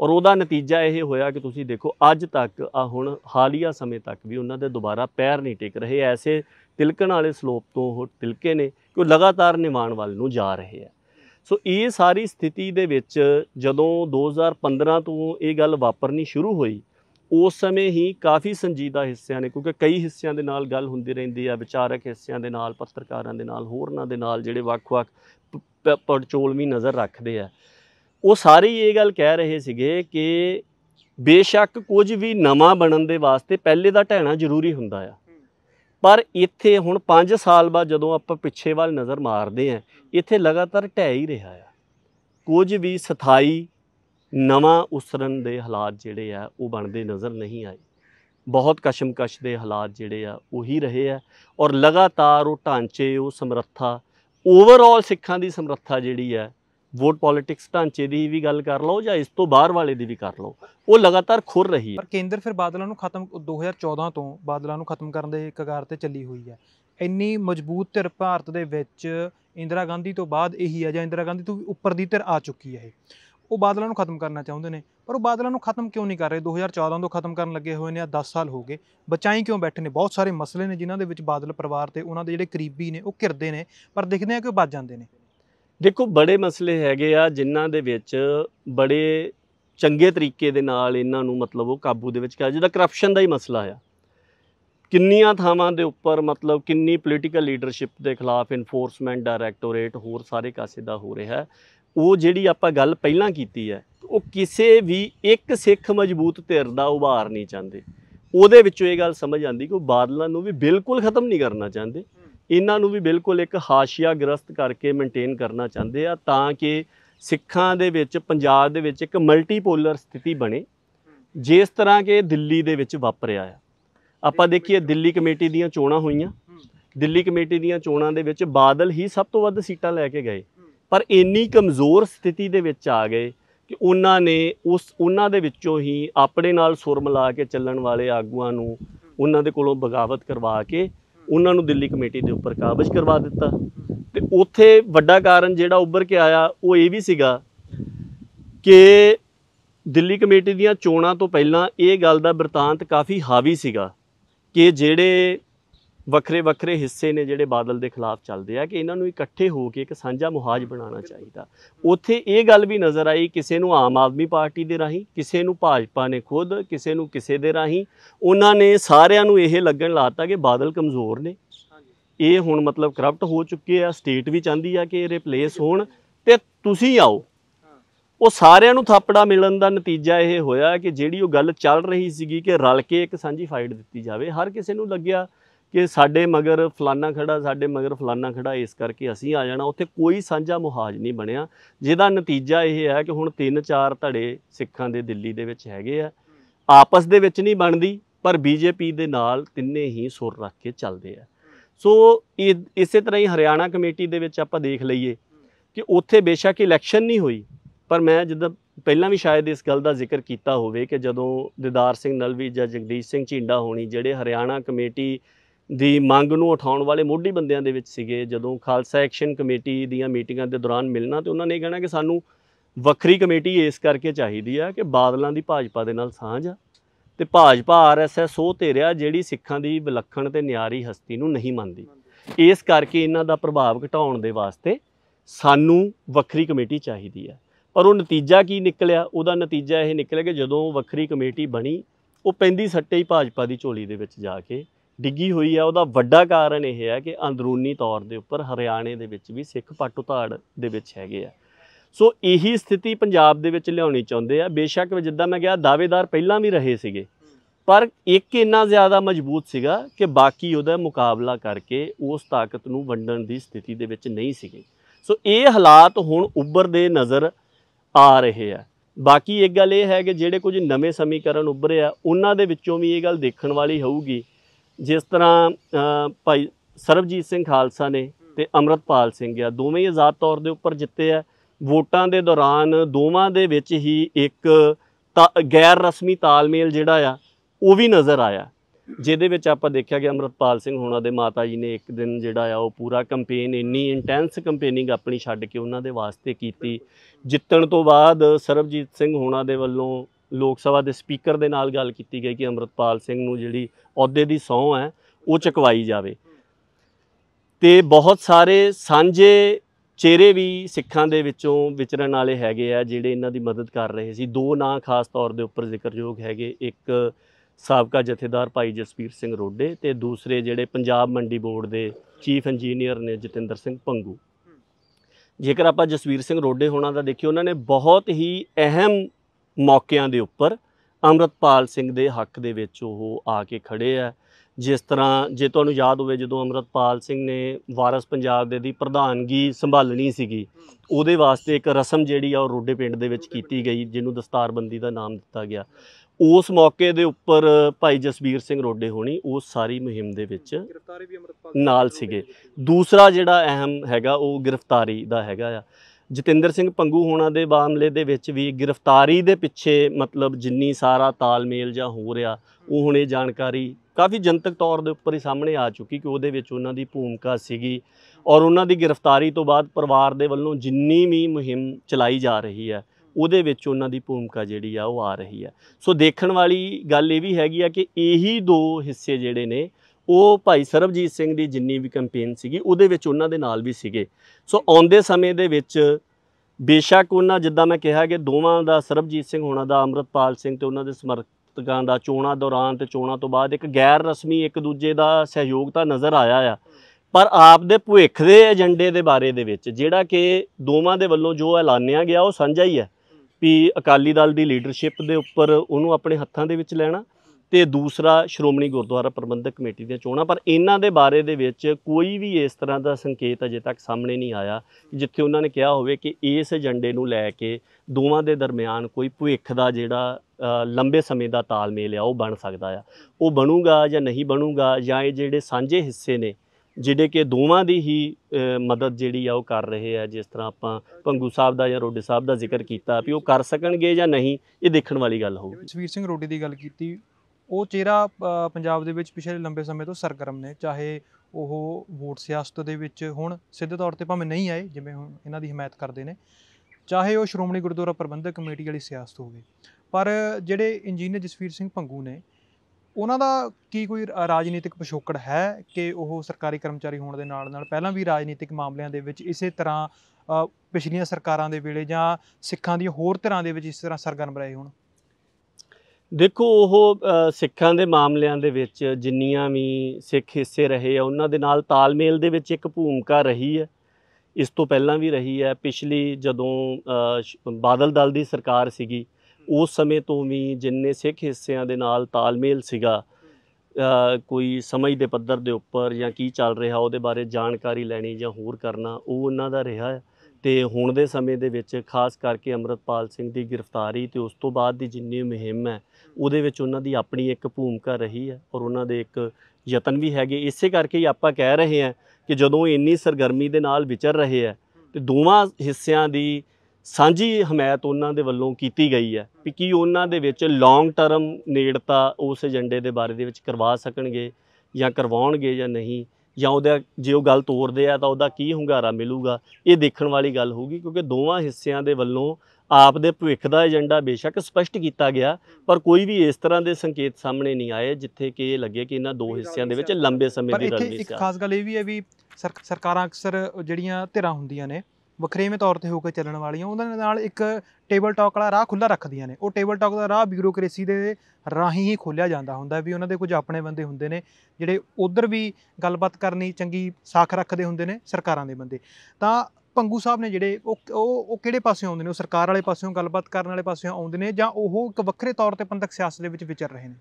ਔਰ ਉਹਦਾ ਨਤੀਜਾ ਇਹ ਹੋਇਆ ਕਿ ਤੁਸੀਂ ਦੇਖੋ ਅੱਜ ਤੱਕ ਆ ਹੁਣ ਹਾਲੀਆ ਸਮੇਂ ਤੱਕ ਵੀ ਉਹਨਾਂ ਦੇ ਦੁਬਾਰਾ ਪੈਰ ਨਹੀਂ ਟਿਕ ਰਹੇ ਐਸੇ ਤਿਲਕਣ ਵਾਲੇ ਸਲੋਪ ਤੋਂ ਉਹ ਤਿਲਕੇ ਨੇ ਕਿ ਉਹ ਲਗਾਤਾਰ ਨਿਵਾਣ ਵੱਲ ਨੂੰ ਜਾ ਰਹੇ ਆ ਸੋ ਇਹ ਸਾਰੀ ਸਥਿਤੀ ਦੇ ਵਿੱਚ ਜਦੋਂ 2015 ਤੋਂ ਇਹ ਗੱਲ ਵਾਪਰਨੀ ਸ਼ੁਰੂ ਹੋਈ ਉਸ ਸਮੇਂ ਹੀ ਕਾਫੀ ਸੰਜੀਦਾ ਹਿੱਸਿਆਂ ਨੇ ਕਿਉਂਕਿ ਕਈ ਹਿੱਸਿਆਂ ਦੇ ਨਾਲ ਗੱਲ ਹੁੰਦੀ ਰਹਿੰਦੀ ਆ ਵਿਚਾਰਕ ਹਿੱਸਿਆਂ ਦੇ ਨਾਲ ਪੱਤਰਕਾਰਾਂ ਦੇ ਨਾਲ ਹੋਰਨਾਂ ਦੇ ਨਾਲ ਜਿਹੜੇ ਵੱਖ-ਵੱਖ ਪੜਚੋਲ ਵੀ ਨਜ਼ਰ ਰੱਖਦੇ ਆ ਉਹ ਸਾਰੇ ਇਹ ਗੱਲ ਕਹਿ ਰਹੇ ਸੀਗੇ ਕਿ ਬੇਸ਼ੱਕ ਕੁਝ ਵੀ ਨਵਾਂ ਬਣਨ ਦੇ ਵਾਸਤੇ ਪਹਿਲੇ ਦਾ ਢਹਿਣਾ ਜ਼ਰੂਰੀ ਹੁੰਦਾ ਆ ਪਰ ਇੱਥੇ ਹੁਣ 5 ਸਾਲ ਬਾਅਦ ਜਦੋਂ ਆਪਾਂ ਪਿੱਛੇ ਵੱਲ ਨਜ਼ਰ ਮਾਰਦੇ ਆ ਇੱਥੇ ਲਗਾਤਾਰ ਢਹਿ ਹੀ ਰਿਹਾ ਆ ਕੁਝ ਵੀ ਸਥਾਈ ਨਵਾਂ ਉਸਰਨ ਦੇ ਹਾਲਾਤ ਜਿਹੜੇ ਆ ਉਹ ਬਣਦੇ ਨਜ਼ਰ ਨਹੀਂ ਆਏ ਬਹੁਤ ਕਸ਼ਮਕਸ਼ ਦੇ ਹਾਲਾਤ ਜਿਹੜੇ ਆ ਉਹੀ ਰਹੇ ਆ ਔਰ ਲਗਾਤਾਰ ਉਹ ਢਾਂਚੇ ਉਹ ਸਮਰੱਥਾ ਓਵਰਆਲ ਸਿੱਖਾਂ ਦੀ ਸਮਰੱਥਾ ਜਿਹੜੀ ਆ ਵੋਟ ਪੋਲਿਟਿਕਸ ਢਾਂਚੇ ਦੀ ਵੀ ਗੱਲ ਕਰ ਲਓ ਜਾਂ ਇਸ ਤੋਂ ਬਾਹਰ ਵਾਲੇ ਦੀ ਵੀ ਕਰ ਲਓ ਉਹ ਲਗਾਤਾਰ ਖੁਰ ਰਹੀ ਹੈ ਪਰ ਕੇਂਦਰ ਫਿਰ ਬਾਦਲਾਂ ਨੂੰ ਖਤਮ 2014 ਤੋਂ ਬਾਦਲਾਂ ਨੂੰ ਖਤਮ ਕਰਨ ਦੇ ਕਗਾਰ ਤੇ ਚੱਲੀ ਹੋਈ ਹੈ ਇੰਨੀ ਮਜ਼ਬੂਤ ਧਿਰ ਭਾਰਤ ਦੇ ਵਿੱਚ ਇੰਦਰਾ ਗਾਂਧੀ ਤੋਂ ਬਾਅਦ ਇਹੀ ਆ ਜਾਂ ਇੰਦਰਾ ਗਾਂਧੀ ਤੋਂ ਉੱਪਰ ਦੀ ਧਿਰ ਆ ਚੁੱਕੀ ਹੈ ਉਹ ਬਾਦਲਾਂ ਨੂੰ ਖਤਮ ਕਰਨਾ ਚਾਹੁੰਦੇ ਨੇ ਪਰ ਉਹ ਬਾਦਲਾਂ ਨੂੰ ਖਤਮ ਕਿਉਂ ਨਹੀਂ ਕਰ ਰਹੇ 2014 ਤੋਂ ਖਤਮ ਕਰਨ ਲੱਗੇ ਹੋਏ ਨੇ ਆ 10 ਸਾਲ ਹੋ ਗਏ ਬਚਾਈ ਕਿਉਂ ਬੈਠੇ ਨੇ ਬਹੁਤ ਸਾਰੇ ਮਸਲੇ ਨੇ ਜਿਨ੍ਹਾਂ ਦੇ ਵਿੱਚ ਬਾਦਲ ਪਰਿਵਾਰ ਤੇ ਉਹਨਾਂ ਦੇ ਜਿਹੜੇ ਕਰੀਬੀ ਨੇ ਉਹ ਘਿਰਦੇ ਨੇ ਪਰ ਦੇਖਦੇ ਆ ਕਿ ਉਹ ਵੱਜ ਜਾਂਦੇ ਨੇ ਦੇਖੋ ਬੜੇ ਮਸਲੇ ਹੈਗੇ ਆ ਜਿਨ੍ਹਾਂ ਦੇ ਵਿੱਚ ਬੜੇ ਚੰਗੇ ਤਰੀਕੇ ਦੇ ਨਾਲ ਇਹਨਾਂ ਨੂੰ ਮਤਲਬ ਉਹ ਕਾਬੂ ਦੇ ਵਿੱਚ ਕਰ ਜਿਹਦਾ ਕਰਪਸ਼ਨ ਦਾ ਹੀ ਮਸਲਾ ਆ ਕਿੰਨੀਆਂ ਥਾਵਾਂ ਦੇ ਉੱਪਰ ਮਤਲਬ ਕਿੰਨੀ ਪੋਲੀਟੀਕਲ ਲੀਡਰਸ਼ਿਪ ਦੇ ਖਿਲਾਫ ਇਨਫੋਰਸਮੈਂਟ ਡਾਇਰੈਕਟੋਰੇਟ ਹੋਰ ਸਾਰੇ ਕਾਸੇ ਦਾ ਹੋ ਰਿਹਾ ਹੈ ਉਹ ਜਿਹੜੀ ਆਪਾਂ ਗੱਲ ਪਹਿਲਾਂ ਕੀਤੀ ਹੈ ਉਹ ਕਿਸੇ ਵੀ ਇੱਕ ਸਿੱਖ ਮਜ਼ਬੂਤ ਧਿਰ ਦਾ ਉਭਾਰ ਨਹੀਂ ਚਾਹੁੰਦੇ ਉਹਦੇ ਵਿੱਚੋਂ ਇਹ ਗੱਲ ਸਮਝ ਆਂਦੀ ਕਿ ਉਹ ਬਾਦਲਾਂ ਨੂੰ ਵੀ ਬਿਲਕੁਲ ਖਤਮ ਨਹੀਂ ਕਰਨਾ ਚਾਹੁੰਦੇ ਇਹਨਾਂ ਨੂੰ ਵੀ ਬਿਲਕੁਲ ਇੱਕ ਹਾਸ਼ੀਆ ਗ੍ਰਸਤ ਕਰਕੇ ਮੇਨਟੇਨ ਕਰਨਾ ਚਾਹੁੰਦੇ ਆ ਤਾਂ ਕਿ ਸਿੱਖਾਂ ਦੇ ਵਿੱਚ ਪੰਜਾਬ ਦੇ ਵਿੱਚ ਇੱਕ ਮਲਟੀਪੋਲਰ ਸਥਿਤੀ ਬਣੇ ਜਿਸ ਤਰ੍ਹਾਂ ਕਿ ਦਿੱਲੀ ਦੇ ਵਿੱਚ ਵਾਪਰਿਆ ਆ ਆਪਾਂ ਦੇਖੀਏ ਦਿੱਲੀ ਕਮੇਟੀ ਦੀਆਂ ਚੋਣਾਂ ਹੋਈਆਂ ਦਿੱਲੀ ਕਮੇਟੀ ਦੀਆਂ ਚੋਣਾਂ ਦੇ ਵਿੱਚ ਬਾਦਲ ਹੀ ਸਭ ਤੋਂ ਵੱਧ ਸੀਟਾਂ ਲੈ ਕੇ ਗਏ ਪਰ ਇੰਨੀ ਕਮਜ਼ੋਰ ਸਥਿਤੀ ਦੇ ਵਿੱਚ ਆ ਗਏ ਕਿ ਉਹਨਾਂ ਨੇ ਉਸ ਉਹਨਾਂ ਦੇ ਵਿੱਚੋਂ ਹੀ ਆਪਣੇ ਨਾਲ ਸੁਰ ਮਿਲਾ ਕੇ ਚੱਲਣ ਵਾਲੇ ਆਗੂਆਂ ਨੂੰ ਉਹਨਾਂ ਦੇ ਕੋਲੋਂ ਬਗਾਵਤ ਕਰਵਾ ਕੇ ਉਹਨਾਂ ਨੂੰ ਦਿੱਲੀ ਕਮੇਟੀ ਦੇ ਉੱਪਰ ਕਾਬਜ ਕਰਵਾ ਦਿੱਤਾ ਤੇ ਉੱਥੇ ਵੱਡਾ ਕਾਰਨ ਜਿਹੜਾ ਉੱਭਰ ਕੇ ਆਇਆ ਉਹ ਇਹ ਵੀ ਸੀਗਾ ਕਿ ਦਿੱਲੀ ਕਮੇਟੀ ਦੀਆਂ ਚੋਣਾਂ ਤੋਂ ਪਹਿਲਾਂ ਇਹ ਗੱਲ ਦਾ ਬਰਤਾਂਤ ਕਾਫੀ ਹਾਵੀ ਸੀਗਾ ਕਿ ਜਿਹੜੇ ਵੱਖਰੇ ਵੱਖਰੇ ਹਿੱਸੇ ਨੇ ਜਿਹੜੇ ਬਾਦਲ ਦੇ ਖਿਲਾਫ ਚੱਲਦੇ ਆ ਕਿ ਇਹਨਾਂ ਨੂੰ ਇਕੱਠੇ ਹੋ ਕੇ ਇੱਕ ਸਾਂਝਾ ਮੁਹਾਜ ਬਣਾਉਣਾ ਚਾਹੀਦਾ ਉੱਥੇ ਇਹ ਗੱਲ ਵੀ ਨਜ਼ਰ ਆਈ ਕਿਸੇ ਨੂੰ ਆਮ ਆਦਮੀ ਪਾਰਟੀ ਦੇ ਰਾਹੀਂ ਕਿਸੇ ਨੂੰ ਭਾਜਪਾ ਨੇ ਖੁਦ ਕਿਸੇ ਨੂੰ ਕਿਸੇ ਦੇ ਰਾਹੀਂ ਉਹਨਾਂ ਨੇ ਸਾਰਿਆਂ ਨੂੰ ਇਹ ਲੱਗਣ ਲਾਤਾ ਕਿ ਬਾਦਲ ਕਮਜ਼ੋਰ ਨੇ ਇਹ ਹੁਣ ਮਤਲਬ ਕਰਪਟ ਹੋ ਚੁੱਕੇ ਆ ਸਟੇਟ ਵੀ ਚਾਹੁੰਦੀ ਆ ਕਿ ਇਹ ਰਿਪਲੇਸ ਹੋਣ ਤੇ ਤੁਸੀਂ ਆਓ ਉਹ ਸਾਰਿਆਂ ਨੂੰ ਥਾਪੜਾ ਮਿਲਣ ਦਾ ਨਤੀਜਾ ਇਹ ਹੋਇਆ ਕਿ ਜਿਹੜੀ ਉਹ ਗੱਲ ਚੱਲ ਰਹੀ ਸੀਗੀ ਕਿ ਰਲ ਕੇ ਇੱਕ ਸਾਂਝੀ ਫਾਈਟ ਦਿੱਤੀ ਜਾਵੇ ਹਰ ਕਿਸੇ ਨੂੰ ਲੱਗਿਆ ਕਿ ਸਾਡੇ ਮਗਰ ਫਲਾਨਾ ਖੜਾ ਸਾਡੇ ਮਗਰ ਫਲਾਨਾ ਖੜਾ ਇਸ ਕਰਕੇ ਅਸੀਂ ਆ ਜਾਣਾ ਉੱਥੇ ਕੋਈ ਸਾਂਝਾ ਮੁਹਾਜ ਨਹੀਂ ਬਣਿਆ ਜਿਹਦਾ ਨਤੀਜਾ ਇਹ ਹੈ ਕਿ ਹੁਣ ਤਿੰਨ ਚਾਰ ਧੜੇ ਸਿੱਖਾਂ ਦੇ ਦਿੱਲੀ ਦੇ ਵਿੱਚ ਹੈਗੇ ਆ ਆਪਸ ਦੇ ਵਿੱਚ ਨਹੀਂ ਬਣਦੀ ਪਰ ਬੀਜੇਪੀ ਦੇ ਨਾਲ ਤਿੰਨੇ ਹੀ ਸੁਰ ਰੱਖ ਕੇ ਚੱਲਦੇ ਆ ਸੋ ਇਸੇ ਤਰ੍ਹਾਂ ਹੀ ਹਰਿਆਣਾ ਕਮੇਟੀ ਦੇ ਵਿੱਚ ਆਪਾਂ ਦੇਖ ਲਈਏ ਕਿ ਉੱਥੇ ਬੇਸ਼ੱਕ ਇਲੈਕਸ਼ਨ ਨਹੀਂ ਹੋਈ ਪਰ ਮੈਂ ਜਦੋਂ ਪਹਿਲਾਂ ਵੀ ਸ਼ਾਇਦ ਇਸ ਗੱਲ ਦਾ ਜ਼ਿਕਰ ਕੀਤਾ ਹੋਵੇ ਕਿ ਜਦੋਂ ਦਿਦਾਰ ਸਿੰਘ ਨਲਵੀ ਜਾਂ ਜਗਦੀਸ਼ ਸਿੰਘ ਝਿੰਡਾ ਹੋਣੀ ਜਿਹੜੇ ਹਰਿਆਣਾ ਕਮੇਟੀ ਦੀ ਮੰਗ ਨੂੰ ਉਠਾਉਣ ਵਾਲੇ ਮੋਢੀ ਬੰਦਿਆਂ ਦੇ ਵਿੱਚ ਸੀਗੇ ਜਦੋਂ ਖਾਲਸਾ ਐਕਸ਼ਨ ਕਮੇਟੀ ਦੀਆਂ ਮੀਟਿੰਗਾਂ ਦੇ ਦੌਰਾਨ ਮਿਲਣਾ ਤੇ ਉਹਨਾਂ ਨੇ ਕਹਿਣਾ ਕਿ ਸਾਨੂੰ ਵੱਖਰੀ ਕਮੇਟੀ ਇਸ ਕਰਕੇ ਚਾਹੀਦੀ ਆ ਕਿ ਬਾਦਲਾਂ ਦੀ ਭਾਜਪਾ ਦੇ ਨਾਲ ਸਾਂਝ ਆ ਤੇ ਭਾਜਪਾ ਆਰਐਸਐਸ ਉਹ ਤੇ ਰਿਆ ਜਿਹੜੀ ਸਿੱਖਾਂ ਦੀ ਵਿਲੱਖਣ ਤੇ ਨਿਆਰੀ ਹਸਤੀ ਨੂੰ ਨਹੀਂ ਮੰਨਦੀ ਇਸ ਕਰਕੇ ਇਹਨਾਂ ਦਾ ਪ੍ਰਭਾਵ ਘਟਾਉਣ ਦੇ ਵਾਸਤੇ ਸਾਨੂੰ ਵੱਖਰੀ ਕਮੇਟੀ ਚਾਹੀਦੀ ਆ ਪਰ ਉਹ ਨਤੀਜਾ ਕੀ ਨਿਕਲਿਆ ਉਹਦਾ ਨਤੀਜਾ ਇਹ ਨਿਕਲਿਆ ਕਿ ਜਦੋਂ ਵੱਖਰੀ ਕਮੇਟੀ ਬਣੀ ਉਹ ਪੈਂਦੀ ਸੱਟੇ ਹੀ ਭਾਜਪਾ ਦੀ ਝੋਲੀ ਦੇ ਵਿੱਚ ਜਾ ਕੇ ਡਿੱਗੀ ਹੋਈ ਆ ਉਹਦਾ ਵੱਡਾ ਕਾਰਨ ਇਹ ਹੈ ਕਿ ਅੰਦਰੂਨੀ ਤੌਰ ਦੇ ਉੱਪਰ ਹਰਿਆਣੇ ਦੇ ਵਿੱਚ ਵੀ ਸਿੱਖ ਪਟੁਤਾੜ ਦੇ ਵਿੱਚ ਹੈਗੇ ਆ ਸੋ ਇਹੀ ਸਥਿਤੀ ਪੰਜਾਬ ਦੇ ਵਿੱਚ ਲਿਆਉਣੀ ਚਾਹੁੰਦੇ ਆ ਬੇਸ਼ੱਕ ਜਿੱਦਾਂ ਮੈਂ ਕਿਹਾ ਦਾਵੇਦਾਰ ਪਹਿਲਾਂ ਵੀ ਰਹੇ ਸੀਗੇ ਪਰ ਇੱਕ ਇੰਨਾ ਜ਼ਿਆਦਾ ਮਜ਼ਬੂਤ ਸੀਗਾ ਕਿ ਬਾਕੀ ਉਹਦਾ ਮੁਕਾਬਲਾ ਕਰਕੇ ਉਸ ਤਾਕਤ ਨੂੰ ਵੰਡਣ ਦੀ ਸਥਿਤੀ ਦੇ ਵਿੱਚ ਨਹੀਂ ਸੀਗੇ ਸੋ ਇਹ ਹਾਲਾਤ ਹੁਣ ਉੱਭਰਦੇ ਨਜ਼ਰ ਆ ਰਹੇ ਆ ਬਾਕੀ ਇੱਕ ਗੱਲ ਇਹ ਹੈ ਕਿ ਜਿਹੜੇ ਕੁਝ ਨਵੇਂ ਸਮੀਕਰਨ ਉੱਭਰੇ ਆ ਉਹਨਾਂ ਦੇ ਵਿੱਚੋਂ ਵੀ ਇਹ ਗੱਲ ਦੇਖਣ ਵਾਲੀ ਹੋਊਗੀ ਜਿਸ ਤਰ੍ਹਾਂ ਭਾਈ ਸਰਬਜੀਤ ਸਿੰਘ ਖਾਲਸਾ ਨੇ ਤੇ ਅਮਰਤਪਾਲ ਸਿੰਘ ਆ ਦੋਵੇਂ ਹੀ ਆਜ਼ਾਦ ਤੌਰ ਦੇ ਉੱਪਰ ਜਿੱਤੇ ਆ ਵੋਟਾਂ ਦੇ ਦੌਰਾਨ ਦੋਵਾਂ ਦੇ ਵਿੱਚ ਹੀ ਇੱਕ ਗੈਰ ਰਸਮੀ ਤਾਲਮੇਲ ਜਿਹੜਾ ਆ ਉਹ ਵੀ ਨਜ਼ਰ ਆਇਆ ਜਿਹਦੇ ਵਿੱਚ ਆਪਾਂ ਦੇਖਿਆ ਕਿ ਅਮਰਤਪਾਲ ਸਿੰਘ ਹੋਣਾ ਦੇ ਮਾਤਾ ਜੀ ਨੇ ਇੱਕ ਦਿਨ ਜਿਹੜਾ ਆ ਉਹ ਪੂਰਾ ਕੈਂਪੇਨ ਇੰਨੀ ਇੰਟੈਂਸ ਕੈਂਪੇਨਿੰਗ ਆਪਣੀ ਛੱਡ ਕੇ ਉਹਨਾਂ ਦੇ ਵਾਸਤੇ ਕੀਤੀ ਜਿੱਤਣ ਤੋਂ ਬਾਅਦ ਸਰਬਜੀਤ ਸਿੰਘ ਹੋਣਾ ਦੇ ਵੱਲੋਂ ਲੋਕ ਸਭਾ ਦੇ ਸਪੀਕਰ ਦੇ ਨਾਲ ਗੱਲ ਕੀਤੀ ਗਈ ਕਿ ਅਮਰਤਪਾਲ ਸਿੰਘ ਨੂੰ ਜਿਹੜੀ ਅਹੁਦੇ ਦੀ ਸੌ ਹੈ ਉਹ ਚਕਵਾਈ ਜਾਵੇ ਤੇ ਬਹੁਤ ਸਾਰੇ ਸਾਂਝੇ ਚਿਹਰੇ ਵੀ ਸਿੱਖਾਂ ਦੇ ਵਿੱਚੋਂ ਵਿਚਰਨ ਵਾਲੇ ਹੈਗੇ ਆ ਜਿਹੜੇ ਇਹਨਾਂ ਦੀ ਮਦਦ ਕਰ ਰਹੇ ਸੀ ਦੋ ਨਾਂ ਖਾਸ ਤੌਰ ਦੇ ਉੱਪਰ ਜ਼ਿਕਰਯੋਗ ਹੈਗੇ ਇੱਕ ਸਾਬਕਾ ਜਥੇਦਾਰ ਭਾਈ ਜਸਪੀਰ ਸਿੰਘ ਰੋਡੇ ਤੇ ਦੂਸਰੇ ਜਿਹੜੇ ਪੰਜਾਬ ਮੰਡੀ ਬੋਰਡ ਦੇ ਚੀਫ ਇੰਜੀਨੀਅਰ ਨੇ ਜਤਿੰਦਰ ਸਿੰਘ ਪੰਗੂ ਜੇਕਰ ਆਪਾਂ ਜਸਵੀਰ ਸਿੰਘ ਰੋਡੇ ਹੋਣਾ ਦਾ ਦੇਖੀਏ ਉਹਨਾਂ ਨੇ ਬਹੁਤ ਹੀ ਅਹਿਮ ਮੌਕਿਆਂ ਦੇ ਉੱਪਰ ਅਮਰਤਪਾਲ ਸਿੰਘ ਦੇ ਹੱਕ ਦੇ ਵਿੱਚ ਉਹ ਆ ਕੇ ਖੜੇ ਆ ਜਿਸ ਤਰ੍ਹਾਂ ਜੇ ਤੁਹਾਨੂੰ ਯਾਦ ਹੋਵੇ ਜਦੋਂ ਅਮਰਤਪਾਲ ਸਿੰਘ ਨੇ ਵਾਰਸ ਪੰਜਾਬ ਦੇ ਦੀ ਪ੍ਰਧਾਨਗੀ ਸੰਭਾਲਣੀ ਸੀਗੀ ਉਹਦੇ ਵਾਸਤੇ ਇੱਕ ਰਸਮ ਜਿਹੜੀ ਆ ਉਹ ਰੋਡੇ ਪਿੰਡ ਦੇ ਵਿੱਚ ਕੀਤੀ ਗਈ ਜਿਹਨੂੰ ਦਸਤਾਰਬੰਦੀ ਦਾ ਨਾਮ ਦਿੱਤਾ ਗਿਆ ਉਸ ਮੌਕੇ ਦੇ ਉੱਪਰ ਭਾਈ ਜਸਬੀਰ ਸਿੰਘ ਰੋਡੇ ਹੋਣੀ ਉਸ ਸਾਰੀ ਮੁਹਿੰਮ ਦੇ ਵਿੱਚ ਨਾਲ ਸੀਗੇ ਦੂਸਰਾ ਜਿਹੜਾ ਅਹਿਮ ਹੈਗਾ ਉਹ ਗ੍ਰਿਫਤਾਰੀ ਦਾ ਹੈਗਾ ਆ ਜਤਿੰਦਰ ਸਿੰਘ ਪੰਗੂ ਹੋਣਾ ਦੇ ਬਾਮਲੇ ਦੇ ਵਿੱਚ ਵੀ ਗ੍ਰਿਫਤਾਰੀ ਦੇ ਪਿੱਛੇ ਮਤਲਬ ਜਿੰਨੀ ਸਾਰਾ ਤਾਲਮੇਲ ਜਾਂ ਹੋ ਰਿਹਾ ਉਹ ਹੁਣ ਇਹ ਜਾਣਕਾਰੀ ਕਾਫੀ ਜਨਤਕ ਤੌਰ ਦੇ ਉੱਪਰ ਹੀ ਸਾਹਮਣੇ ਆ ਚੁੱਕੀ ਕਿ ਉਹਦੇ ਵਿੱਚ ਉਹਨਾਂ ਦੀ ਭੂਮਿਕਾ ਸੀਗੀ ਔਰ ਉਹਨਾਂ ਦੀ ਗ੍ਰਿਫਤਾਰੀ ਤੋਂ ਬਾਅਦ ਪਰਿਵਾਰ ਦੇ ਵੱਲੋਂ ਜਿੰਨੀ ਵੀ ਮੁਹਿੰਮ ਚਲਾਈ ਜਾ ਰਹੀ ਹੈ ਉਹਦੇ ਵਿੱਚ ਉਹਨਾਂ ਦੀ ਭੂਮਿਕਾ ਜਿਹੜੀ ਆ ਉਹ ਆ ਰਹੀ ਹੈ ਸੋ ਦੇਖਣ ਵਾਲੀ ਗੱਲ ਇਹ ਵੀ ਹੈਗੀ ਆ ਕਿ ਇਹੀ ਦੋ ਹਿੱਸੇ ਜਿਹੜੇ ਨੇ ਉਹ ਭਾਈ ਸਰਬਜੀਤ ਸਿੰਘ ਦੀ ਜਿੰਨੀ ਵੀ ਕੈਂਪੇਨ ਸੀਗੀ ਉਹਦੇ ਵਿੱਚ ਉਹਨਾਂ ਦੇ ਨਾਲ ਵੀ ਸੀਗੇ ਸੋ ਆਉਂਦੇ ਸਮੇਂ ਦੇ ਵਿੱਚ ਬੇਸ਼ੱਕ ਉਹਨਾਂ ਜਿੱਦਾਂ ਮੈਂ ਕਿਹਾ ਕਿ ਦੋਵਾਂ ਦਾ ਸਰਬਜੀਤ ਸਿੰਘ ਹੋਣਾ ਦਾ ਅਮਰਤਪਾਲ ਸਿੰਘ ਤੇ ਉਹਨਾਂ ਦੇ ਸਮਰਥਕਾਂ ਦਾ ਚੋਣਾਂ ਦੌਰਾਨ ਤੇ ਚੋਣਾਂ ਤੋਂ ਬਾਅਦ ਇੱਕ ਗੈਰ ਰਸਮੀ ਇੱਕ ਦੂਜੇ ਦਾ ਸਹਿਯੋਗ ਤਾਂ ਨਜ਼ਰ ਆਇਆ ਆ ਪਰ ਆਪ ਦੇ ਭੁੱਖ ਦੇ ਏਜੰਡੇ ਦੇ ਬਾਰੇ ਦੇ ਵਿੱਚ ਜਿਹੜਾ ਕਿ ਦੋਵਾਂ ਦੇ ਵੱਲੋਂ ਜੋ ਐਲਾਨਿਆ ਗਿਆ ਉਹ ਸਾਂਝਾ ਹੀ ਹੈ ਵੀ ਅਕਾਲੀ ਦਲ ਦੀ ਲੀਡਰਸ਼ਿਪ ਦੇ ਉੱਪਰ ਉਹਨੂੰ ਆਪਣੇ ਹੱਥਾਂ ਦੇ ਵਿੱਚ ਲੈਣਾ ਤੇ ਦੂਸਰਾ ਸ਼੍ਰੋਮਣੀ ਗੁਰਦੁਆਰਾ ਪ੍ਰਬੰਧਕ ਕਮੇਟੀ ਦੀਆਂ ਚੋਣਾਂ ਪਰ ਇਹਨਾਂ ਦੇ ਬਾਰੇ ਦੇ ਵਿੱਚ ਕੋਈ ਵੀ ਇਸ ਤਰ੍ਹਾਂ ਦਾ ਸੰਕੇਤ ਅਜੇ ਤੱਕ ਸਾਹਮਣੇ ਨਹੀਂ ਆਇਆ ਜਿੱਥੇ ਉਹਨਾਂ ਨੇ ਕਿਹਾ ਹੋਵੇ ਕਿ ਇਸ ਏਜੰਡੇ ਨੂੰ ਲੈ ਕੇ ਦੋਵਾਂ ਦੇ ਦਰਮਿਆਨ ਕੋਈ ਭੁਇਖ ਦਾ ਜਿਹੜਾ ਲੰਬੇ ਸਮੇਂ ਦਾ ਤਾਲਮੇਲ ਆ ਉਹ ਬਣ ਸਕਦਾ ਆ ਉਹ ਬਣੂਗਾ ਜਾਂ ਨਹੀਂ ਬਣੂਗਾ ਜਾਂ ਇਹ ਜਿਹੜੇ ਸਾਂਝੇ ਹਿੱਸੇ ਨੇ ਜਿਹੜੇ ਕਿ ਦੋਵਾਂ ਦੀ ਹੀ ਮਦਦ ਜਿਹੜੀ ਆ ਉਹ ਕਰ ਰਹੇ ਆ ਜਿਸ ਤਰ੍ਹਾਂ ਆਪਾਂ ਪੰਗੂ ਸਾਹਿਬ ਦਾ ਜਾਂ ਰੋਡੇ ਸਾਹਿਬ ਦਾ ਜ਼ਿਕਰ ਕੀਤਾ ਵੀ ਉਹ ਕਰ ਸਕਣਗੇ ਜਾਂ ਨਹੀਂ ਇਹ ਦੇਖਣ ਵਾਲੀ ਗੱਲ ਹੋਊਗੀ ਸਵੀਰ ਸਿੰਘ ਰੋਡੇ ਦੀ ਗੱਲ ਕੀਤੀ ਉਹ ਚਿਹਰਾ ਪੰਜਾਬ ਦੇ ਵਿੱਚ ਪਿਛਲੇ ਲੰਬੇ ਸਮੇਂ ਤੋਂ ਸਰਗਰਮ ਨੇ ਚਾਹੇ ਉਹ ਵੋਟ ਸਿਆਸਤ ਦੇ ਵਿੱਚ ਹੁਣ ਸਿੱਧੇ ਤੌਰ ਤੇ ਭਾਵੇਂ ਨਹੀਂ ਆਏ ਜਿਵੇਂ ਹੁਣ ਇਹਨਾਂ ਦੀ ਹਮਾਇਤ ਕਰਦੇ ਨੇ ਚਾਹੇ ਉਹ ਸ਼੍ਰੋਮਣੀ ਗੁਰਦੁਆਰਾ ਪ੍ਰਬੰਧਕ ਕਮੇਟੀ ਵਾਲੀ ਸਿਆਸਤ ਹੋਵੇ ਪਰ ਜਿਹੜੇ ਇੰਜੀਨੀਅਰ ਜਸਵੀਰ ਸਿੰਘ ਭੰਗੂ ਨੇ ਉਹਨਾਂ ਦਾ ਕੀ ਕੋਈ ਰਾਜਨੀਤਿਕ ਪਿਛੋਕੜ ਹੈ ਕਿ ਉਹ ਸਰਕਾਰੀ ਕਰਮਚਾਰੀ ਹੋਣ ਦੇ ਨਾਲ ਨਾਲ ਪਹਿਲਾਂ ਵੀ ਰਾਜਨੀਤਿਕ ਮਾਮਲਿਆਂ ਦੇ ਵਿੱਚ ਇਸੇ ਤਰ੍ਹਾਂ ਪਿਛਲੀਆਂ ਸਰਕਾਰਾਂ ਦੇ ਵੇਲੇ ਜਾਂ ਸਿੱਖਾਂ ਦੀ ਹੋਰ ਤਰ੍ਹਾਂ ਦੇ ਵਿੱਚ ਇਸ ਤਰ੍ਹਾਂ ਸਰਗਰਮ ਰਹੇ ਹੋਣ ਦੇਖੋ ਉਹ ਸਿੱਖਾਂ ਦੇ ਮਾਮਲਿਆਂ ਦੇ ਵਿੱਚ ਜਿੰਨੀਆਂ ਵੀ ਸਿੱਖ ਹਿੱਸੇ ਰਹੇ ਆ ਉਹਨਾਂ ਦੇ ਨਾਲ ਤਾਲਮੇਲ ਦੇ ਵਿੱਚ ਇੱਕ ਭੂਮਿਕਾ ਰਹੀ ਹੈ ਇਸ ਤੋਂ ਪਹਿਲਾਂ ਵੀ ਰਹੀ ਹੈ ਪਿਛਲੀ ਜਦੋਂ ਬਾਦਲ ਦਲ ਦੀ ਸਰਕਾਰ ਸੀਗੀ ਉਸ ਸਮੇਂ ਤੋਂ ਵੀ ਜਿੰਨੇ ਸਿੱਖ ਹਿੱਸਿਆਂ ਦੇ ਨਾਲ ਤਾਲਮੇਲ ਸੀਗਾ ਕੋਈ ਸਮਝ ਦੇ ਪੱਧਰ ਦੇ ਉੱਪਰ ਜਾਂ ਕੀ ਚੱਲ ਰਿਹਾ ਉਹਦੇ ਬਾਰੇ ਜਾਣਕਾਰੀ ਲੈਣੀ ਜਾਂ ਹੋਰ ਕਰਨਾ ਉਹ ਉਹਨਾਂ ਦਾ ਰਿਹਾ ਹੈ ਤੇ ਹੁਣ ਦੇ ਸਮੇਂ ਦੇ ਵਿੱਚ ਖਾਸ ਕਰਕੇ ਅਮਰਤਪਾਲ ਸਿੰਘ ਦੀ ਗ੍ਰਿਫਤਾਰੀ ਤੇ ਉਸ ਤੋਂ ਬਾਅਦ ਦੀ ਜਿੰਨੀ ਮੁਹਿੰਮ ਹੈ ਉਹਦੇ ਵਿੱਚ ਉਹਨਾਂ ਦੀ ਆਪਣੀ ਇੱਕ ਭੂਮਿਕਾ ਰਹੀ ਹੈ ਔਰ ਉਹਨਾਂ ਦੇ ਇੱਕ ਯਤਨ ਵੀ ਹੈਗੇ ਇਸੇ ਕਰਕੇ ਹੀ ਆਪਾਂ ਕਹਿ ਰਹੇ ਹਾਂ ਕਿ ਜਦੋਂ ਇੰਨੀ ਸਰਗਰਮੀ ਦੇ ਨਾਲ ਵਿਚਰ ਰਹੇ ਆ ਤੇ ਦੋਵਾਂ ਹਿੱਸਿਆਂ ਦੀ ਸਾਂਝੀ ਹਮਾਇਤ ਉਹਨਾਂ ਦੇ ਵੱਲੋਂ ਕੀਤੀ ਗਈ ਹੈ ਕਿ ਕੀ ਉਹਨਾਂ ਦੇ ਵਿੱਚ ਲੌਂਗ ਟਰਮ ਨੇੜਤਾ ਉਸ ਏਜੰਡੇ ਦੇ ਬਾਰੇ ਦੇ ਵਿੱਚ ਕਰਵਾ ਸਕਣਗੇ ਜਾਂ ਕਰਵਾਉਣਗੇ ਜਾਂ ਨਹੀਂ ਜਾਂ ਉਹਦਾ ਜੇ ਉਹ ਗੱਲ ਤੋੜਦੇ ਆ ਤਾਂ ਉਹਦਾ ਕੀ ਹੁੰਗਾਰਾ ਮਿਲੂਗਾ ਇਹ ਦੇਖਣ ਵਾਲੀ ਗੱਲ ਹੋਊਗੀ ਕਿਉਂਕਿ ਦੋਵਾਂ ਹਿੱਸਿਆਂ ਦੇ ਵੱਲੋਂ ਆਪ ਦੇ ਭਵਿੱਖ ਦਾ ਏਜੰਡਾ ਬੇਸ਼ੱਕ ਸਪਸ਼ਟ ਕੀਤਾ ਗਿਆ ਪਰ ਕੋਈ ਵੀ ਇਸ ਤਰ੍ਹਾਂ ਦੇ ਸੰਕੇਤ ਸਾਹਮਣੇ ਨਹੀਂ ਆਏ ਜਿੱਥੇ ਕਿ ਇਹ ਲੱਗੇ ਕਿ ਇਹਨਾਂ ਦੋ ਹਿੱਸਿਆਂ ਦੇ ਵਿੱਚ ਲੰਬੇ ਸਮੇਂ ਦੀ ਰਣਨੀਤੀ ਹੈ ਪਰ ਇੱਥੇ ਇੱਕ ਖਾਸ ਗੱਲ ਇਹ ਵੀ ਹੈ ਵੀ ਸਰਕਾਰਾਂ ਅਕਸਰ ਜਿਹੜੀਆਂ ਧਿਰਾਂ ਹੁੰਦੀਆਂ ਨੇ ਵਖਰੇਵੇਂ ਤੌਰ ਤੇ ਹੋ ਕੇ ਚੱਲਣ ਵਾਲੀਆਂ ਉਹਨਾਂ ਦੇ ਨਾਲ ਇੱਕ ਟੇਬਲ ਟਾਕ ਵਾਲਾ ਰਾਹ ਖੁੱਲਾ ਰੱਖਦੀਆਂ ਨੇ ਉਹ ਟੇਬਲ ਟਾਕ ਦਾ ਰਾਹ ਬਿਊਰੋਕ੍ਰੇਸੀ ਦੇ ਰਾਹੀਂ ਹੀ ਖੋਲਿਆ ਜਾਂਦਾ ਹੁੰਦਾ ਵੀ ਉਹਨਾਂ ਦੇ ਕੁਝ ਆਪਣੇ ਬੰਦੇ ਹੁੰਦੇ ਨੇ ਜਿਹੜੇ ਉਧਰ ਵੀ ਗੱਲਬਾਤ ਕਰਨੀ ਚੰਗੀ ਸਾਖ ਰੱਖਦੇ ਹੁੰਦੇ ਨੇ ਸਰਕਾਰਾਂ ਦੇ ਬੰਦੇ ਤਾਂ ਪੰਗੂ ਸਾਹਿਬ ਨੇ ਜਿਹੜੇ ਉਹ ਉਹ ਕਿਹੜੇ ਪਾਸੇ ਆਉਂਦੇ ਨੇ ਉਹ ਸਰਕਾਰ ਵਾਲੇ ਪਾਸਿਓਂ ਗੱਲਬਾਤ ਕਰਨ ਵਾਲੇ ਪਾਸਿਓਂ ਆਉਂਦੇ ਨੇ ਜਾਂ ਉਹ ਇੱਕ ਵੱਖਰੇ ਤੌਰ ਤੇ ਪੰਥਕ ਸਿਆਸਤ ਦੇ ਵਿੱਚ ਵਿਚਰ ਰਹੇ ਨੇ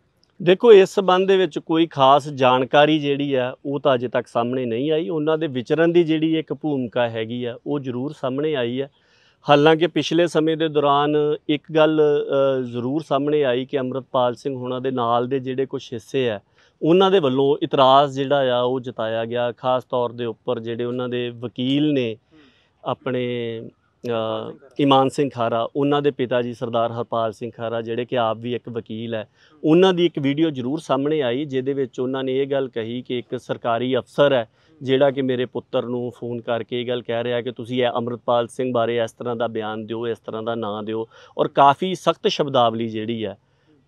ਦੇਖੋ ਇਸ ਸਬੰਧ ਦੇ ਵਿੱਚ ਕੋਈ ਖਾਸ ਜਾਣਕਾਰੀ ਜਿਹੜੀ ਆ ਉਹ ਤਾਂ ਅਜੇ ਤੱਕ ਸਾਹਮਣੇ ਨਹੀਂ ਆਈ ਉਹਨਾਂ ਦੇ ਵਿਚਰਨ ਦੀ ਜਿਹੜੀ ਇੱਕ ਭੂਮਿਕਾ ਹੈਗੀ ਆ ਉਹ ਜ਼ਰੂਰ ਸਾਹਮਣੇ ਆਈ ਆ ਹਾਲਾਂਕਿ ਪਿਛਲੇ ਸਮੇਂ ਦੇ ਦੌਰਾਨ ਇੱਕ ਗੱਲ ਜ਼ਰੂਰ ਸਾਹਮਣੇ ਆਈ ਕਿ ਅਮਰਤਪਾਲ ਸਿੰਘ ਹੁਣਾਂ ਦੇ ਨਾਲ ਦੇ ਜਿਹੜੇ ਕੁਝ ਹਿੱਸੇ ਆ ਉਹਨਾਂ ਦੇ ਵੱਲੋਂ ਇਤਰਾਜ਼ ਜਿਹੜਾ ਆ ਉਹ ਜਤਾਇਆ ਗਿਆ ਖਾਸ ਤੌਰ ਦੇ ਉੱਪਰ ਜਿਹੜੇ ਉਹਨਾਂ ਦੇ ਵਕੀਲ ਨੇ ਆਪਣੇ ਇਮਾਨ ਸਿੰਘ ਖਾਰਾ ਉਹਨਾਂ ਦੇ ਪਿਤਾ ਜੀ ਸਰਦਾਰ ਹਰਪਾਲ ਸਿੰਘ ਖਾਰਾ ਜਿਹੜੇ ਕਿ ਆਪ ਵੀ ਇੱਕ ਵਕੀਲ ਹੈ ਉਹਨਾਂ ਦੀ ਇੱਕ ਵੀਡੀਓ ਜ਼ਰੂਰ ਸਾਹਮਣੇ ਆਈ ਜਿਹਦੇ ਵਿੱਚ ਉਹਨਾਂ ਨੇ ਇਹ ਗੱਲ ਕਹੀ ਕਿ ਇੱਕ ਸਰਕਾਰੀ ਅਫਸਰ ਹੈ ਜਿਹੜਾ ਕਿ ਮੇਰੇ ਪੁੱਤਰ ਨੂੰ ਫੋਨ ਕਰਕੇ ਇਹ ਗੱਲ ਕਹਿ ਰਿਹਾ ਕਿ ਤੁਸੀਂ ਇਹ ਅਮਰਤਪਾਲ ਸਿੰਘ ਬਾਰੇ ਇਸ ਤਰ੍ਹਾਂ ਦਾ ਬਿਆਨ ਦਿਓ ਇਸ ਤਰ੍ਹਾਂ ਦਾ ਨਾਂ ਦਿਓ ਔਰ ਕਾਫੀ ਸਖਤ ਸ਼ਬਦਾਵਲੀ ਜਿਹੜੀ ਹੈ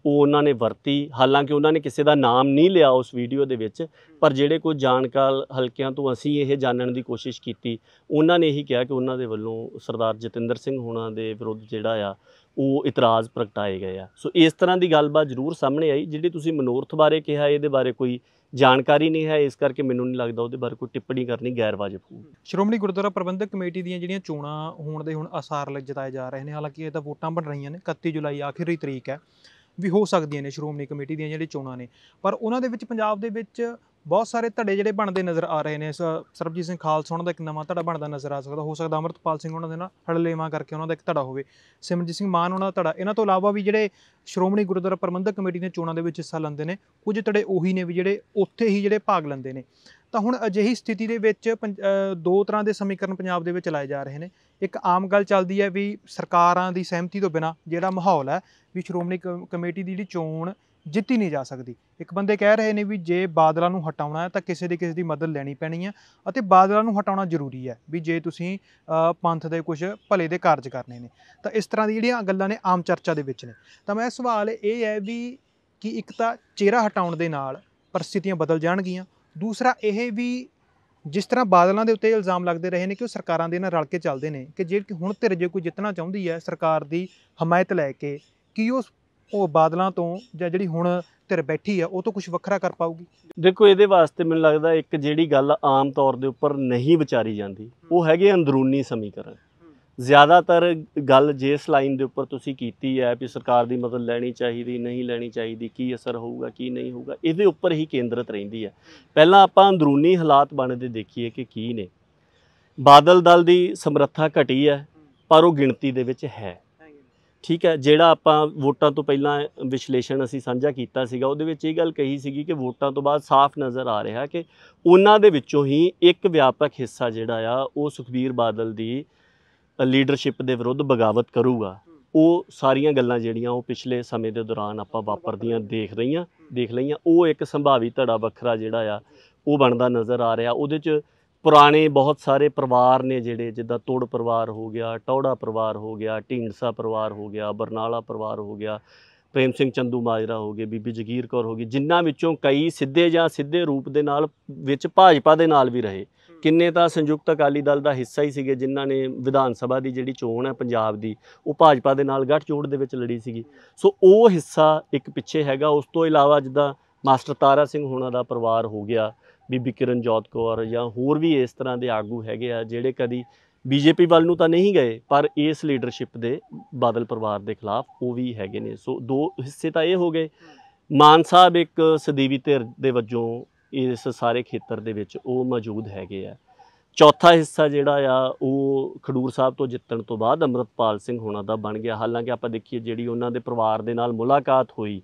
ਉਹ ਉਹਨਾਂ ਨੇ ਵਰਤੀ ਹਾਲਾਂਕਿ ਉਹਨਾਂ ਨੇ ਕਿਸੇ ਦਾ ਨਾਮ ਨਹੀਂ ਲਿਆ ਉਸ ਵੀਡੀਓ ਦੇ ਵਿੱਚ ਪਰ ਜਿਹੜੇ ਕੋਈ ਜਾਣਕਾਰ ਹਲਕਿਆਂ ਤੋਂ ਅਸੀਂ ਇਹ ਜਾਣਨ ਦੀ ਕੋਸ਼ਿਸ਼ ਕੀਤੀ ਉਹਨਾਂ ਨੇ ਇਹੀ ਕਿਹਾ ਕਿ ਉਹਨਾਂ ਦੇ ਵੱਲੋਂ ਸਰਦਾਰ ਜਤਿੰਦਰ ਸਿੰਘ ਹੋਣਾ ਦੇ ਵਿਰੁੱਧ ਜਿਹੜਾ ਆ ਉਹ ਇਤਰਾਜ਼ ਪ੍ਰਗਟਾਏ ਗਏ ਆ ਸੋ ਇਸ ਤਰ੍ਹਾਂ ਦੀ ਗੱਲਬਾਤ ਜ਼ਰੂਰ ਸਾਹਮਣੇ ਆਈ ਜਿਹੜੀ ਤੁਸੀਂ ਮਨੋਰਥ ਬਾਰੇ ਕਿਹਾ ਇਹਦੇ ਬਾਰੇ ਕੋਈ ਜਾਣਕਾਰੀ ਨਹੀਂ ਹੈ ਇਸ ਕਰਕੇ ਮੈਨੂੰ ਨਹੀਂ ਲੱਗਦਾ ਉਹਦੇ ਬਾਰੇ ਕੋਈ ਟਿੱਪਣੀ ਕਰਨੀ ਗੈਰ ਵਾਜਬ ਹੋਊ ਸ਼੍ਰੋਮਣੀ ਗੁਰਦੁਆਰਾ ਪ੍ਰਬੰਧਕ ਕਮੇਟੀ ਦੀਆਂ ਜਿਹੜੀਆਂ ਚੋਣਾਂ ਹੋਣ ਦੇ ਹੁਣ ਅਸਾਰ ਲੱਜਤਾਏ ਜਾ ਰਹੇ ਨੇ ਹਾਲਾਂਕਿ ਇਹ ਤਾਂ ਵੋਟਾਂ ਬਣ ਰਹੀਆਂ ਨੇ 31 ਜੁਲਾਈ ਆਖਰੀ ਤਰੀਕ ਹੈ ਵੀ ਹੋ ਸਕਦੀਆਂ ਨੇ ਸ਼੍ਰੋਮਣੀ ਕਮੇਟੀ ਦੀਆਂ ਜਿਹੜੇ ਚੋਣਾਂ ਨੇ ਪਰ ਉਹਨਾਂ ਦੇ ਵਿੱਚ ਪੰਜਾਬ ਦੇ ਵਿੱਚ ਬਹੁਤ ਸਾਰੇ ਧੜੇ ਜਿਹੜੇ ਬਣਦੇ ਨਜ਼ਰ ਆ ਰਹੇ ਨੇ ਸਰਬਜੀਤ ਸਿੰਘ ਖਾਲਸਾ ਉਹਨਾਂ ਦਾ ਇੱਕ ਨਵਾਂ ਧੜਾ ਬਣਦਾ ਨਜ਼ਰ ਆ ਸਕਦਾ ਹੋ ਸਕਦਾ ਅਮਰਤਪਾਲ ਸਿੰਘ ਉਹਨਾਂ ਦੇ ਨਾਲ ਹੜਲੇਵਾ ਕਰਕੇ ਉਹਨਾਂ ਦਾ ਇੱਕ ਧੜਾ ਹੋਵੇ ਸਿਮਰਜੀਤ ਸਿੰਘ ਮਾਨ ਉਹਨਾਂ ਦਾ ਧੜਾ ਇਹਨਾਂ ਤੋਂ ਇਲਾਵਾ ਵੀ ਜਿਹੜੇ ਸ਼੍ਰੋਮਣੀ ਗੁਰਦੁਆਰਾ ਪ੍ਰਬੰਧਕ ਕਮੇਟੀ ਨੇ ਚੋਣਾਂ ਦੇ ਵਿੱਚ ਹਿੱਸਾ ਲੈਂਦੇ ਨੇ ਕੁਝ ਧੜੇ ਉਹੀ ਨੇ ਵੀ ਜਿਹੜੇ ਉੱਥੇ ਹੀ ਜਿਹੜੇ ਭਾਗ ਲੈਂਦੇ ਨੇ ਤਾਂ ਹੁਣ ਅਜਿਹੀ ਸਥਿਤੀ ਦੇ ਵਿੱਚ ਦੋ ਤਰ੍ਹਾਂ ਦੇ ਸਮੀਕਰਨ ਪੰਜਾਬ ਦੇ ਵਿੱਚ ਲਾਏ ਜਾ ਰਹੇ ਨੇ ਇੱਕ ਆਮ ਗੱਲ ਚੱਲਦੀ ਹੈ ਵੀ ਸਰਕਾਰਾਂ ਦੀ ਸਹਿਮਤੀ ਤੋਂ ਬਿਨਾ ਜਿਹੜਾ ਮਾਹੌਲ ਹੈ ਵੀ ਸ਼੍ਰੋਮਣੀ ਕਮੇਟੀ ਦੀ ਜਿਹੜੀ ਚੋਣ ਜਿੱਤੀ ਨਹੀਂ ਜਾ ਸਕਦੀ ਇੱਕ ਬੰਦੇ ਕਹਿ ਰਹੇ ਨੇ ਵੀ ਜੇ ਬਾਦਲਾਂ ਨੂੰ ਹਟਾਉਣਾ ਹੈ ਤਾਂ ਕਿਸੇ ਦੀ ਕਿਸੇ ਦੀ ਮਦਦ ਲੈਣੀ ਪੈਣੀ ਹੈ ਅਤੇ ਬਾਦਲਾਂ ਨੂੰ ਹਟਾਉਣਾ ਜ਼ਰੂਰੀ ਹੈ ਵੀ ਜੇ ਤੁਸੀਂ ਪੰਥ ਦੇ ਕੁਝ ਭਲੇ ਦੇ ਕਾਰਜ ਕਰਨੇ ਨੇ ਤਾਂ ਇਸ ਤਰ੍ਹਾਂ ਦੀ ਜਿਹੜੀਆਂ ਗੱਲਾਂ ਨੇ ਆਮ ਚਰਚਾ ਦੇ ਵਿੱਚ ਨੇ ਤਾਂ ਮੈਂ ਸਵਾਲ ਇਹ ਹੈ ਵੀ ਕਿ ਇੱਕ ਤਾਂ ਚਿਹਰਾ ਹਟਾਉਣ ਦੇ ਨਾਲ ਪਰਿਸਥਿਤੀਆਂ ਬਦਲ ਜਾਣਗੀਆਂ ਦੂਸਰਾ ਇਹ ਵੀ ਜਿਸ ਤਰ੍ਹਾਂ ਬਾਦਲਾਂ ਦੇ ਉੱਤੇ ਇਲਜ਼ਾਮ ਲੱਗਦੇ ਰਹੇ ਨੇ ਕਿ ਉਹ ਸਰਕਾਰਾਂ ਦੇ ਨਾਲ ਰਲ ਕੇ ਚੱਲਦੇ ਨੇ ਕਿ ਜੇ ਕਿ ਹੁਣ ਧਿਰ ਜੇ ਕੋਈ ਜਿੱਤਣਾ ਚਾਹੁੰਦੀ ਹੈ ਸਰਕਾਰ ਦੀ ਹਮਾਇਤ ਲੈ ਕੇ ਕੀ ਉਹ ਉਹ ਬਾਦਲਾਂ ਤੋਂ ਜਾਂ ਜਿਹੜੀ ਹੁਣ ਧਿਰ ਬੈਠੀ ਆ ਉਹ ਤੋਂ ਕੁਝ ਵੱਖਰਾ ਕਰ ਪਾਊਗੀ ਦੇਖੋ ਇਹਦੇ ਵਾਸਤੇ ਮੈਨੂੰ ਲੱਗਦਾ ਇੱਕ ਜਿਹੜੀ ਗੱਲ ਆਮ ਤੌਰ ਦੇ ਉੱਪਰ ਨਹੀਂ ਵਿਚਾਰੀ ਜਾਂਦੀ ਉਹ ਹੈਗੇ ਅੰਦਰੂਨੀ ਸਮੀਕਰਨ ਜ਼ਿਆਦਾਤਰ ਗੱਲ ਜਿਸ ਲਾਈਨ ਦੇ ਉੱਪਰ ਤੁਸੀਂ ਕੀਤੀ ਹੈ ਵੀ ਸਰਕਾਰ ਦੀ ਮਦਦ ਲੈਣੀ ਚਾਹੀਦੀ ਨਹੀਂ ਲੈਣੀ ਚਾਹੀਦੀ ਕੀ ਅਸਰ ਹੋਊਗਾ ਕੀ ਨਹੀਂ ਹੋਊਗਾ ਇਹਦੇ ਉੱਪਰ ਹੀ ਕੇਂਦਰਿਤ ਰਹਿੰਦੀ ਹੈ ਪਹਿਲਾਂ ਆਪਾਂ ਅੰਦਰੂਨੀ ਹਾਲਾਤ ਬਣਦੇ ਦੇਖੀਏ ਕਿ ਕੀ ਨੇ ਬਾਦਲ ਦਲ ਦੀ ਸਮਰੱਥਾ ਘਟੀ ਹੈ ਪਰ ਉਹ ਗਿਣਤੀ ਦੇ ਵਿੱਚ ਹੈ ਠੀਕ ਹੈ ਜਿਹੜਾ ਆਪਾਂ ਵੋਟਾਂ ਤੋਂ ਪਹਿਲਾਂ ਵਿਸ਼ਲੇਸ਼ਣ ਅਸੀਂ ਸਾਂਝਾ ਕੀਤਾ ਸੀਗਾ ਉਹਦੇ ਵਿੱਚ ਇਹ ਗੱਲ ਕਹੀ ਸੀਗੀ ਕਿ ਵੋਟਾਂ ਤੋਂ ਬਾਅਦ ਸਾਫ਼ ਨਜ਼ਰ ਆ ਰਿਹਾ ਕਿ ਉਹਨਾਂ ਦੇ ਵਿੱਚੋਂ ਹੀ ਇੱਕ ਵਿਆਪਕ ਹਿੱਸਾ ਜਿਹੜਾ ਆ ਉਹ ਸੁਖਬੀਰ ਬਾਦਲ ਦੀ ਲੀਡਰਸ਼ਿਪ ਦੇ ਵਿਰੁੱਧ ਬਗਾਵਤ ਕਰੂਗਾ ਉਹ ਸਾਰੀਆਂ ਗੱਲਾਂ ਜਿਹੜੀਆਂ ਉਹ ਪਿਛਲੇ ਸਮੇਂ ਦੇ ਦੌਰਾਨ ਆਪਾਂ ਵਾਪਰਦੀਆਂ ਦੇਖ ਰਹੀਆਂ ਦੇਖ ਲਈਆਂ ਉਹ ਇੱਕ ਸੰਭਾਵੀ ਧੜਾ ਵੱਖਰਾ ਜਿਹੜਾ ਆ ਉਹ ਬਣਦਾ ਨਜ਼ਰ ਆ ਰਿਹਾ ਉਹਦੇ 'ਚ ਪੁਰਾਣੇ ਬਹੁਤ ਸਾਰੇ ਪਰਿਵਾਰ ਨੇ ਜਿਹੜੇ ਜਿੱਦਾਂ ਤੋੜ ਪਰਿਵਾਰ ਹੋ ਗਿਆ ਟੌੜਾ ਪਰਿਵਾਰ ਹੋ ਗਿਆ ਢੀਂਡਸਾ ਪਰਿਵਾਰ ਹੋ ਗਿਆ ਬਰਨਾਲਾ ਪਰਿਵਾਰ ਹੋ ਗਿਆ ਪ੍ਰੇਮ ਸਿੰਘ ਚੰਦੂ ਮਾਜਰਾ ਹੋ ਗਏ ਬੀਬੀ ਜਗੀਰ ਕੌਰ ਹੋ ਗਈ ਜਿਨ੍ਹਾਂ ਵਿੱਚੋਂ ਕਈ ਸਿੱਧੇ ਜਾਂ ਸਿੱਧੇ ਰੂਪ ਦੇ ਨਾਲ ਵਿੱਚ ਭਾਜਪਾ ਦੇ ਨਾਲ ਵੀ ਰਹੇ ਕਿੰਨੇ ਤਾਂ ਸੰਯੁਕਤ ਅਕਾਲੀ ਦਲ ਦਾ ਹਿੱਸਾ ਹੀ ਸੀਗੇ ਜਿਨ੍ਹਾਂ ਨੇ ਵਿਧਾਨ ਸਭਾ ਦੀ ਜਿਹੜੀ ਚੋਣ ਹੈ ਪੰਜਾਬ ਦੀ ਉਹ ਭਾਜਪਾ ਦੇ ਨਾਲ ਗੱਠ ਜੋੜ ਦੇ ਵਿੱਚ ਲੜੀ ਸੀਗੀ ਸੋ ਉਹ ਹਿੱਸਾ ਇੱਕ ਪਿੱਛੇ ਹੈਗਾ ਉਸ ਤੋਂ ਇਲਾਵਾ ਜਿੱਦਾਂ ਮਾਸਟਰ ਤਾਰਾ ਸਿੰਘ ਹੋਣਾ ਦਾ ਪਰਿਵਾਰ ਹੋ ਗਿਆ ਬੀਬੀ ਕਿਰਨ ਜੋਤ ਕੌਰ ਜਾਂ ਹੋਰ ਵੀ ਇਸ ਤਰ੍ਹਾਂ ਦੇ ਆਗੂ ਹੈਗੇ ਆ ਜਿਹੜੇ ਕਦੀ ਬੀਜੇਪੀ ਵੱਲ ਨੂੰ ਤਾਂ ਨਹੀਂ ਗਏ ਪਰ ਇਸ ਲੀਡਰਸ਼ਿਪ ਦੇ ਬਾਦਲ ਪਰਿਵਾਰ ਦੇ ਖਿਲਾਫ ਉਹ ਵੀ ਹੈਗੇ ਨੇ ਸੋ ਦੋ ਹਿੱਸੇ ਤਾਂ ਇਹ ਹੋ ਗਏ ਮਾਨ ਸਾਹਿਬ ਇੱਕ ਸਦੀਵੀ ਧਿਰ ਦੇ ਵੱਜੋਂ ਇਸ ਸਾਰੇ ਖੇਤਰ ਦੇ ਵਿੱਚ ਉਹ ਮੌਜੂਦ ਹੈਗੇ ਆ ਚੌਥਾ ਹਿੱਸਾ ਜਿਹੜਾ ਆ ਉਹ ਖਡੂਰ ਸਾਹਿਬ ਤੋਂ ਜਿੱਤਣ ਤੋਂ ਬਾਅਦ ਅਮਰਤਪਾਲ ਸਿੰਘ ਹੋਣਾ ਦਾ ਬਣ ਗਿਆ ਹਾਲਾਂਕਿ ਆਪਾਂ ਦੇਖੀਏ ਜਿਹੜੀ ਉਹਨਾਂ ਦੇ ਪਰਿਵਾਰ ਦੇ ਨਾਲ ਮੁਲਾਕਾਤ ਹੋਈ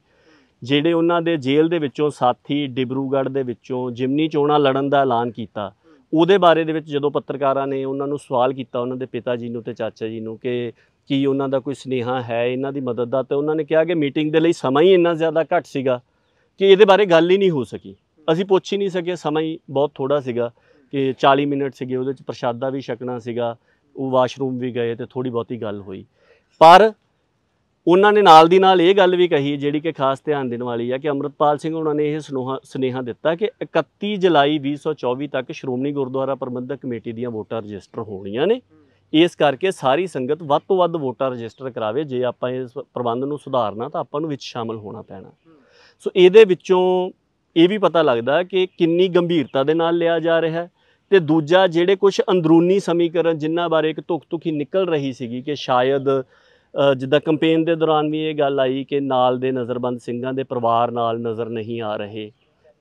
ਜਿਹੜੇ ਉਹਨਾਂ ਦੇ ਜੇਲ੍ਹ ਦੇ ਵਿੱਚੋਂ ਸਾਥੀ ਡਿਬਰੂਗੜ੍ਹ ਦੇ ਵਿੱਚੋਂ ਜਿਮਨੀ ਚੋਣਾ ਲੜਨ ਦਾ ਐਲਾਨ ਕੀਤਾ ਉਹਦੇ ਬਾਰੇ ਦੇ ਵਿੱਚ ਜਦੋਂ ਪੱਤਰਕਾਰਾਂ ਨੇ ਉਹਨਾਂ ਨੂੰ ਸਵਾਲ ਕੀਤਾ ਉਹਨਾਂ ਦੇ ਪਿਤਾ ਜੀ ਨੂੰ ਤੇ ਚਾਚਾ ਜੀ ਨੂੰ ਕਿ ਕੀ ਉਹਨਾਂ ਦਾ ਕੋਈ ਸਨੇਹਾ ਹੈ ਇਹਨਾਂ ਦੀ ਮਦਦ ਦਾ ਤੇ ਉਹਨਾਂ ਨੇ ਕਿਹਾ ਕਿ ਮੀਟਿੰਗ ਦੇ ਲਈ ਸਮਾਂ ਹੀ ਇੰਨਾ ਜ਼ਿਆਦਾ ਘੱਟ ਸੀਗਾ ਕਿ ਇਹਦੇ ਬਾਰੇ ਗੱਲ ਹੀ ਨਹੀਂ ਹੋ ਸਕੀ ਅਸੀਂ ਪੁੱਛ ਹੀ ਨਹੀਂ ਸਕੇ ਸਮਾਂ ਹੀ ਬਹੁਤ ਥੋੜਾ ਸੀਗਾ ਕਿ 40 ਮਿੰਟ ਸੀਗੇ ਉਹਦੇ ਵਿੱਚ ਪ੍ਰਸ਼ਾਦਾ ਵੀ ਛਕਣਾ ਸੀਗਾ ਉਹ ਵਾਸ਼ਰੂਮ ਵੀ ਗਏ ਤੇ ਥੋੜੀ ਬਹੁਤੀ ਗੱਲ ਹੋਈ ਪਰ ਉਹਨਾਂ ਨੇ ਨਾਲ ਦੀ ਨਾਲ ਇਹ ਗੱਲ ਵੀ ਕਹੀ ਜਿਹੜੀ ਕਿ ਖਾਸ ਧਿਆਨ ਦੇਣ ਵਾਲੀ ਹੈ ਕਿ ਅਮਰਤਪਾਲ ਸਿੰਘ ਉਹਨਾਂ ਨੇ ਇਹ ਸੁਨੇਹਾ ਦਿੱਤਾ ਕਿ 31 ਜੁਲਾਈ 2024 ਤੱਕ ਸ਼੍ਰੋਮਣੀ ਗੁਰਦੁਆਰਾ ਪ੍ਰਬੰਧਕ ਕਮੇਟੀ ਦੀਆਂ ਵੋਟਾਂ ਰਜਿਸਟਰ ਹੋਣੀਆਂ ਨੇ ਇਸ ਕਰਕੇ ਸਾਰੀ ਸੰਗਤ ਵੱਧ ਤੋਂ ਵੱਧ ਵੋਟਾਂ ਰਜਿਸਟਰ ਕਰਾਵੇ ਜੇ ਆਪਾਂ ਇਸ ਪ੍ਰਬੰਧ ਨੂੰ ਸੁਧਾਰਨਾ ਤਾਂ ਆਪਾਂ ਨੂੰ ਵਿੱਚ ਸ਼ਾਮਲ ਹੋਣਾ ਪੈਣਾ ਸੋ ਇਹਦੇ ਵਿੱਚੋਂ ਇਹ ਵੀ ਪਤਾ ਲੱਗਦਾ ਕਿ ਕਿੰਨੀ ਗੰਭੀਰਤਾ ਦੇ ਨਾਲ ਲਿਆ ਜਾ ਰਿਹਾ ਤੇ ਦੂਜਾ ਜਿਹੜੇ ਕੁਝ ਅੰਦਰੂਨੀ ਸਮੀਕਰਨ ਜਿਨ੍ਹਾਂ ਬਾਰੇ ਇੱਕ ਧੁਕ-ਧੁਕੀ ਨਿਕਲ ਰਹੀ ਸੀਗੀ ਕਿ ਸ਼ਾਇਦ ਜਿੱਦਾਂ ਕੈਂਪੇਨ ਦੇ ਦੌਰਾਨ ਵੀ ਇਹ ਗੱਲ ਆਈ ਕਿ ਨਾਲ ਦੇ ਨਜ਼ਰਬੰਦ ਸਿੰਘਾਂ ਦੇ ਪਰਿਵਾਰ ਨਾਲ ਨਜ਼ਰ ਨਹੀਂ ਆ ਰਹੇ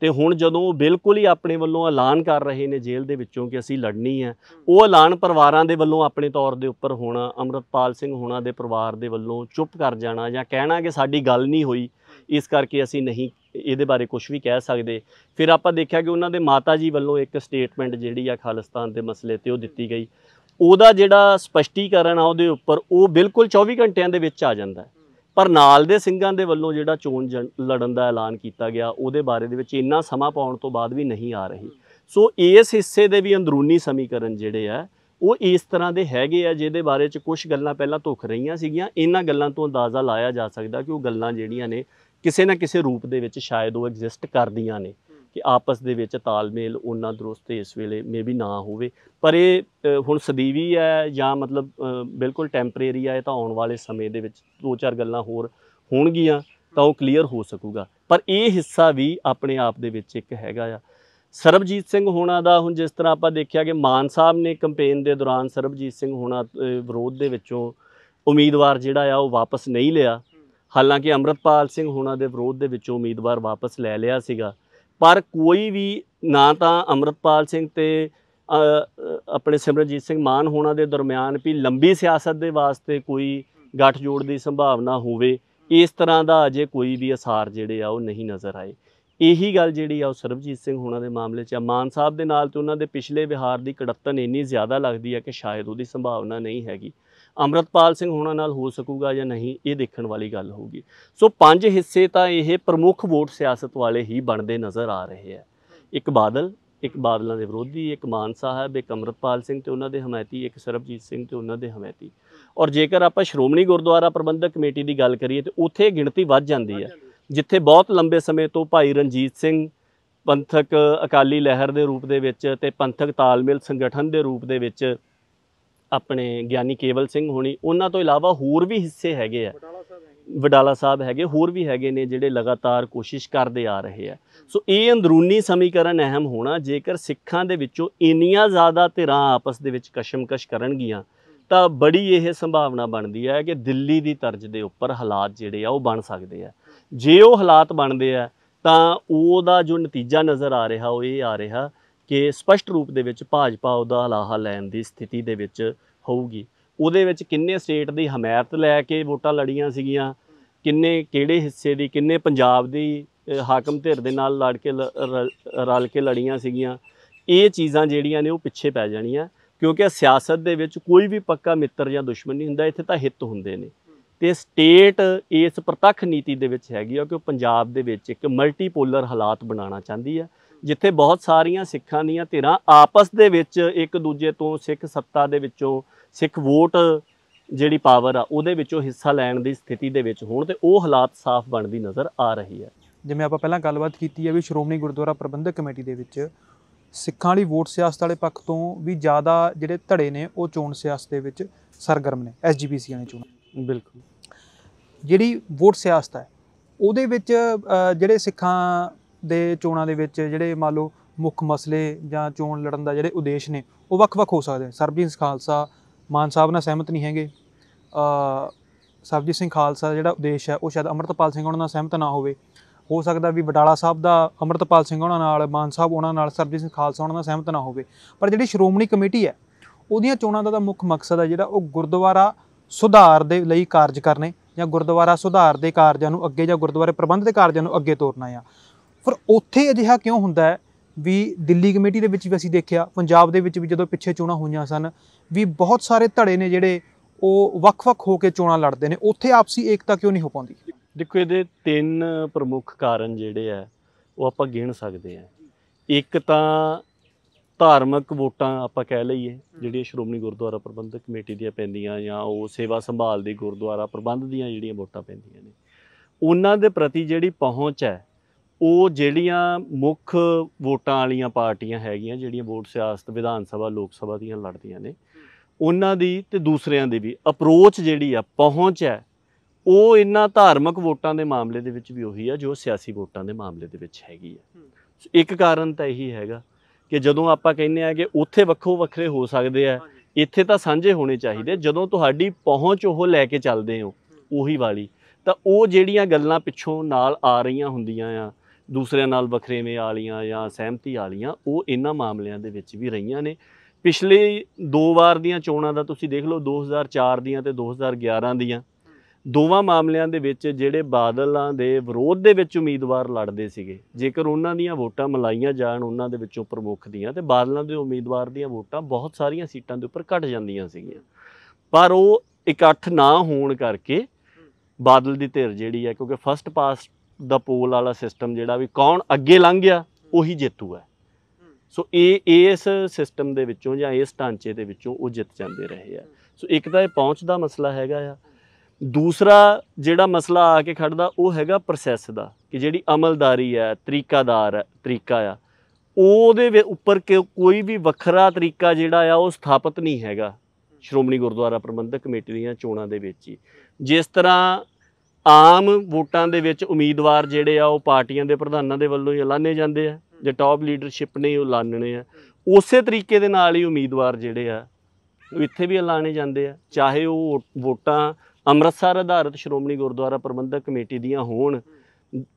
ਤੇ ਹੁਣ ਜਦੋਂ ਉਹ ਬਿਲਕੁਲ ਹੀ ਆਪਣੇ ਵੱਲੋਂ ਐਲਾਨ ਕਰ ਰਹੇ ਨੇ ਜੇਲ੍ਹ ਦੇ ਵਿੱਚੋਂ ਕਿ ਅਸੀਂ ਲੜਨੀ ਹੈ ਉਹ ਐਲਾਨ ਪਰਿਵਾਰਾਂ ਦੇ ਵੱਲੋਂ ਆਪਣੇ ਤੌਰ ਦੇ ਉੱਪਰ ਹੋਣਾ ਅਮਰਤਪਾਲ ਸਿੰਘ ਹੋਣਾ ਦੇ ਪਰਿਵਾਰ ਦੇ ਵੱਲੋਂ ਚੁੱਪ ਕਰ ਜਾਣਾ ਜਾਂ ਕਹਿਣਾ ਕਿ ਸਾਡੀ ਗੱਲ ਨਹੀਂ ਹੋਈ ਇਸ ਕਰਕੇ ਅਸੀਂ ਨਹੀਂ ਇਹਦੇ ਬਾਰੇ ਕੁਝ ਵੀ ਕਹਿ ਸਕਦੇ ਫਿਰ ਆਪਾਂ ਦੇਖਿਆ ਕਿ ਉਹਨਾਂ ਦੇ ਮਾਤਾ ਜੀ ਵੱਲੋਂ ਇੱਕ ਸਟੇਟਮੈਂਟ ਜਿਹੜੀ ਆ ਖਾਲਿਸਤਾਨ ਦੇ ਮਸਲੇ ਤੇ ਉਹ ਦਿੱਤੀ ਗਈ ਉਹਦਾ ਜਿਹੜਾ ਸਪਸ਼ਟੀਕਰਨ ਆ ਉਹਦੇ ਉੱਪਰ ਉਹ ਬਿਲਕੁਲ 24 ਘੰਟਿਆਂ ਦੇ ਵਿੱਚ ਆ ਜਾਂਦਾ ਹੈ ਪਰ ਨਾਲ ਦੇ ਸਿੰਘਾਂ ਦੇ ਵੱਲੋਂ ਜਿਹੜਾ ਚੋਣ ਲੜਨ ਦਾ ਐਲਾਨ ਕੀਤਾ ਗਿਆ ਉਹਦੇ ਬਾਰੇ ਦੇ ਵਿੱਚ ਇੰਨਾ ਸਮਾਂ ਪਾਉਣ ਤੋਂ ਬਾਅਦ ਵੀ ਨਹੀਂ ਆ ਰਹੀ ਸੋ ਇਸ ਹਿੱਸੇ ਦੇ ਵੀ ਅੰਦਰੂਨੀ ਸਮੀਕਰਨ ਜਿਹੜੇ ਆ ਉਹ ਇਸ ਤਰ੍ਹਾਂ ਦੇ ਹੈਗੇ ਆ ਜਿਹਦੇ ਬਾਰੇ ਚ ਕੁਝ ਗੱਲਾਂ ਪਹਿਲਾਂ ਧੁਖ ਰਹੀਆਂ ਸੀਗੀਆਂ ਇਹਨਾਂ ਗੱਲਾਂ ਤੋਂ ਅੰਦਾਜ਼ਾ ਲਾਇਆ ਜਾ ਸਕਦਾ ਕਿ ਉਹ ਗੱਲਾਂ ਜਿਹੜੀਆਂ ਨੇ ਕਿਸੇ ਨਾ ਕਿਸੇ ਰੂਪ ਦੇ ਵਿੱਚ ਸ਼ਾਇਦ ਉਹ ਐਗਜ਼ਿਸਟ ਕਰਦੀਆਂ ਨੇ ਕਿ ਆਪਸ ਦੇ ਵਿੱਚ ਤਾਲਮੇਲ ਉਹਨਾਂ ਦਰੁਸਤ ਇਸ ਵੇਲੇ ਮੇਬੀ ਨਾ ਹੋਵੇ ਪਰ ਇਹ ਹੁਣ ਸਦੀਵੀ ਹੈ ਜਾਂ ਮਤਲਬ ਬਿਲਕੁਲ ਟੈਂਪਰੇਰੀ ਹੈ ਤਾਂ ਆਉਣ ਵਾਲੇ ਸਮੇਂ ਦੇ ਵਿੱਚ ਦੋ ਚਾਰ ਗੱਲਾਂ ਹੋਰ ਹੋਣਗੀਆਂ ਤਾਂ ਉਹ ਕਲੀਅਰ ਹੋ ਸਕੂਗਾ ਪਰ ਇਹ ਹਿੱਸਾ ਵੀ ਆਪਣੇ ਆਪ ਦੇ ਵਿੱਚ ਇੱਕ ਹੈਗਾ ਆ ਸਰਬਜੀਤ ਸਿੰਘ ਹੋਣਾ ਦਾ ਹੁਣ ਜਿਸ ਤਰ੍ਹਾਂ ਆਪਾਂ ਦੇਖਿਆ ਕਿ ਮਾਨ ਸਾਹਿਬ ਨੇ ਕੈਂਪੇਨ ਦੇ ਦੌਰਾਨ ਸਰਬਜੀਤ ਸਿੰਘ ਹੋਣਾ ਵਿਰੋਧ ਦੇ ਵਿੱਚੋਂ ਉਮੀਦਵਾਰ ਜਿਹੜਾ ਆ ਉਹ ਵਾਪਸ ਨਹੀਂ ਲਿਆ ਹਾਲਾਂਕਿ ਅਮਰਪਾਲ ਸਿੰਘ ਹੋਣਾ ਦੇ ਵਿਰੋਧ ਦੇ ਵਿੱਚੋਂ ਉਮੀਦਵਾਰ ਵਾਪਸ ਲੈ ਲਿਆ ਸੀਗਾ ਪਰ ਕੋਈ ਵੀ ਨਾ ਤਾਂ ਅਮਰਪਾਲ ਸਿੰਘ ਤੇ ਆਪਣੇ ਸਿਮਰਨਜੀਤ ਸਿੰਘ ਮਾਨ ਹੋਣਾ ਦੇ ਦਰਮਿਆਨ ਵੀ ਲੰਬੀ ਸਿਆਸਤ ਦੇ ਵਾਸਤੇ ਕੋਈ ਗੱਠ ਜੋੜ ਦੀ ਸੰਭਾਵਨਾ ਹੋਵੇ ਇਸ ਤਰ੍ਹਾਂ ਦਾ ਅਜੇ ਕੋਈ ਵੀ ਅਸਾਰ ਜਿਹੜੇ ਆ ਉਹ ਨਹੀਂ ਨਜ਼ਰ ਆਏ ਇਹੀ ਗੱਲ ਜਿਹੜੀ ਆ ਉਹ ਸਰਬਜੀਤ ਸਿੰਘ ਹੋਣਾ ਦੇ ਮਾਮਲੇ 'ਚ ਆ ਮਾਨ ਸਾਹਿਬ ਦੇ ਨਾਲ ਤੇ ਉਹਨਾਂ ਦੇ ਪਿਛਲੇ ਵਿਹਾਰ ਦੀ ਕੜੱਤਨ ਇੰਨੀ ਜ਼ਿਆਦਾ ਲੱਗਦੀ ਆ ਕਿ ਸ਼ਾਇਦ ਉਹਦੀ ਸੰਭਾਵਨਾ ਨਹੀਂ ਹੈਗੀ ਅਮਰਤਪਾਲ ਸਿੰਘ ਹੋਣਾ ਨਾਲ ਹੋ ਸਕੂਗਾ ਜਾਂ ਨਹੀਂ ਇਹ ਦੇਖਣ ਵਾਲੀ ਗੱਲ ਹੋਊਗੀ ਸੋ ਪੰਜ ਹਿੱਸੇ ਤਾਂ ਇਹ ਪ੍ਰਮੁੱਖ ਵੋਟ ਸਿਆਸਤ ਵਾਲੇ ਹੀ ਬਣਦੇ ਨਜ਼ਰ ਆ ਰਹੇ ਆ ਇੱਕ ਬਾਦਲ ਇੱਕ ਬਾਦਲਾਂ ਦੇ ਵਿਰੋਧੀ ਇੱਕ ਮਾਨ ਸਾਹਿਬ ਇੱਕ ਅਮਰਤਪਾਲ ਸਿੰਘ ਤੇ ਉਹਨਾਂ ਦੇ ਹਮਾਇਤੀ ਇੱਕ ਸਰਬਜੀਤ ਸਿੰਘ ਤੇ ਉਹਨਾਂ ਦੇ ਹਮਾਇਤੀ ਔਰ ਜੇਕਰ ਆਪਾਂ ਸ਼੍ਰੋਮਣੀ ਗੁਰਦੁਆਰਾ ਪ੍ਰਬੰਧਕ ਕਮੇਟੀ ਦੀ ਗੱਲ ਕਰੀਏ ਤੇ ਉੱਥੇ ਗਿਣਤੀ ਵੱਧ ਜਾਂਦੀ ਹੈ ਜਿੱਥੇ ਬਹੁਤ ਲੰਬੇ ਸਮੇਂ ਤੋਂ ਭਾਈ ਰਣਜੀਤ ਸਿੰਘ ਪੰਥਕ ਅਕਾਲੀ ਲਹਿਰ ਦੇ ਰੂਪ ਦੇ ਵਿੱਚ ਤੇ ਪੰਥਕ ਤਾਲਮੇਲ ਸੰਗਠਨ ਦੇ ਰੂਪ ਦੇ ਵਿੱਚ ਆਪਣੇ ਗਿਆਨੀ ਕੇਵਲ ਸਿੰਘ ਹੋਣੀ ਉਹਨਾਂ ਤੋਂ ਇਲਾਵਾ ਹੋਰ ਵੀ ਹਿੱਸੇ ਹੈਗੇ ਆ ਵਡਾਲਾ ਸਾਹਿਬ ਹੈਗੇ ਹੋਰ ਵੀ ਹੈਗੇ ਨੇ ਜਿਹੜੇ ਲਗਾਤਾਰ ਕੋਸ਼ਿਸ਼ ਕਰਦੇ ਆ ਰਹੇ ਆ ਸੋ ਇਹ ਅੰਦਰੂਨੀ ਸਮੀਕਰਨ ਅਹਿਮ ਹੋਣਾ ਜੇਕਰ ਸਿੱਖਾਂ ਦੇ ਵਿੱਚੋਂ ਇੰਨੀਆਂ ਜ਼ਿਆਦਾ ਧਿਰਾਂ ਆਪਸ ਦੇ ਵਿੱਚ ਕਸ਼ਮਕਸ਼ ਕਰਨਗੀਆਂ ਤਾਂ ਬੜੀ ਇਹ ਸੰਭਾਵਨਾ ਬਣਦੀ ਹੈ ਕਿ ਦਿੱਲੀ ਦੀ ਤਰਜ਼ ਦੇ ਉੱਪਰ ਹਾਲਾਤ ਜਿਹੜੇ ਆ ਉਹ ਬਣ ਸਕਦੇ ਆ ਜੇ ਉਹ ਹਾਲਾਤ ਬਣਦੇ ਆ ਤਾਂ ਉਹਦਾ ਜੋ ਨਤੀਜਾ ਨਜ਼ਰ ਆ ਰਿਹਾ ਉਹ ਇਹ ਆ ਰਿਹਾ ਕਿ ਸਪਸ਼ਟ ਰੂਪ ਦੇ ਵਿੱਚ ਭਾਜਪਾ ਉਹਦਾ ਹਲਾਹਾ ਲੈਣ ਦੀ ਸਥਿਤੀ ਦੇ ਵਿੱਚ ਹੋਊਗੀ ਉਹਦੇ ਵਿੱਚ ਕਿੰਨੇ ਸਟੇਟ ਦੀ ਹਮਾਇਤ ਲੈ ਕੇ ਵੋਟਾਂ ਲੜੀਆਂ ਸੀਗੀਆਂ ਕਿੰਨੇ ਕਿਹੜੇ ਹਿੱਸੇ ਦੀ ਕਿੰਨੇ ਪੰਜਾਬ ਦੀ ਹਾਕਮ ਧਿਰ ਦੇ ਨਾਲ ਲੜ ਕੇ ਰਲ ਕੇ ਲੜੀਆਂ ਸੀਗੀਆਂ ਇਹ ਚੀਜ਼ਾਂ ਜਿਹੜੀਆਂ ਨੇ ਉਹ ਪਿੱਛੇ ਪੈ ਜਾਣੀਆਂ ਕਿਉਂਕਿ ਸਿਆਸਤ ਦੇ ਵਿੱਚ ਕੋਈ ਵੀ ਪੱਕਾ ਮਿੱਤਰ ਜਾਂ ਦੁਸ਼ਮਣ ਨਹੀਂ ਹੁੰਦਾ ਇੱਥੇ ਤਾਂ ਹਿੱਤ ਹੁੰਦੇ ਨੇ ਤੇ ਸਟੇਟ ਇਸ ਪ੍ਰਤੱਖ ਨੀਤੀ ਦੇ ਵਿੱਚ ਹੈਗੀ ਆ ਕਿ ਉਹ ਪੰਜਾਬ ਦੇ ਵਿੱਚ ਇੱਕ ਮਲਟੀਪੋਲਰ ਹਾਲਾਤ ਬਣਾਉਣਾ ਚਾਹੁੰਦੀ ਆ ਜਿੱਥੇ ਬਹੁਤ ਸਾਰੀਆਂ ਸਿੱਖਾਂ ਦੀਆਂ ਧਿਰਾਂ ਆਪਸ ਦੇ ਵਿੱਚ ਇੱਕ ਦੂਜੇ ਤੋਂ ਸਿੱਖ ਸੱਤਾ ਦੇ ਵਿੱਚੋਂ ਸਿੱਖ ਵੋਟ ਜਿਹੜੀ ਪਾਵਰ ਆ ਉਹਦੇ ਵਿੱਚੋਂ ਹਿੱਸਾ ਲੈਣ ਦੀ ਸਥਿਤੀ ਦੇ ਵਿੱਚ ਹੋਣ ਤੇ ਉਹ ਹਾਲਾਤ ਸਾਫ਼ ਬਣਦੀ ਨਜ਼ਰ ਆ ਰਹੀ ਹੈ ਜਿਵੇਂ ਆਪਾਂ ਪਹਿਲਾਂ ਗੱਲਬਾਤ ਕੀਤੀ ਹੈ ਵੀ ਸ਼੍ਰੋਮਣੀ ਗੁਰਦੁਆਰਾ ਪ੍ਰਬੰਧਕ ਕਮੇਟੀ ਦੇ ਵਿੱਚ ਸਿੱਖਾਂ ਵਾਲੀ ਵੋਟ ਸਿਆਸਤ ਵਾਲੇ ਪੱਖ ਤੋਂ ਵੀ ਜ਼ਿਆਦਾ ਜਿਹੜੇ ਧੜੇ ਨੇ ਉਹ ਚੋਣ ਸਿਆਸਤ ਦੇ ਵਿੱਚ ਸਰਗਰਮ ਨੇ ਐਸਜੀਪੀਸੀਆਂ ਨੇ ਚੋਣ ਬਿਲਕੁਲ ਜਿਹੜੀ ਵੋਟ ਸਿਆਸਤ ਹੈ ਉਹਦੇ ਵਿੱਚ ਜਿਹੜੇ ਸਿੱਖਾਂ ਦੇ ਚੋਣਾਂ ਦੇ ਵਿੱਚ ਜਿਹੜੇ ਮੰਨ ਲਓ ਮੁੱਖ ਮਸਲੇ ਜਾਂ ਚੋਣ ਲੜਨ ਦਾ ਜਿਹੜੇ ਉਦੇਸ਼ ਨੇ ਉਹ ਵੱਖ-ਵੱਖ ਹੋ ਸਕਦੇ ਆ ਸਰਬਜੀਤ ਸਿੰਘ ਖਾਲਸਾ ਮਾਨ ਸਾਹਿਬ ਨਾਲ ਸਹਿਮਤ ਨਹੀਂ ਹੈਗੇ ਅ ਸਰਬਜੀਤ ਸਿੰਘ ਖਾਲਸਾ ਜਿਹੜਾ ਉਦੇਸ਼ ਹੈ ਉਹ ਸ਼ਾਇਦ ਅਮਰਤਪਾਲ ਸਿੰਘ ਉਹਨਾਂ ਨਾਲ ਸਹਿਮਤ ਨਾ ਹੋਵੇ ਹੋ ਸਕਦਾ ਵੀ ਬਟਾਲਾ ਸਾਹਿਬ ਦਾ ਅਮਰਤਪਾਲ ਸਿੰਘ ਉਹਨਾਂ ਨਾਲ ਮਾਨ ਸਾਹਿਬ ਉਹਨਾਂ ਨਾਲ ਸਰਬਜੀਤ ਸਿੰਘ ਖਾਲਸਾ ਉਹਨਾਂ ਨਾਲ ਸਹਿਮਤ ਨਾ ਹੋਵੇ ਪਰ ਜਿਹੜੀ ਸ਼੍ਰੋਮਣੀ ਕਮੇਟੀ ਹੈ ਉਹਦੀਆਂ ਚੋਣਾਂ ਦਾ ਤਾਂ ਮੁੱਖ ਮਕਸਦ ਹੈ ਜਿਹੜਾ ਉਹ ਗੁਰਦੁਆਰਾ ਸੁਧਾਰ ਦੇ ਲਈ ਕਾਰਜ ਕਰਨੇ ਜਾਂ ਗੁਰਦੁਆਰਾ ਸੁਧਾਰ ਦੇ ਕਾਰਜਾਂ ਨੂੰ ਅੱਗੇ ਜਾਂ ਗੁਰਦੁਆਰੇ ਪ੍ਰਬੰਧ ਦੇ ਕਾਰਜਾਂ ਨੂੰ ਅੱਗੇ ਤੋਰਨਾ ਆ ਪਰ ਉੱਥੇ ਅਜਿਹਾ ਕਿਉਂ ਹੁੰਦਾ ਹੈ ਵੀ ਦਿੱਲੀ ਕਮੇਟੀ ਦੇ ਵਿੱਚ ਵੀ ਅਸੀਂ ਦੇਖਿਆ ਪੰਜਾਬ ਦੇ ਵਿੱਚ ਵੀ ਜਦੋਂ ਪਿੱਛੇ ਚੋਣਾਂ ਹੋਈਆਂ ਸਨ ਵੀ ਬਹੁਤ ਸਾਰੇ ਧੜੇ ਨੇ ਜਿਹੜੇ ਉਹ ਵੱਖ-ਵੱਖ ਹੋ ਕੇ ਚੋਣਾਂ ਲੜਦੇ ਨੇ ਉੱਥੇ ਆਪਸੀ ਏਕਤਾ ਕਿਉਂ ਨਹੀਂ ਹੋ ਪਾਉਂਦੀ ਦੇਖੋ ਇਹਦੇ ਤਿੰਨ ਪ੍ਰਮੁੱਖ ਕਾਰਨ ਜਿਹੜੇ ਆ ਉਹ ਆਪਾਂ ਗਿਣ ਸਕਦੇ ਆ ਇੱਕ ਤਾਂ ਧਾਰਮਿਕ ਵੋਟਾਂ ਆਪਾਂ ਕਹਿ ਲਈਏ ਜਿਹੜੀਆਂ ਸ਼੍ਰੋਮਣੀ ਗੁਰਦੁਆਰਾ ਪ੍ਰਬੰਧਕ ਕਮੇਟੀ ਦੀਆਂ ਪੈਂਦੀਆਂ ਜਾਂ ਉਹ ਸੇਵਾ ਸੰਭਾਲ ਦੀ ਗੁਰਦੁਆਰਾ ਪ੍ਰਬੰਧ ਦੀਆਂ ਜਿਹੜੀਆਂ ਵੋਟਾਂ ਪੈਂਦੀਆਂ ਨੇ ਉਹਨਾਂ ਦੇ ਪ੍ਰਤੀ ਜਿਹੜੀ ਪਹੁੰਚ ਹੈ ਉਹ ਜਿਹੜੀਆਂ ਮੁੱਖ ਵੋਟਾਂ ਵਾਲੀਆਂ ਪਾਰਟੀਆਂ ਹੈਗੀਆਂ ਜਿਹੜੀਆਂ ਵੋਟ ਸਿਆਸਤ ਵਿਧਾਨ ਸਭਾ ਲੋਕ ਸਭਾ ਦੀਆਂ ਲੜਦੀਆਂ ਨੇ ਉਹਨਾਂ ਦੀ ਤੇ ਦੂਸਰਿਆਂ ਦੀ ਵੀ ਅਪਰੋਚ ਜਿਹੜੀ ਆ ਪਹੁੰਚ ਹੈ ਉਹ ਇੰਨਾ ਧਾਰਮਿਕ ਵੋਟਾਂ ਦੇ ਮਾਮਲੇ ਦੇ ਵਿੱਚ ਵੀ ਉਹੀ ਆ ਜੋ ਸਿਆਸੀ ਵੋਟਾਂ ਦੇ ਮਾਮਲੇ ਦੇ ਵਿੱਚ ਹੈਗੀ ਆ ਇੱਕ ਕਾਰਨ ਤਾਂ ਇਹੀ ਹੈਗਾ ਕਿ ਜਦੋਂ ਆਪਾਂ ਕਹਿੰਦੇ ਆ ਕਿ ਉੱਥੇ ਵੱਖੋ ਵੱਖਰੇ ਹੋ ਸਕਦੇ ਆ ਇੱਥੇ ਤਾਂ ਸਾਂਝੇ ਹੋਣੇ ਚਾਹੀਦੇ ਜਦੋਂ ਤੁਹਾਡੀ ਪਹੁੰਚ ਉਹ ਲੈ ਕੇ ਚੱਲਦੇ ਹੋ ਉਹੀ ਵਾਲੀ ਤਾਂ ਉਹ ਜਿਹੜੀਆਂ ਗੱਲਾਂ ਪਿੱਛੋਂ ਨਾਲ ਆ ਰਹੀਆਂ ਹੁੰਦੀਆਂ ਆ ਦੂਸਰਿਆਂ ਨਾਲ ਵਖਰੇਵੇਂ ਵਾਲੀਆਂ ਜਾਂ ਸਹਿਮਤੀ ਵਾਲੀਆਂ ਉਹ ਇਨ੍ਹਾਂ ਮਾਮਲਿਆਂ ਦੇ ਵਿੱਚ ਵੀ ਰਹੀਆਂ ਨੇ ਪਿਛਲੇ ਦੋ ਵਾਰ ਦੀਆਂ ਚੋਣਾਂ ਦਾ ਤੁਸੀਂ ਦੇਖ ਲਓ 2004 ਦੀਆਂ ਤੇ 2011 ਦੀਆਂ ਦੋਵਾਂ ਮਾਮਲਿਆਂ ਦੇ ਵਿੱਚ ਜਿਹੜੇ ਬਾਦਲਾਂ ਦੇ ਵਿਰੋਧ ਦੇ ਵਿੱਚ ਉਮੀਦਵਾਰ ਲੜਦੇ ਸੀਗੇ ਜੇਕਰ ਉਹਨਾਂ ਦੀਆਂ ਵੋਟਾਂ ਮਲਾਈਆਂ ਜਾਣ ਉਹਨਾਂ ਦੇ ਵਿੱਚੋਂ ਪ੍ਰਮੁੱਖ ਦੀਆਂ ਤੇ ਬਾਦਲਾਂ ਦੇ ਉਮੀਦਵਾਰ ਦੀਆਂ ਵੋਟਾਂ ਬਹੁਤ ਸਾਰੀਆਂ ਸੀਟਾਂ ਦੇ ਉੱਪਰ ਘਟ ਜਾਂਦੀਆਂ ਸੀਗੀਆਂ ਪਰ ਉਹ ਇਕੱਠ ਨਾ ਹੋਣ ਕਰਕੇ ਬਾਦਲ ਦੀ ਧਿਰ ਜਿਹੜੀ ਹੈ ਕਿਉਂਕਿ ਫਸਟ ਪਾਸਟ ਦਾ ਪੋਲ ਵਾਲਾ ਸਿਸਟਮ ਜਿਹੜਾ ਵੀ ਕੌਣ ਅੱਗੇ ਲੰਘ ਗਿਆ ਉਹੀ ਜੇਤੂ ਹੈ ਸੋ ਇਹ ਇਸ ਸਿਸਟਮ ਦੇ ਵਿੱਚੋਂ ਜਾਂ ਇਸ ਢਾਂਚੇ ਦੇ ਵਿੱਚੋਂ ਉਹ ਜਿੱਤ ਜਾਂਦੇ ਰਹੇ ਆ ਸੋ ਇੱਕ ਤਾਂ ਇਹ ਪਹੁੰਚ ਦਾ ਮਸਲਾ ਹੈਗਾ ਆ ਦੂਸਰਾ ਜਿਹੜਾ ਮਸਲਾ ਆ ਕੇ ਖੜਦਾ ਉਹ ਹੈਗਾ ਪ੍ਰੋਸੈਸ ਦਾ ਕਿ ਜਿਹੜੀ ਅਮਲਦਾਰੀ ਹੈ ਤਰੀਕਾਦਾਰ ਹੈ ਤਰੀਕਾ ਆ ਉਹਦੇ ਉੱਪਰ ਕੋਈ ਵੀ ਵੱਖਰਾ ਤਰੀਕਾ ਜਿਹੜਾ ਆ ਉਹ ਸਥਾਪਿਤ ਨਹੀਂ ਹੈਗਾ ਸ਼੍ਰੋਮਣੀ ਗੁਰਦੁਆਰਾ ਪ੍ਰਬੰਧਕ ਕਮੇਟੀ ਦੀਆਂ ਚੋਣਾਂ ਦੇ ਵਿੱਚ ਹੀ ਜਿਸ ਤਰ੍ਹਾਂ ਆਮ ਵੋਟਾਂ ਦੇ ਵਿੱਚ ਉਮੀਦਵਾਰ ਜਿਹੜੇ ਆ ਉਹ ਪਾਰਟੀਆਂ ਦੇ ਪ੍ਰਧਾਨਾਂ ਦੇ ਵੱਲੋਂ ਹੀ ਐਲਾਨੇ ਜਾਂਦੇ ਆ ਜੇ ਟੌਪ ਲੀਡਰਸ਼ਿਪ ਨੇ ਉਹ ਐਲਾਨਣੇ ਆ ਉਸੇ ਤਰੀਕੇ ਦੇ ਨਾਲ ਹੀ ਉਮੀਦਵਾਰ ਜਿਹੜੇ ਆ ਉਹ ਇੱਥੇ ਵੀ ਐਲਾਨੇ ਜਾਂਦੇ ਆ ਚਾਹੇ ਉਹ ਵੋਟਾਂ ਅੰਮ੍ਰਿਤਸਰ ਆਧਾਰਿਤ ਸ਼੍ਰੋਮਣੀ ਗੁਰਦੁਆਰਾ ਪ੍ਰਬੰਧਕ ਕਮੇਟੀ ਦੀਆਂ ਹੋਣ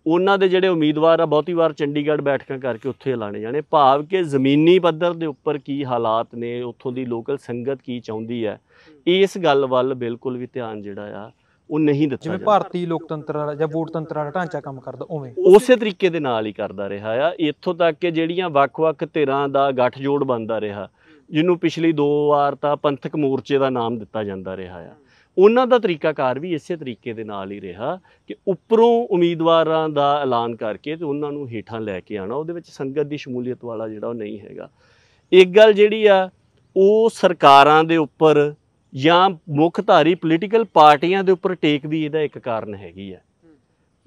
ਉਹਨਾਂ ਦੇ ਜਿਹੜੇ ਉਮੀਦਵਾਰ ਆ ਬਹੁਤੀ ਵਾਰ ਚੰਡੀਗੜ੍ਹ ਬੈਠਕਾਂ ਕਰਕੇ ਉੱਥੇ ਐਲਾਨੇ ਜਾਣੇ ਭਾਵ ਕਿ ਜ਼ਮੀਨੀ ਪੱਧਰ ਦੇ ਉੱਪਰ ਕੀ ਹਾਲਾਤ ਨੇ ਉੱਥੋਂ ਦੀ ਲੋਕਲ ਸੰਗਤ ਕੀ ਚਾਹੁੰਦੀ ਹੈ ਇਸ ਗੱਲ ਵੱਲ ਬਿਲਕੁਲ ਵੀ ਧਿਆਨ ਜਿਹੜਾ ਆ ਉਹ ਨਹੀਂ ਦਿੱਤਾ ਜਿਵੇਂ ਭਾਰਤੀ ਲੋਕਤੰਤਰ ਵਾਲਾ ਜਾਂ ਵੋਟਤੰਤਰ ਵਾਲਾ ਢਾਂਚਾ ਕੰਮ ਕਰਦਾ ਉਵੇਂ ਉਸੇ ਤਰੀਕੇ ਦੇ ਨਾਲ ਹੀ ਕਰਦਾ ਰਿਹਾ ਆ ਇੱਥੋਂ ਤੱਕ ਕਿ ਜਿਹੜੀਆਂ ਵੱਖ-ਵੱਖ ਧਿਰਾਂ ਦਾ ਗੱਠਜੋੜ ਬਣਦਾ ਰਿਹਾ ਜਿਹਨੂੰ ਪਿਛਲੀ ਦੋ ਵਾਰ ਤਾਂ ਪੰਥਕ ਮੋਰਚੇ ਦਾ ਨਾਮ ਦਿੱਤਾ ਜਾਂਦਾ ਰਿਹਾ ਆ ਉਹਨਾਂ ਦਾ ਤਰੀਕਾਕਾਰ ਵੀ ਇਸੇ ਤਰੀਕੇ ਦੇ ਨਾਲ ਹੀ ਰਿਹਾ ਕਿ ਉੱਪਰੋਂ ਉਮੀਦਵਾਰਾਂ ਦਾ ਐਲਾਨ ਕਰਕੇ ਤੇ ਉਹਨਾਂ ਨੂੰ ਹੀਠਾਂ ਲੈ ਕੇ ਆਣਾ ਉਹਦੇ ਵਿੱਚ ਸੰਗਤ ਦੀ ਸ਼ਮੂਲੀਅਤ ਵਾਲਾ ਜਿਹੜਾ ਉਹ ਨਹੀਂ ਹੈਗਾ ਇੱਕ ਗੱਲ ਜਿਹੜੀ ਆ ਉਹ ਸਰਕਾਰਾਂ ਦੇ ਉੱਪਰ ਜਾਂ ਮੁੱਖ ਧਾਰੀ ਪੋਲੀਟੀਕਲ ਪਾਰਟੀਆਂ ਦੇ ਉੱਪਰ ਟੇਕਦੀ ਇਹਦਾ ਇੱਕ ਕਾਰਨ ਹੈਗੀ ਆ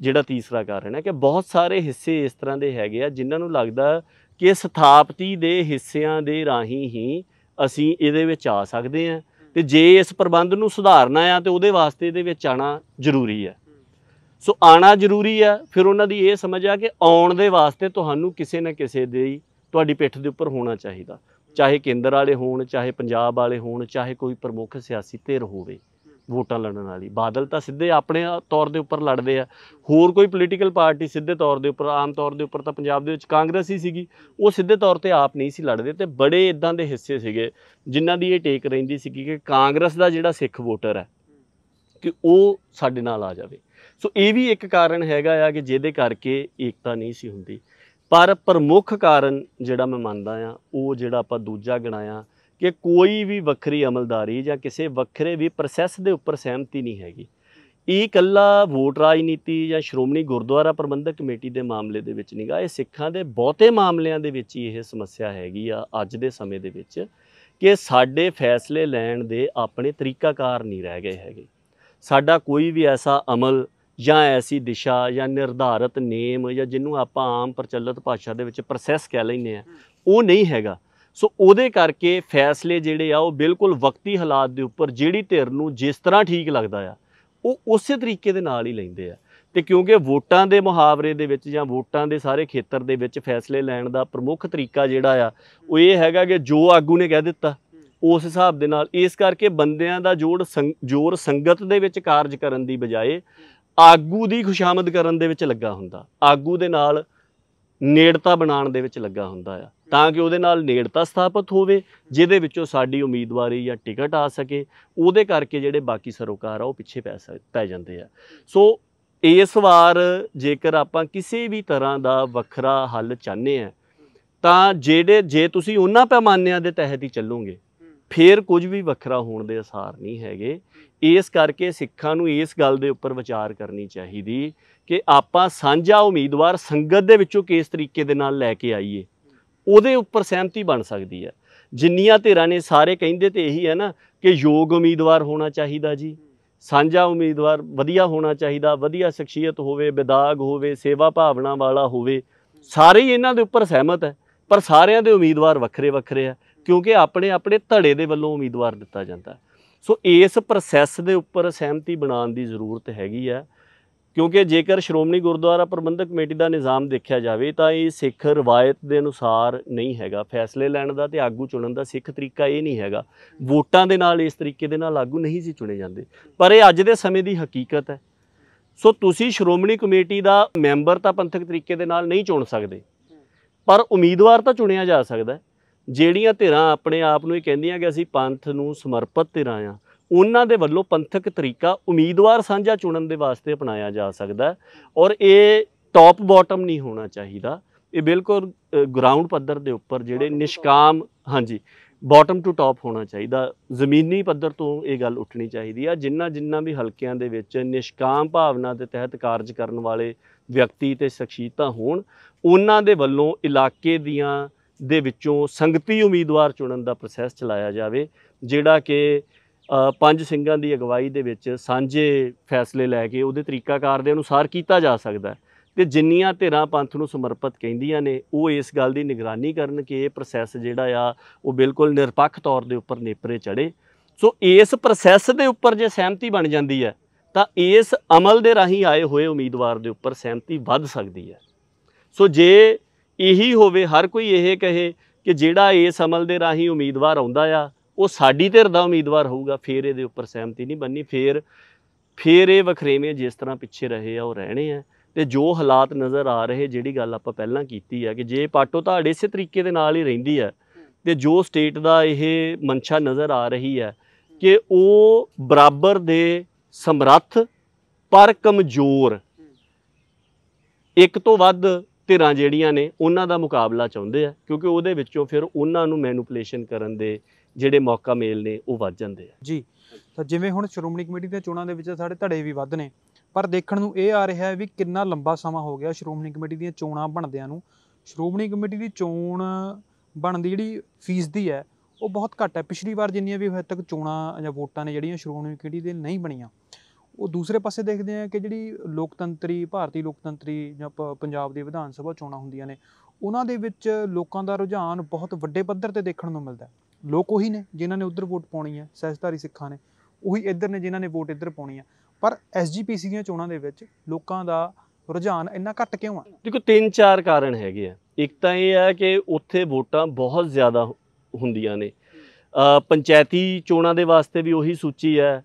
ਜਿਹੜਾ ਤੀਸਰਾ ਕਾਰਨ ਹੈ ਕਿ ਬਹੁਤ ਸਾਰੇ ਹਿੱਸੇ ਇਸ ਤਰ੍ਹਾਂ ਦੇ ਹੈਗੇ ਆ ਜਿਨ੍ਹਾਂ ਨੂੰ ਲੱਗਦਾ ਕਿ ਸਥਾਪਤੀ ਦੇ ਹਿੱਸਿਆਂ ਦੇ ਰਾਹੀਂ ਹੀ ਅਸੀਂ ਇਹਦੇ ਵਿੱਚ ਆ ਸਕਦੇ ਆ ਤੇ ਜੇ ਇਸ ਪ੍ਰਬੰਧ ਨੂੰ ਸੁਧਾਰਨਾ ਆ ਤੇ ਉਹਦੇ ਵਾਸਤੇ ਇਹਦੇ ਵਿੱਚ ਆਣਾ ਜ਼ਰੂਰੀ ਹੈ ਸੋ ਆਣਾ ਜ਼ਰੂਰੀ ਆ ਫਿਰ ਉਹਨਾਂ ਦੀ ਇਹ ਸਮਝ ਆ ਕਿ ਆਉਣ ਦੇ ਵਾਸਤੇ ਤੁਹਾਨੂੰ ਕਿਸੇ ਨਾ ਕਿਸੇ ਦੇ ਤੁਹਾਡੀ ਪਿੱਠ ਦੇ ਉੱਪਰ ਹੋਣਾ ਚਾਹੀਦਾ ਚਾਹੇ ਕੇਂਦਰ ਵਾਲੇ ਹੋਣ ਚਾਹੇ ਪੰਜਾਬ ਵਾਲੇ ਹੋਣ ਚਾਹੇ ਕੋਈ ਪ੍ਰਮੁੱਖ ਸਿਆਸੀ ਧਿਰ ਹੋਵੇ ਵੋਟਾਂ ਲੜਨ ਵਾਲੀ ਬਾਦਲ ਤਾਂ ਸਿੱਧੇ ਆਪਣੇ ਤੌਰ ਦੇ ਉੱਪਰ ਲੜਦੇ ਆ ਹੋਰ ਕੋਈ ਪੋਲੀਟੀਕਲ ਪਾਰਟੀ ਸਿੱਧੇ ਤੌਰ ਦੇ ਉੱਪਰ ਆਮ ਤੌਰ ਦੇ ਉੱਪਰ ਤਾਂ ਪੰਜਾਬ ਦੇ ਵਿੱਚ ਕਾਂਗਰਸ ਹੀ ਸੀਗੀ ਉਹ ਸਿੱਧੇ ਤੌਰ ਤੇ ਆਪ ਨਹੀਂ ਸੀ ਲੜਦੇ ਤੇ ਬੜੇ ਇਦਾਂ ਦੇ ਹਿੱਸੇ ਸੀਗੇ ਜਿਨ੍ਹਾਂ ਦੀ ਇਹ ਟੇਕ ਰਹਿੰਦੀ ਸੀ ਕਿ ਕਾਂਗਰਸ ਦਾ ਜਿਹੜਾ ਸਿੱਖ ਵੋਟਰ ਹੈ ਕਿ ਉਹ ਸਾਡੇ ਨਾਲ ਆ ਜਾਵੇ ਸੋ ਇਹ ਵੀ ਇੱਕ ਕਾਰਨ ਹੈਗਾ ਆ ਕਿ ਜਿਹਦੇ ਕਰਕੇ ਏਕਤਾ ਨਹੀਂ ਸੀ ਹੁੰਦੀ ਪਰ ਪ੍ਰਮੁੱਖ ਕਾਰਨ ਜਿਹੜਾ ਮੈਂ ਮੰਨਦਾ ਆ ਉਹ ਜਿਹੜਾ ਆਪਾਂ ਦੂਜਾ ਗਿਣਾਇਆ ਕਿ ਕੋਈ ਵੀ ਵੱਖਰੀ ਅਮਲਦਾਰੀ ਜਾਂ ਕਿਸੇ ਵੱਖਰੇ ਵੀ ਪ੍ਰੋਸੈਸ ਦੇ ਉੱਪਰ ਸਹਿਮਤੀ ਨਹੀਂ ਹੈਗੀ ਇਹ ਕੱਲਾ ਵੋਟ ਰਾਜਨੀਤੀ ਜਾਂ ਸ਼੍ਰੋਮਣੀ ਗੁਰਦੁਆਰਾ ਪ੍ਰਬੰਧਕ ਕਮੇਟੀ ਦੇ ਮਾਮਲੇ ਦੇ ਵਿੱਚ ਨਹੀਂਗਾ ਇਹ ਸਿੱਖਾਂ ਦੇ ਬਹੁਤੇ ਮਾਮਲਿਆਂ ਦੇ ਵਿੱਚ ਹੀ ਇਹ ਸਮੱਸਿਆ ਹੈਗੀ ਆ ਅੱਜ ਦੇ ਸਮੇਂ ਦੇ ਵਿੱਚ ਕਿ ਸਾਡੇ ਫੈਸਲੇ ਲੈਣ ਦੇ ਆਪਣੇ ਤਰੀਕਾਕਾਰ ਨਹੀਂ ਰਹਿ ਗਏ ਹੈਗੇ ਸਾਡਾ ਕੋਈ ਵੀ ਐਸਾ ਅਮਲ ਜਾਂ ਐਸੀ ਦਿਸ਼ਾ ਜਾਂ ਨਿਰਧਾਰਤ ਨੇਮ ਜਾਂ ਜਿਹਨੂੰ ਆਪਾਂ ਆਮ ਪ੍ਰਚਲਿਤ ਭਾਸ਼ਾ ਦੇ ਵਿੱਚ ਪ੍ਰੋਸੈਸ ਕਹਿ ਲੈਂਦੇ ਆ ਉਹ ਨਹੀਂ ਹੈਗਾ ਸੋ ਉਹਦੇ ਕਰਕੇ ਫੈਸਲੇ ਜਿਹੜੇ ਆ ਉਹ ਬਿਲਕੁਲ ਵਕਤੀ ਹਾਲਾਤ ਦੇ ਉੱਪਰ ਜਿਹੜੀ ਧਿਰ ਨੂੰ ਜਿਸ ਤਰ੍ਹਾਂ ਠੀਕ ਲੱਗਦਾ ਆ ਉਹ ਉਸੇ ਤਰੀਕੇ ਦੇ ਨਾਲ ਹੀ ਲੈਂਦੇ ਆ ਤੇ ਕਿਉਂਕਿ ਵੋਟਾਂ ਦੇ ਮੁਹਾਵਰੇ ਦੇ ਵਿੱਚ ਜਾਂ ਵੋਟਾਂ ਦੇ ਸਾਰੇ ਖੇਤਰ ਦੇ ਵਿੱਚ ਫੈਸਲੇ ਲੈਣ ਦਾ ਪ੍ਰਮੁੱਖ ਤਰੀਕਾ ਜਿਹੜਾ ਆ ਉਹ ਇਹ ਹੈਗਾ ਕਿ ਜੋ ਆਗੂ ਨੇ ਕਹਿ ਦਿੱਤਾ ਉਸ ਹਿਸਾਬ ਦੇ ਨਾਲ ਇਸ ਕਰਕੇ ਬੰਦਿਆਂ ਦਾ ਜੋੜ ਜ਼ੋਰ ਸੰਗਤ ਦੇ ਵਿੱਚ ਕਾਰਜ ਕਰਨ ਦੀ ਬਜਾਏ ਆਗੂ ਦੀ ਖੁਸ਼ਾਮਦ ਕਰਨ ਦੇ ਵਿੱਚ ਲੱਗਾ ਹੁੰਦਾ ਆਗੂ ਦੇ ਨਾਲ ਨੇੜਤਾ ਬਣਾਉਣ ਦੇ ਵਿੱਚ ਲੱਗਾ ਹੁੰਦਾ ਆ ਤਾਂ ਕਿ ਉਹਦੇ ਨਾਲ ਨੇੜਤਾ ਸਥਾਪਿਤ ਹੋਵੇ ਜਿਹਦੇ ਵਿੱਚੋਂ ਸਾਡੀ ਉਮੀਦਵਾਰੀ ਜਾਂ ਟਿਕਟ ਆ ਸਕੇ ਉਹਦੇ ਕਰਕੇ ਜਿਹੜੇ ਬਾਕੀ ਸਰੋਕਾਰ ਆ ਉਹ ਪਿੱਛੇ ਪੈ ਪੈ ਜਾਂਦੇ ਆ ਸੋ ਇਸ ਵਾਰ ਜੇਕਰ ਆਪਾਂ ਕਿਸੇ ਵੀ ਤਰ੍ਹਾਂ ਦਾ ਵੱਖਰਾ ਹੱਲ ਚਾਹਨੇ ਆ ਤਾਂ ਜਿਹੜੇ ਜੇ ਤੁਸੀਂ ਉਹਨਾਂ ਪੈਮਾਨਿਆਂ ਦੇ ਤਹਿਤ ਹੀ ਚੱਲੋਗੇ ਫੇਰ ਕੁਝ ਵੀ ਵੱਖਰਾ ਹੋਣ ਦੇ ਅਸਾਰ ਨਹੀਂ ਹੈਗੇ ਇਸ ਕਰਕੇ ਸਿੱਖਾਂ ਨੂੰ ਇਸ ਗੱਲ ਦੇ ਉੱਪਰ ਵਿਚਾਰ ਕਰਨੀ ਚਾਹੀਦੀ ਕਿ ਆਪਾਂ ਸਾਂਝਾ ਉਮੀਦਵਾਰ ਸੰਗਤ ਦੇ ਵਿੱਚੋਂ ਕਿਸ ਤਰੀਕੇ ਦੇ ਨਾਲ ਲੈ ਕੇ ਆਈਏ ਉਹਦੇ ਉੱਪਰ ਸਹਿਮਤੀ ਬਣ ਸਕਦੀ ਹੈ ਜਿੰਨੀਆਂ ਧਿਰਾਂ ਨੇ ਸਾਰੇ ਕਹਿੰਦੇ ਤੇ ਇਹੀ ਹੈ ਨਾ ਕਿ ਯੋਗ ਉਮੀਦਵਾਰ ਹੋਣਾ ਚਾਹੀਦਾ ਜੀ ਸਾਂਝਾ ਉਮੀਦਵਾਰ ਵਧੀਆ ਹੋਣਾ ਚਾਹੀਦਾ ਵਧੀਆ ਸ਼ਖਸੀਅਤ ਹੋਵੇ ਵਿਦਾਗ ਹੋਵੇ ਸੇਵਾ ਭਾਵਨਾ ਵਾਲਾ ਹੋਵੇ ਸਾਰੇ ਹੀ ਇਹਨਾਂ ਦੇ ਉੱਪਰ ਸਹਿਮਤ ਹੈ ਪਰ ਸਾਰਿਆਂ ਦੇ ਉਮੀਦਵਾਰ ਵੱਖਰੇ ਵੱਖਰੇ ਆ ਕਿਉਂਕਿ ਆਪਣੇ ਆਪਣੇ ਧੜੇ ਦੇ ਵੱਲੋਂ ਉਮੀਦਵਾਰ ਦਿੱਤਾ ਜਾਂਦਾ ਸੋ ਇਸ ਪ੍ਰੋਸੈਸ ਦੇ ਉੱਪਰ ਸਹਿਮਤੀ ਬਣਾਉਣ ਦੀ ਜ਼ਰੂਰਤ ਹੈਗੀ ਆ ਕਿਉਂਕਿ ਜੇਕਰ ਸ਼੍ਰੋਮਣੀ ਗੁਰਦੁਆਰਾ ਪ੍ਰਬੰਧਕ ਕਮੇਟੀ ਦਾ ਨਿਜ਼ਾਮ ਦੇਖਿਆ ਜਾਵੇ ਤਾਂ ਇਹ ਸਿੱਖ ਰਵਾਇਤ ਦੇ ਅਨੁਸਾਰ ਨਹੀਂ ਹੈਗਾ ਫੈਸਲੇ ਲੈਣ ਦਾ ਤੇ ਆਗੂ ਚੁਣਨ ਦਾ ਸਿੱਖ ਤਰੀਕਾ ਇਹ ਨਹੀਂ ਹੈਗਾ ਵੋਟਾਂ ਦੇ ਨਾਲ ਇਸ ਤਰੀਕੇ ਦੇ ਨਾਲ ਆਗੂ ਨਹੀਂ ਸੀ ਚੁਣੇ ਜਾਂਦੇ ਪਰ ਇਹ ਅੱਜ ਦੇ ਸਮੇਂ ਦੀ ਹਕੀਕਤ ਹੈ ਸੋ ਤੁਸੀਂ ਸ਼੍ਰੋਮਣੀ ਕਮੇਟੀ ਦਾ ਮੈਂਬਰ ਤਾਂ ਪੰਥਕ ਤਰੀਕੇ ਦੇ ਨਾਲ ਨਹੀਂ ਚੁਣ ਸਕਦੇ ਪਰ ਉਮੀਦਵਾਰ ਤਾਂ ਚੁਣਿਆ ਜਾ ਸਕਦਾ ਹੈ ਜਿਹੜੀਆਂ ਧਿਰਾਂ ਆਪਣੇ ਆਪ ਨੂੰ ਇਹ ਕਹਿੰਦੀਆਂ ਕਿ ਅਸੀਂ ਪੰਥ ਨੂੰ ਸਮਰਪਿਤ ਧਿਰਾਂ ਆ ਉਹਨਾਂ ਦੇ ਵੱਲੋਂ ਪੰਥਕ ਤਰੀਕਾ ਉਮੀਦਵਾਰ ਸਾਂਝਾ ਚੁਣਨ ਦੇ ਵਾਸਤੇ ਅਪਣਾਇਆ ਜਾ ਸਕਦਾ ਔਰ ਇਹ ਟੌਪ ਬਾਟਮ ਨਹੀਂ ਹੋਣਾ ਚਾਹੀਦਾ ਇਹ ਬਿਲਕੁਲ ਗਰਾਊਂਡ ਪੱਧਰ ਦੇ ਉੱਪਰ ਜਿਹੜੇ ਨਿਸ਼ਕਾਮ ਹਾਂਜੀ ਬਾਟਮ ਟੂ ਟੌਪ ਹੋਣਾ ਚਾਹੀਦਾ ਜ਼ਮੀਨੀ ਪੱਧਰ ਤੋਂ ਇਹ ਗੱਲ ਉੱਠਣੀ ਚਾਹੀਦੀ ਆ ਜਿੰਨਾ ਜਿੰਨਾ ਵੀ ਹਲਕਿਆਂ ਦੇ ਵਿੱਚ ਨਿਸ਼ਕਾਮ ਭਾਵਨਾ ਦੇ ਤਹਿਤ ਕਾਰਜ ਕਰਨ ਵਾਲੇ ਵਿਅਕਤੀ ਤੇ ਸ਼ਖਸੀਅਤਾਂ ਹੋਣ ਉਹਨਾਂ ਦੇ ਵੱਲੋਂ ਇਲਾਕੇ ਦੀਆਂ ਦੇ ਵਿੱਚੋਂ ਸੰਗਤੀ ਉਮੀਦਵਾਰ ਚੁਣਨ ਦਾ ਪ੍ਰੋਸੈਸ ਚਲਾਇਆ ਜਾਵੇ ਜਿਹੜਾ ਕਿ ਪੰਜ ਸਿੰਘਾਂ ਦੀ ਅਗਵਾਈ ਦੇ ਵਿੱਚ ਸਾਂਝੇ ਫੈਸਲੇ ਲੈ ਕੇ ਉਹਦੇ ਤਰੀਕਾਕਾਰ ਦੇ ਅਨੁਸਾਰ ਕੀਤਾ ਜਾ ਸਕਦਾ ਤੇ ਜਿੰਨੀਆਂ ਧਿਰਾਂ ਪੰਥ ਨੂੰ ਸਮਰਪਿਤ ਕਹਿੰਦੀਆਂ ਨੇ ਉਹ ਇਸ ਗੱਲ ਦੀ ਨਿਗਰਾਨੀ ਕਰਨ ਕਿ ਇਹ ਪ੍ਰੋਸੈਸ ਜਿਹੜਾ ਆ ਉਹ ਬਿਲਕੁਲ ਨਿਰਪੱਖ ਤੌਰ ਦੇ ਉੱਪਰ ਨੇਪਰੇ ਚੜੇ ਸੋ ਇਸ ਪ੍ਰੋਸੈਸ ਦੇ ਉੱਪਰ ਜੇ ਸਹਿਮਤੀ ਬਣ ਜਾਂਦੀ ਹੈ ਤਾਂ ਇਸ ਅਮਲ ਦੇ ਰਾਹੀਂ ਆਏ ਹੋਏ ਉਮੀਦਵਾਰ ਦੇ ਉੱਪਰ ਸਹਿਮਤੀ ਵੱਧ ਸਕਦੀ ਹੈ ਸੋ ਜੇ ਇਹੀ ਹੋਵੇ ਹਰ ਕੋਈ ਇਹ ਕਹੇ ਕਿ ਜਿਹੜਾ ਇਸ ਅਮਲ ਦੇ ਰਾਹੀਂ ਉਮੀਦਵਾਰ ਆਉਂਦਾ ਆ ਉਹ ਸਾਡੀ ਧਿਰ ਦਾ ਉਮੀਦਵਾਰ ਹੋਊਗਾ ਫੇਰ ਇਹਦੇ ਉੱਪਰ ਸਹਿਮਤੀ ਨਹੀਂ ਬੰਨੀ ਫੇਰ ਫੇਰ ਇਹ ਵਖਰੇਵੇਂ ਜਿਸ ਤਰ੍ਹਾਂ ਪਿੱਛੇ ਰਹੇ ਆ ਉਹ ਰਹਿਣੇ ਆ ਤੇ ਜੋ ਹਾਲਾਤ ਨਜ਼ਰ ਆ ਰਹੇ ਜਿਹੜੀ ਗੱਲ ਆਪਾਂ ਪਹਿਲਾਂ ਕੀਤੀ ਆ ਕਿ ਜੇ ਪਾਟੋ ਤੁਹਾਡੇ ਇਸੇ ਤਰੀਕੇ ਦੇ ਨਾਲ ਹੀ ਰਹਿੰਦੀ ਆ ਤੇ ਜੋ ਸਟੇਟ ਦਾ ਇਹ ਮਨਸ਼ਾ ਨਜ਼ਰ ਆ ਰਹੀ ਆ ਕਿ ਉਹ ਬਰਾਬਰ ਦੇ ਸਮਰੱਥ ਪਰ ਕਮਜ਼ੋਰ ਇੱਕ ਤੋਂ ਵੱਧ ਧਿਰਾਂ ਜਿਹੜੀਆਂ ਨੇ ਉਹਨਾਂ ਦਾ ਮੁਕਾਬਲਾ ਚਾਹੁੰਦੇ ਆ ਕਿਉਂਕਿ ਉਹਦੇ ਵਿੱਚੋਂ ਫਿਰ ਉਹਨਾਂ ਨੂੰ ਮੈਨੂਪਲੇਸ਼ਨ ਕਰਨ ਦੇ ਜਿਹੜੇ ਮੌਕਾ ਮੇਲ ਨੇ ਉਹ ਵੱਧ ਜਾਂਦੇ ਆ ਜੀ ਤਾਂ ਜਿਵੇਂ ਹੁਣ ਸ਼੍ਰੋਮਣੀ ਕਮੇਟੀ ਦੇ ਚੋਣਾਂ ਦੇ ਵਿੱਚ ਸਾਡੇ ਧੜੇ ਵੀ ਵੱਧ ਨੇ ਪਰ ਦੇਖਣ ਨੂੰ ਇਹ ਆ ਰਿਹਾ ਹੈ ਵੀ ਕਿੰਨਾ ਲੰਬਾ ਸਮਾਂ ਹੋ ਗਿਆ ਸ਼੍ਰੋਮਣੀ ਕਮੇਟੀ ਦੀਆਂ ਚੋਣਾਂ ਬਣਦਿਆਂ ਨੂੰ ਸ਼੍ਰੋਮਣੀ ਕਮੇਟੀ ਦੀ ਚੋਣ ਬਣਦੀ ਜਿਹੜੀ ਫੀਸਦੀ ਹੈ ਉਹ ਬਹੁਤ ਘੱਟ ਹੈ ਪਿਛਲੀ ਵਾਰ ਜਿੰਨੀਆਂ ਵੀ ਹਜੇ ਤੱਕ ਚੋਣਾਂ ਜਾਂ ਵੋਟਾਂ ਨੇ ਜਿਹੜੀਆਂ ਸ਼੍ਰੋਮਣੀ ਕਮੇਟੀ ਦੇ ਨਹੀਂ ਬਣੀਆਂ ਉਹ ਦੂਸਰੇ ਪਾਸੇ ਦੇਖਦੇ ਆ ਕਿ ਜਿਹੜੀ ਲੋਕਤੰਤਰੀ ਭਾਰਤੀ ਲੋਕਤੰਤਰੀ ਜਾਂ ਪੰਜਾਬ ਦੀ ਵਿਧਾਨ ਸਭਾ ਚੋਣਾਂ ਹੁੰਦੀਆਂ ਨੇ ਉਹਨਾਂ ਦੇ ਵਿੱਚ ਲੋਕਾਂ ਦਾ ਰੁਝਾਨ ਬਹੁਤ ਵੱਡੇ ਪੱਧਰ ਤੇ ਦੇਖਣ ਨੂੰ ਮਿਲਦਾ ਲੋਕ ਉਹੀ ਨੇ ਜਿਨ੍ਹਾਂ ਨੇ ਉਧਰ ਵੋਟ ਪਾਉਣੀ ਹੈ ਸਹਿਜਧਾਰੀ ਸਿੱਖਾਂ ਨੇ ਉਹੀ ਇੱਧਰ ਨੇ ਜਿਨ੍ਹਾਂ ਨੇ ਵੋਟ ਇੱਧਰ ਪਾਉਣੀ ਹੈ ਪਰ ਐਸਜੀਪੀਸੀ ਦੀਆਂ ਚੋਣਾਂ ਦੇ ਵਿੱਚ ਲੋਕਾਂ ਦਾ ਰੁਝਾਨ ਇੰਨਾ ਘੱਟ ਕਿਉਂ ਆ ਦੇਖੋ ਤਿੰਨ ਚਾਰ ਕਾਰਨ ਹੈਗੇ ਆ ਇੱਕ ਤਾਂ ਇਹ ਹੈ ਕਿ ਉੱਥੇ ਵੋਟਾਂ ਬਹੁਤ ਜ਼ਿਆਦਾ ਹੁੰਦੀਆਂ ਨੇ ਪੰਚਾਇਤੀ ਚੋਣਾਂ ਦੇ ਵਾਸਤੇ ਵੀ ਉਹੀ ਸੂਚੀ ਹੈ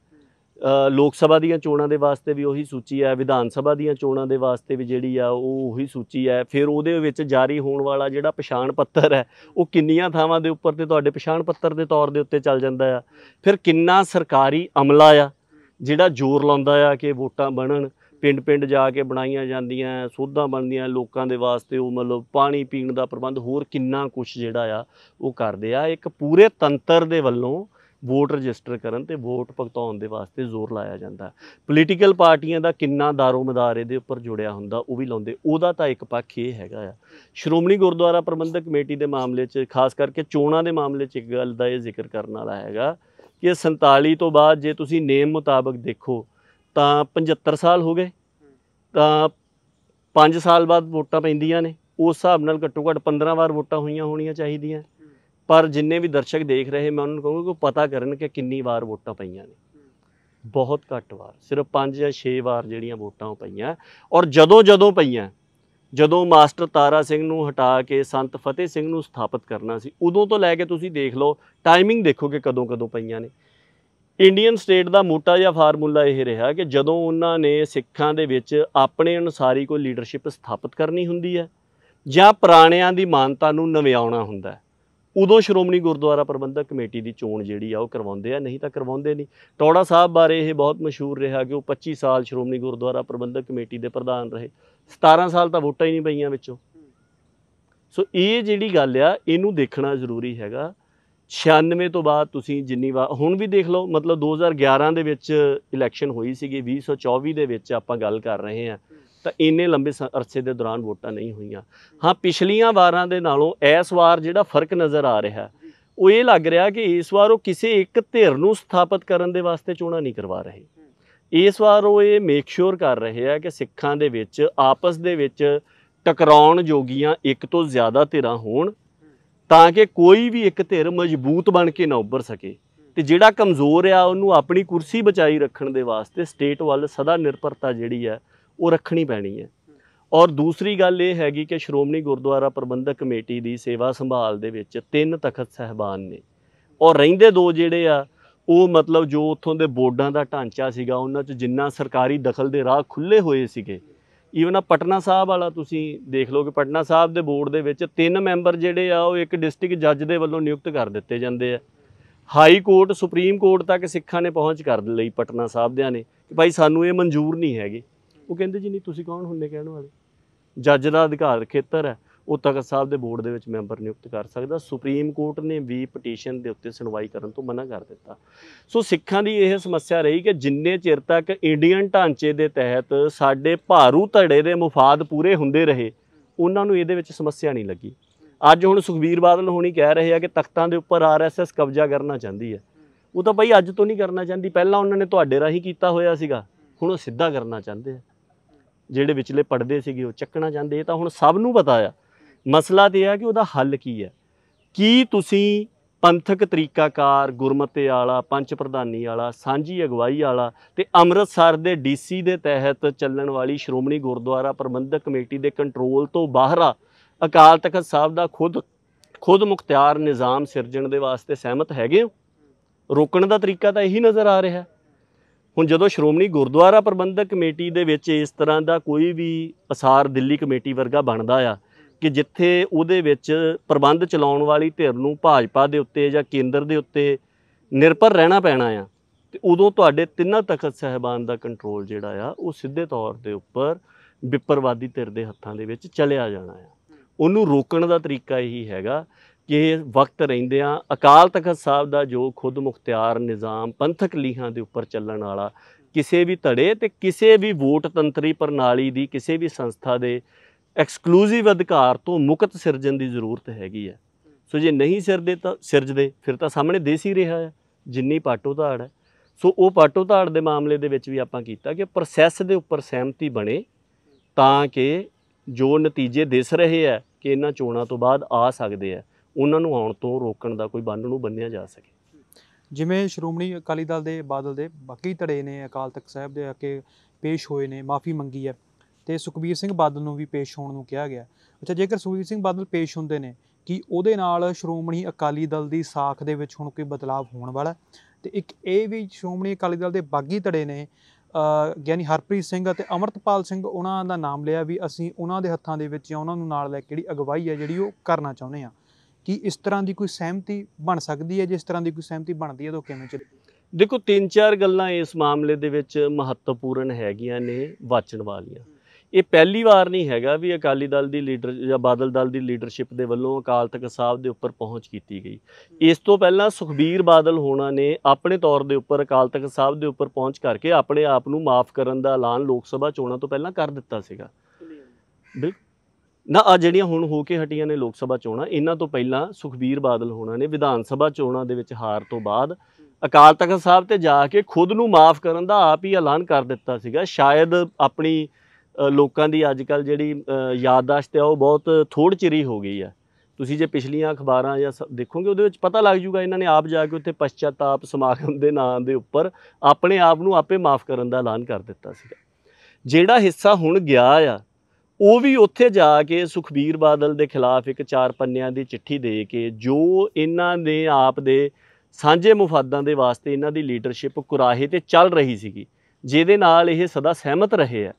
ਲੋਕ ਸਭਾ ਦੀਆਂ ਚੋਣਾਂ ਦੇ ਵਾਸਤੇ ਵੀ ਉਹੀ ਸੂਚੀ ਹੈ ਵਿਧਾਨ ਸਭਾ ਦੀਆਂ ਚੋਣਾਂ ਦੇ ਵਾਸਤੇ ਵੀ ਜਿਹੜੀ ਆ ਉਹ ਉਹੀ ਸੂਚੀ ਹੈ ਫਿਰ ਉਹਦੇ ਵਿੱਚ ਜਾਰੀ ਹੋਣ ਵਾਲਾ ਜਿਹੜਾ ਪਛਾਣ ਪੱਤਰ ਹੈ ਉਹ ਕਿੰਨੀਆਂ ਥਾਵਾਂ ਦੇ ਉੱਪਰ ਤੇ ਤੁਹਾਡੇ ਪਛਾਣ ਪੱਤਰ ਦੇ ਤੌਰ ਦੇ ਉੱਤੇ ਚੱਲ ਜਾਂਦਾ ਆ ਫਿਰ ਕਿੰਨਾ ਸਰਕਾਰੀ ਅਮਲਾ ਆ ਜਿਹੜਾ ਜ਼ੋਰ ਲਾਉਂਦਾ ਆ ਕਿ ਵੋਟਾਂ ਬਣਨ ਪਿੰਡ-ਪਿੰਡ ਜਾ ਕੇ ਬਣਾਈਆਂ ਜਾਂਦੀਆਂ ਸੋਧਾਂ ਬਣਦੀਆਂ ਲੋਕਾਂ ਦੇ ਵਾਸਤੇ ਉਹ ਮਤਲਬ ਪਾਣੀ ਪੀਣ ਦਾ ਪ੍ਰਬੰਧ ਹੋਰ ਕਿੰਨਾ ਕੁਝ ਜਿਹੜਾ ਆ ਉਹ ਕਰਦੇ ਆ ਇੱਕ ਪੂਰੇ ਤੰਤਰ ਦੇ ਵੱਲੋਂ ਵੋਟ ਰਜਿਸਟਰ ਕਰਨ ਤੇ ਵੋਟ ਭਗਤਾਉਣ ਦੇ ਵਾਸਤੇ ਜ਼ੋਰ ਲਾਇਆ ਜਾਂਦਾ ਪੋਲੀਟੀਕਲ ਪਾਰਟੀਆਂ ਦਾ ਕਿੰਨਾ ਦਾਰੋ ਇਹਦੇ ਉੱਪਰ ਜੁੜਿਆ ਹੁੰਦਾ ਉਹ ਵੀ ਲਾਉਂਦੇ ਉਹਦਾ ਤਾਂ ਇੱਕ ਪੱਖ ਇਹ ਹੈਗਾ ਆ ਸ਼੍ਰੋਮਣੀ ਗੁਰਦੁਆਰਾ ਪ੍ਰਬੰਧਕ ਕਮੇਟੀ ਦੇ ਮਾਮਲੇ 'ਚ ਖਾਸ ਕਰਕੇ ਚੋਣਾਂ ਦੇ ਮਾਮਲੇ 'ਚ ਇੱਕ ਗੱਲ ਦਾ ਇਹ ਜ਼ਿਕਰ ਕਰਨ ਵਾਲਾ ਹੈਗਾ ਕਿ 47 ਤੋਂ ਬਾਅਦ ਜੇ ਤੁਸੀਂ ਨੇਮ ਮੁਤਾਬਕ ਦੇਖੋ ਤਾਂ 75 ਸਾਲ ਹੋ ਗਏ ਤਾਂ 5 ਸਾਲ ਬਾਅਦ ਵੋਟਾਂ ਪੈਂਦੀਆਂ ਨੇ ਉਸ ਹਿਸਾਬ ਨਾਲ ਘੱਟੋ ਘੱਟ 15 ਵਾਰ ਵੋਟਾਂ ਹੋਈਆਂ ਹੋਣੀਆਂ ਚਾਹੀਦੀਆਂ ਪਰ ਜਿੰਨੇ ਵੀ ਦਰਸ਼ਕ ਦੇਖ ਰਹੇ ਮੈਂ ਉਹਨਾਂ ਨੂੰ ਕਹੂੰਗਾ ਕਿ ਪਤਾ ਕਰਨ ਕਿ ਕਿੰਨੀ ਵਾਰ ਵੋਟਾਂ ਪਈਆਂ ਨੇ ਬਹੁਤ ਘੱਟ ਵਾਰ ਸਿਰਫ 5 ਜਾਂ 6 ਵਾਰ ਜਿਹੜੀਆਂ ਵੋਟਾਂ ਪਈਆਂ ਔਰ ਜਦੋਂ ਜਦੋਂ ਪਈਆਂ ਜਦੋਂ ਮਾਸਟਰ ਤਾਰਾ ਸਿੰਘ ਨੂੰ ਹਟਾ ਕੇ ਸੰਤ ਫਤਿਹ ਸਿੰਘ ਨੂੰ ਸਥਾਪਿਤ ਕਰਨਾ ਸੀ ਉਦੋਂ ਤੋਂ ਲੈ ਕੇ ਤੁਸੀਂ ਦੇਖ ਲਓ ਟਾਈਮਿੰਗ ਦੇਖੋ ਕਿ ਕਦੋਂ ਕਦੋਂ ਪਈਆਂ ਨੇ ਇੰਡੀਅਨ ਸਟੇਟ ਦਾ ਮੋਟਾ ਜਿਹਾ ਫਾਰਮੂਲਾ ਇਹ ਰਿਹਾ ਕਿ ਜਦੋਂ ਉਹਨਾਂ ਨੇ ਸਿੱਖਾਂ ਦੇ ਵਿੱਚ ਆਪਣੇ ਅਨੁਸਾਰੀ ਕੋਈ ਲੀਡਰਸ਼ਿਪ ਸਥਾਪਿਤ ਕਰਨੀ ਹੁੰਦੀ ਹੈ ਜਾਂ ਪੁਰਾਣਿਆਂ ਦੀ ਮਾਨਤਾ ਨੂੰ ਨਵਿਆਉਣਾ ਹੁੰਦਾ ਹੈ ਉਦੋਂ ਸ਼੍ਰੋਮਣੀ ਗੁਰਦੁਆਰਾ ਪ੍ਰਬੰਧਕ ਕਮੇਟੀ ਦੀ ਚੋਣ ਜਿਹੜੀ ਆ ਉਹ ਕਰਵਾਉਂਦੇ ਆ ਨਹੀਂ ਤਾਂ ਕਰਵਾਉਂਦੇ ਨਹੀਂ ਟੌੜਾ ਸਾਹਿਬ ਬਾਰੇ ਇਹ ਬਹੁਤ ਮਸ਼ਹੂਰ ਰਿਹਾ ਕਿ ਉਹ 25 ਸਾਲ ਸ਼੍ਰੋਮਣੀ ਗੁਰਦੁਆਰਾ ਪ੍ਰਬੰਧਕ ਕਮੇਟੀ ਦੇ ਪ੍ਰਧਾਨ ਰਹੇ 17 ਸਾਲ ਤਾਂ ਵੋਟਾਂ ਹੀ ਨਹੀਂ ਪਈਆਂ ਵਿੱਚੋਂ ਸੋ ਇਹ ਜਿਹੜੀ ਗੱਲ ਆ ਇਹਨੂੰ ਦੇਖਣਾ ਜ਼ਰੂਰੀ ਹੈਗਾ 96 ਤੋਂ ਬਾਅਦ ਤੁਸੀਂ ਜਿੰਨੀ ਵਾਰ ਹੁਣ ਵੀ ਦੇਖ ਲਓ ਮਤਲਬ 2011 ਦੇ ਵਿੱਚ ਇਲੈਕਸ਼ਨ ਹੋਈ ਸੀਗੀ 2024 ਦੇ ਵਿੱਚ ਆਪਾਂ ਗੱਲ ਕਰ ਰਹੇ ਆ ਤਾਂ ਇੰਨੇ ਲੰਬੇ ਅਰਸੇ ਦੇ ਦੌਰਾਨ ਵੋਟਾਂ ਨਹੀਂ ਹੋਈਆਂ ਹਾਂ ਪਿਛਲੀਆਂ ਵਾਰਾਂ ਦੇ ਨਾਲੋਂ ਇਸ ਵਾਰ ਜਿਹੜਾ ਫਰਕ ਨਜ਼ਰ ਆ ਰਿਹਾ ਉਹ ਇਹ ਲੱਗ ਰਿਹਾ ਕਿ ਇਸ ਵਾਰ ਉਹ ਕਿਸੇ ਇੱਕ ਧਿਰ ਨੂੰ ਸਥਾਪਿਤ ਕਰਨ ਦੇ ਵਾਸਤੇ ਚੋਣਾਂ ਨਹੀਂ ਕਰਵਾ ਰਹੇ ਇਸ ਵਾਰ ਉਹ ਇਹ ਮੇਕ ਸ਼ੋਰ ਕਰ ਰਹੇ ਆ ਕਿ ਸਿੱਖਾਂ ਦੇ ਵਿੱਚ ਆਪਸ ਦੇ ਵਿੱਚ ਟਕਰਾਉਣ ਜੋਗੀਆਂ ਇੱਕ ਤੋਂ ਜ਼ਿਆਦਾ ਧਿਰਾਂ ਹੋਣ ਤਾਂ ਕਿ ਕੋਈ ਵੀ ਇੱਕ ਧਿਰ ਮਜ਼ਬੂਤ ਬਣ ਕੇ ਨਾ ਉੱਭਰ ਸਕੇ ਤੇ ਜਿਹੜਾ ਕਮਜ਼ੋਰ ਆ ਉਹਨੂੰ ਆਪਣੀ ਕੁਰਸੀ ਬਚਾਈ ਰੱਖਣ ਦੇ ਵਾਸਤੇ ਸਟੇਟ ਵੱਲ ਸਦਾ ਨਿਰਪਰਤਾ ਜਿਹੜੀ ਆ ਉਹ ਰੱਖਣੀ ਪੈਣੀ ਹੈ ਔਰ ਦੂਸਰੀ ਗੱਲ ਇਹ ਹੈਗੀ ਕਿ ਸ਼੍ਰੋਮਣੀ ਗੁਰਦੁਆਰਾ ਪ੍ਰਬੰਧਕ ਕਮੇਟੀ ਦੀ ਸੇਵਾ ਸੰਭਾਲ ਦੇ ਵਿੱਚ ਤਿੰਨ ਤਖਤ ਸਹਿਬਾਨ ਨੇ ਔਰ ਰਹਿੰਦੇ ਦੋ ਜਿਹੜੇ ਆ ਉਹ ਮਤਲਬ ਜੋ ਉੱਥੋਂ ਦੇ ਬੋਰਡਾਂ ਦਾ ਢਾਂਚਾ ਸੀਗਾ ਉਹਨਾਂ 'ਚ ਜਿੰਨਾ ਸਰਕਾਰੀ ਦਖਲ ਦੇ ਰਾਹ ਖੁੱਲੇ ਹੋਏ ਸੀਗੇ ਈਵਨ ਆ ਪਟਨਾ ਸਾਹਿਬ ਵਾਲਾ ਤੁਸੀਂ ਦੇਖ ਲਓ ਕਿ ਪਟਨਾ ਸਾਹਿਬ ਦੇ ਬੋਰਡ ਦੇ ਵਿੱਚ ਤਿੰਨ ਮੈਂਬਰ ਜਿਹੜੇ ਆ ਉਹ ਇੱਕ ਡਿਸਟ੍ਰਿਕਟ ਜੱਜ ਦੇ ਵੱਲੋਂ ਨਿਯੁਕਤ ਕਰ ਦਿੱਤੇ ਜਾਂਦੇ ਆ ਹਾਈ ਕੋਰਟ ਸੁਪਰੀਮ ਕੋਰਟ ਤੱਕ ਸਿੱਖਾਂ ਨੇ ਪਹੁੰਚ ਕਰ ਲਈ ਪਟਨਾ ਸਾਹਿਬ ਦੇ ਨੇ ਕਿ ਭਾਈ ਸਾਨੂੰ ਇਹ ਮਨਜ਼ੂਰ ਨਹੀਂ ਹੈਗੇ ਉਹ ਕਹਿੰਦੇ ਜੀ ਨਹੀਂ ਤੁਸੀਂ ਕੌਣ ਹੁੰਦੇ ਕਹਿਣ ਵਾਲੇ ਜੱਜ ਦਾ ਅਧਿਕਾਰ ਖੇਤਰ ਹੈ ਉਹ ਤਖਤ ਸਾਹਿਬ ਦੇ ਬੋਰਡ ਦੇ ਵਿੱਚ ਮੈਂਬਰ ਨਿਯੁਕਤ ਕਰ ਸਕਦਾ ਸੁਪਰੀਮ ਕੋਰਟ ਨੇ ਵੀ ਪਟੀਸ਼ਨ ਦੇ ਉੱਤੇ ਸੁਣਵਾਈ ਕਰਨ ਤੋਂ ਮਨਾ ਕਰ ਦਿੱਤਾ ਸੋ ਸਿੱਖਾਂ ਦੀ ਇਹ ਸਮੱਸਿਆ ਰਹੀ ਕਿ ਜਿੰਨੇ ਚਿਰ ਤੱਕ ਇੰਡੀਅਨ ਢਾਂਚੇ ਦੇ ਤਹਿਤ ਸਾਡੇ ਭਾਰੂ ਧੜੇ ਦੇ ਮੁਫਾਦ ਪੂਰੇ ਹੁੰਦੇ ਰਹੇ ਉਹਨਾਂ ਨੂੰ ਇਹਦੇ ਵਿੱਚ ਸਮੱਸਿਆ ਨਹੀਂ ਲੱਗੀ ਅੱਜ ਹੁਣ ਸੁਖਬੀਰ ਬਾਦਲ ਹੋਣੀ ਕਹਿ ਰਹੇ ਆ ਕਿ ਤਖਤਾਂ ਦੇ ਉੱਪਰ ਆਰਐਸਐਸ ਕਬਜ਼ਾ ਕਰਨਾ ਚਾਹੁੰਦੀ ਹੈ ਉਹ ਤਾਂ ਭਾਈ ਅੱਜ ਤੋਂ ਨਹੀਂ ਕਰਨਾ ਚਾਹੁੰਦੀ ਪਹਿਲਾਂ ਉਹਨਾਂ ਨੇ ਤੁਹਾਡੇ ਰਾਹੀਂ ਕੀਤਾ ਹੋਇਆ ਸੀਗਾ ਹੁਣ ਉਹ ਸਿੱਧਾ ਕਰਨਾ ਚਾਹੁੰਦੇ ਆ ਜਿਹੜੇ ਵਿਚਲੇ ਪੜਦੇ ਸੀਗੇ ਉਹ ਚੱਕਣਾ ਚਾਹੁੰਦੇ ਇਹ ਤਾਂ ਹੁਣ ਸਭ ਨੂੰ ਪਤਾ ਆ ਮਸਲਾ ਤੇ ਆ ਕਿ ਉਹਦਾ ਹੱਲ ਕੀ ਹੈ ਕੀ ਤੁਸੀਂ ਪੰਥਕ ਤਰੀਕਾਕਾਰ ਗੁਰਮਤੇ ਵਾਲਾ ਪੰਚ ਪ੍ਰਧਾਨੀ ਵਾਲਾ ਸਾਂਝੀ ਅਗਵਾਈ ਵਾਲਾ ਤੇ ਅੰਮ੍ਰਿਤਸਰ ਦੇ ਡੀਸੀ ਦੇ ਤਹਿਤ ਚੱਲਣ ਵਾਲੀ ਸ਼੍ਰੋਮਣੀ ਗੁਰਦੁਆਰਾ ਪ੍ਰਬੰਧਕ ਕਮੇਟੀ ਦੇ ਕੰਟਰੋਲ ਤੋਂ ਬਾਹਰਾ ਅਕਾਲ ਤਖਤ ਸਾਹਿਬ ਦਾ ਖੁਦ ਖੁਦ ਮੁਖਤਿਆਰ ਨਿਜ਼ਾਮ ਸਿਰਜਣ ਦੇ ਵਾਸਤੇ ਸਹਿਮਤ ਹੈਗੇ ਹੋ ਰੋਕਣ ਦਾ ਤਰੀਕਾ ਤਾਂ ਇਹੀ ਨਜ਼ਰ ਆ ਰਿਹਾ ਹੈ ਹੁਣ ਜਦੋਂ ਸ਼੍ਰੋਮਣੀ ਗੁਰਦੁਆਰਾ ਪ੍ਰਬੰਧਕ ਕਮੇਟੀ ਦੇ ਵਿੱਚ ਇਸ ਤਰ੍ਹਾਂ ਦਾ ਕੋਈ ਵੀ ਅਸਾਰ ਦਿੱਲੀ ਕਮੇਟੀ ਵਰਗਾ ਬਣਦਾ ਆ ਕਿ ਜਿੱਥੇ ਉਹਦੇ ਵਿੱਚ ਪ੍ਰਬੰਧ ਚਲਾਉਣ ਵਾਲੀ ਧਿਰ ਨੂੰ ਭਾਜਪਾ ਦੇ ਉੱਤੇ ਜਾਂ ਕੇਂਦਰ ਦੇ ਉੱਤੇ ਨਿਰਭਰ ਰਹਿਣਾ ਪੈਣਾ ਆ ਤੇ ਉਦੋਂ ਤੁਹਾਡੇ ਤਿੰਨਾਂ ਤਖਤ ਸਹਿਬਾਨ ਦਾ ਕੰਟਰੋਲ ਜਿਹੜਾ ਆ ਉਹ ਸਿੱਧੇ ਤੌਰ ਦੇ ਉੱਪਰ ਵਿਪਰਵਾਦੀ ਧਿਰ ਦੇ ਹੱਥਾਂ ਦੇ ਵਿੱਚ ਚਲਿਆ ਜਾਣਾ ਆ ਉਹਨੂੰ ਰੋਕਣ ਦਾ ਤਰੀਕਾ ਇਹੀ ਹੈਗਾ ਕਿ ਵਕਤ ਰਹਿੰਦਿਆਂ ਅਕਾਲ ਤਖਤ ਸਾਹਿਬ ਦਾ ਜੋ ਖੁਦ ਮੁਖਤਿਆਰ ਨਿਜ਼ਾਮ ਪੰਥਕ ਲੀਹਾਂ ਦੇ ਉੱਪਰ ਚੱਲਣ ਵਾਲਾ ਕਿਸੇ ਵੀ ਧੜੇ ਤੇ ਕਿਸੇ ਵੀ ਵੋਟ ਤੰਤਰੀ ਪ੍ਰਣਾਲੀ ਦੀ ਕਿਸੇ ਵੀ ਸੰਸਥਾ ਦੇ ਐਕਸਕਲੂਸਿਵ ਅਧਿਕਾਰ ਤੋਂ ਮੁਕਤ ਸਿਰਜਣ ਦੀ ਜ਼ਰੂਰਤ ਹੈਗੀ ਹੈ ਸੋ ਜੇ ਨਹੀਂ ਸਿਰਦੇ ਤਾਂ ਸਿਰਜਦੇ ਫਿਰ ਤਾਂ ਸਾਹਮਣੇ ਦੇਸ ਹੀ ਰਿਹਾ ਹੈ ਜਿੰਨੀ ਪਾਟੋ ਧਾੜ ਹੈ ਸੋ ਉਹ ਪਾਟੋ ਧਾੜ ਦੇ ਮਾਮਲੇ ਦੇ ਵਿੱਚ ਵੀ ਆਪਾਂ ਕੀਤਾ ਕਿ ਪ੍ਰੋਸੈਸ ਦੇ ਉੱਪਰ ਸਹਿਮਤੀ ਬਣੇ ਤਾਂ ਕਿ ਜੋ ਨਤੀਜੇ ਦਿਸ ਰਹੇ ਆ ਕਿ ਇਹਨਾਂ ਚੋਣਾਂ ਤੋਂ ਬਾਅਦ ਆ ਸਕਦੇ ਆ ਉਹਨਾਂ ਨੂੰ ਆਉਣ ਤੋਂ ਰੋਕਣ ਦਾ ਕੋਈ ਬੰਨ ਨੂੰ ਬੰਨਿਆ ਜਾ ਸਕੇ ਜਿਵੇਂ ਸ਼੍ਰੋਮਣੀ ਅਕਾਲੀ ਦਲ ਦੇ ਬਾਦਲ ਦੇ ਬਾਕੀ ਧੜੇ ਨੇ ਅਕਾਲ ਤਖਤ ਸਾਹਿਬ ਦੇ ਅੱਗੇ ਪੇਸ਼ ਹੋਏ ਨੇ ਮਾਫੀ ਮੰਗੀ ਹੈ ਤੇ ਸੁਖਬੀਰ ਸਿੰਘ ਬਾਦਲ ਨੂੰ ਵੀ ਪੇਸ਼ ਹੋਣ ਨੂੰ ਕਿਹਾ ਗਿਆ ਅੱਛਾ ਜੇਕਰ ਸੁਖਬੀਰ ਸਿੰਘ ਬਾਦਲ ਪੇਸ਼ ਹੁੰਦੇ ਨੇ ਕਿ ਉਹਦੇ ਨਾਲ ਸ਼੍ਰੋਮਣੀ ਅਕਾਲੀ ਦਲ ਦੀ ਸਾਖ ਦੇ ਵਿੱਚ ਹੁਣ ਕੋਈ ਬਦਲਾਅ ਹੋਣ ਵਾਲਾ ਤੇ ਇੱਕ ਇਹ ਵੀ ਸ਼੍ਰੋਮਣੀ ਅਕਾਲੀ ਦਲ ਦੇ ਬਾਗੀ ਧੜੇ ਨੇ ਗਿਆਨੀ ਹਰਪ੍ਰੀਤ ਸਿੰਘ ਅਤੇ ਅਮਰਤਪਾਲ ਸਿੰਘ ਉਹਨਾਂ ਦਾ ਨਾਮ ਲਿਆ ਵੀ ਅਸੀਂ ਉਹਨਾਂ ਦੇ ਹੱਥਾਂ ਦੇ ਵਿੱਚ ਜਾਂ ਉਹਨਾਂ ਨੂੰ ਨਾਲ ਲੈ ਕੇ ਜਿਹੜੀ ਅਗਵਾਈ ਹੈ ਜਿਹੜੀ ਉਹ ਕਰਨਾ ਚਾਹੁੰਦੇ ਆ ਕਿ ਇਸ ਤਰ੍ਹਾਂ ਦੀ ਕੋਈ ਸਹਿਮਤੀ ਬਣ ਸਕਦੀ ਹੈ ਜਿਸ ਤਰ੍ਹਾਂ ਦੀ ਕੋਈ ਸਹਿਮਤੀ ਬਣਦੀ ਹੈ ਤਾਂ ਕਿਵੇਂ ਚੱਲੇ ਦੇਖੋ ਤਿੰਨ ਚਾਰ ਗੱਲਾਂ ਇਸ ਮਾਮਲੇ ਦੇ ਵਿੱਚ ਮਹੱਤਵਪੂਰਨ ਹੈਗੀਆਂ ਨੇ ਵਾਚਣ ਵਾਲੀਆਂ ਇਹ ਪਹਿਲੀ ਵਾਰ ਨਹੀਂ ਹੈਗਾ ਵੀ ਅਕਾਲੀ ਦਲ ਦੀ ਲੀਡਰ ਜਾਂ ਬਾਦਲ ਦਲ ਦੀ ਲੀਡਰਸ਼ਿਪ ਦੇ ਵੱਲੋਂ ਅਕਾਲ ਤਖਤ ਸਾਹਿਬ ਦੇ ਉੱਪਰ ਪਹੁੰਚ ਕੀਤੀ ਗਈ ਇਸ ਤੋਂ ਪਹਿਲਾਂ ਸੁਖਬੀਰ ਬਾਦਲ ਹੋਣਾ ਨੇ ਆਪਣੇ ਤੌਰ ਦੇ ਉੱਪਰ ਅਕਾਲ ਤਖਤ ਸਾਹਿਬ ਦੇ ਉੱਪਰ ਪਹੁੰਚ ਕਰਕੇ ਆਪਣੇ ਆਪ ਨੂੰ ਮਾਫ ਕਰਨ ਦਾ ਐਲਾਨ ਲੋਕ ਸਭਾ ਚੋਣਾਂ ਤੋਂ ਪਹਿਲਾਂ ਕਰ ਦਿੱਤਾ ਸੀਗਾ ਬਿਲਕੁਲ ਨਾ ਆ ਜਿਹੜੀਆਂ ਹੁਣ ਹੋ ਕੇ ਹਟੀਆਂ ਨੇ ਲੋਕ ਸਭਾ ਚੋਣਾਂ ਇਹਨਾਂ ਤੋਂ ਪਹਿਲਾਂ ਸੁਖਬੀਰ ਬਾਦਲ ਹੋਣਾ ਨੇ ਵਿਧਾਨ ਸਭਾ ਚੋਣਾਂ ਦੇ ਵਿੱਚ ਹਾਰ ਤੋਂ ਬਾਅਦ ਅਕਾਲ ਤਖਤ ਸਾਹਿਬ ਤੇ ਜਾ ਕੇ ਖੁਦ ਨੂੰ ਮਾਫ ਕਰਨ ਦਾ ਆਪ ਹੀ ਐਲਾਨ ਕਰ ਦਿੱਤਾ ਸੀਗਾ ਸ਼ਾਇਦ ਆਪਣੀ ਲੋਕਾਂ ਦੀ ਅੱਜ ਕੱਲ ਜਿਹੜੀ ਯਾਦਦਾਸ਼ਤ ਹੈ ਉਹ ਬਹੁਤ ਥੋੜ ਚਿਰੀ ਹੋ ਗਈ ਹੈ ਤੁਸੀਂ ਜੇ ਪਿਛਲੀਆਂ ਅਖਬਾਰਾਂ ਜਾਂ ਦੇਖੋਗੇ ਉਹਦੇ ਵਿੱਚ ਪਤਾ ਲੱਗ ਜੂਗਾ ਇਹਨਾਂ ਨੇ ਆਪ ਜਾ ਕੇ ਉੱਥੇ ਪਛਤਾਪ ਸਮਾਗਮ ਦੇ ਨਾਂ ਦੇ ਉੱਪਰ ਆਪਣੇ ਆਪ ਨੂੰ ਆਪੇ ਮਾਫ ਕਰਨ ਦਾ ਐਲਾਨ ਕਰ ਦਿੱਤਾ ਸੀਗਾ ਜਿਹੜਾ ਹਿੱਸਾ ਹੁਣ ਗਿਆ ਆ ਉਹ ਵੀ ਉੱਥੇ ਜਾ ਕੇ ਸੁਖਬੀਰ ਬਾਦਲ ਦੇ ਖਿਲਾਫ ਇੱਕ ਚਾਰ ਪੰਨਿਆਂ ਦੀ ਚਿੱਠੀ ਦੇ ਕੇ ਜੋ ਇਹਨਾਂ ਦੇ ਆਪ ਦੇ ਸਾਂਝੇ ਮੁਫਾਦਾਂ ਦੇ ਵਾਸਤੇ ਇਹਨਾਂ ਦੀ ਲੀਡਰਸ਼ਿਪ ਕੁਰਾਹੇ ਤੇ ਚੱਲ ਰਹੀ ਸੀਗੀ ਜਿਹਦੇ ਨਾਲ ਇਹ ਸਦਾ ਸਹਿਮਤ ਰਹੇ ਆ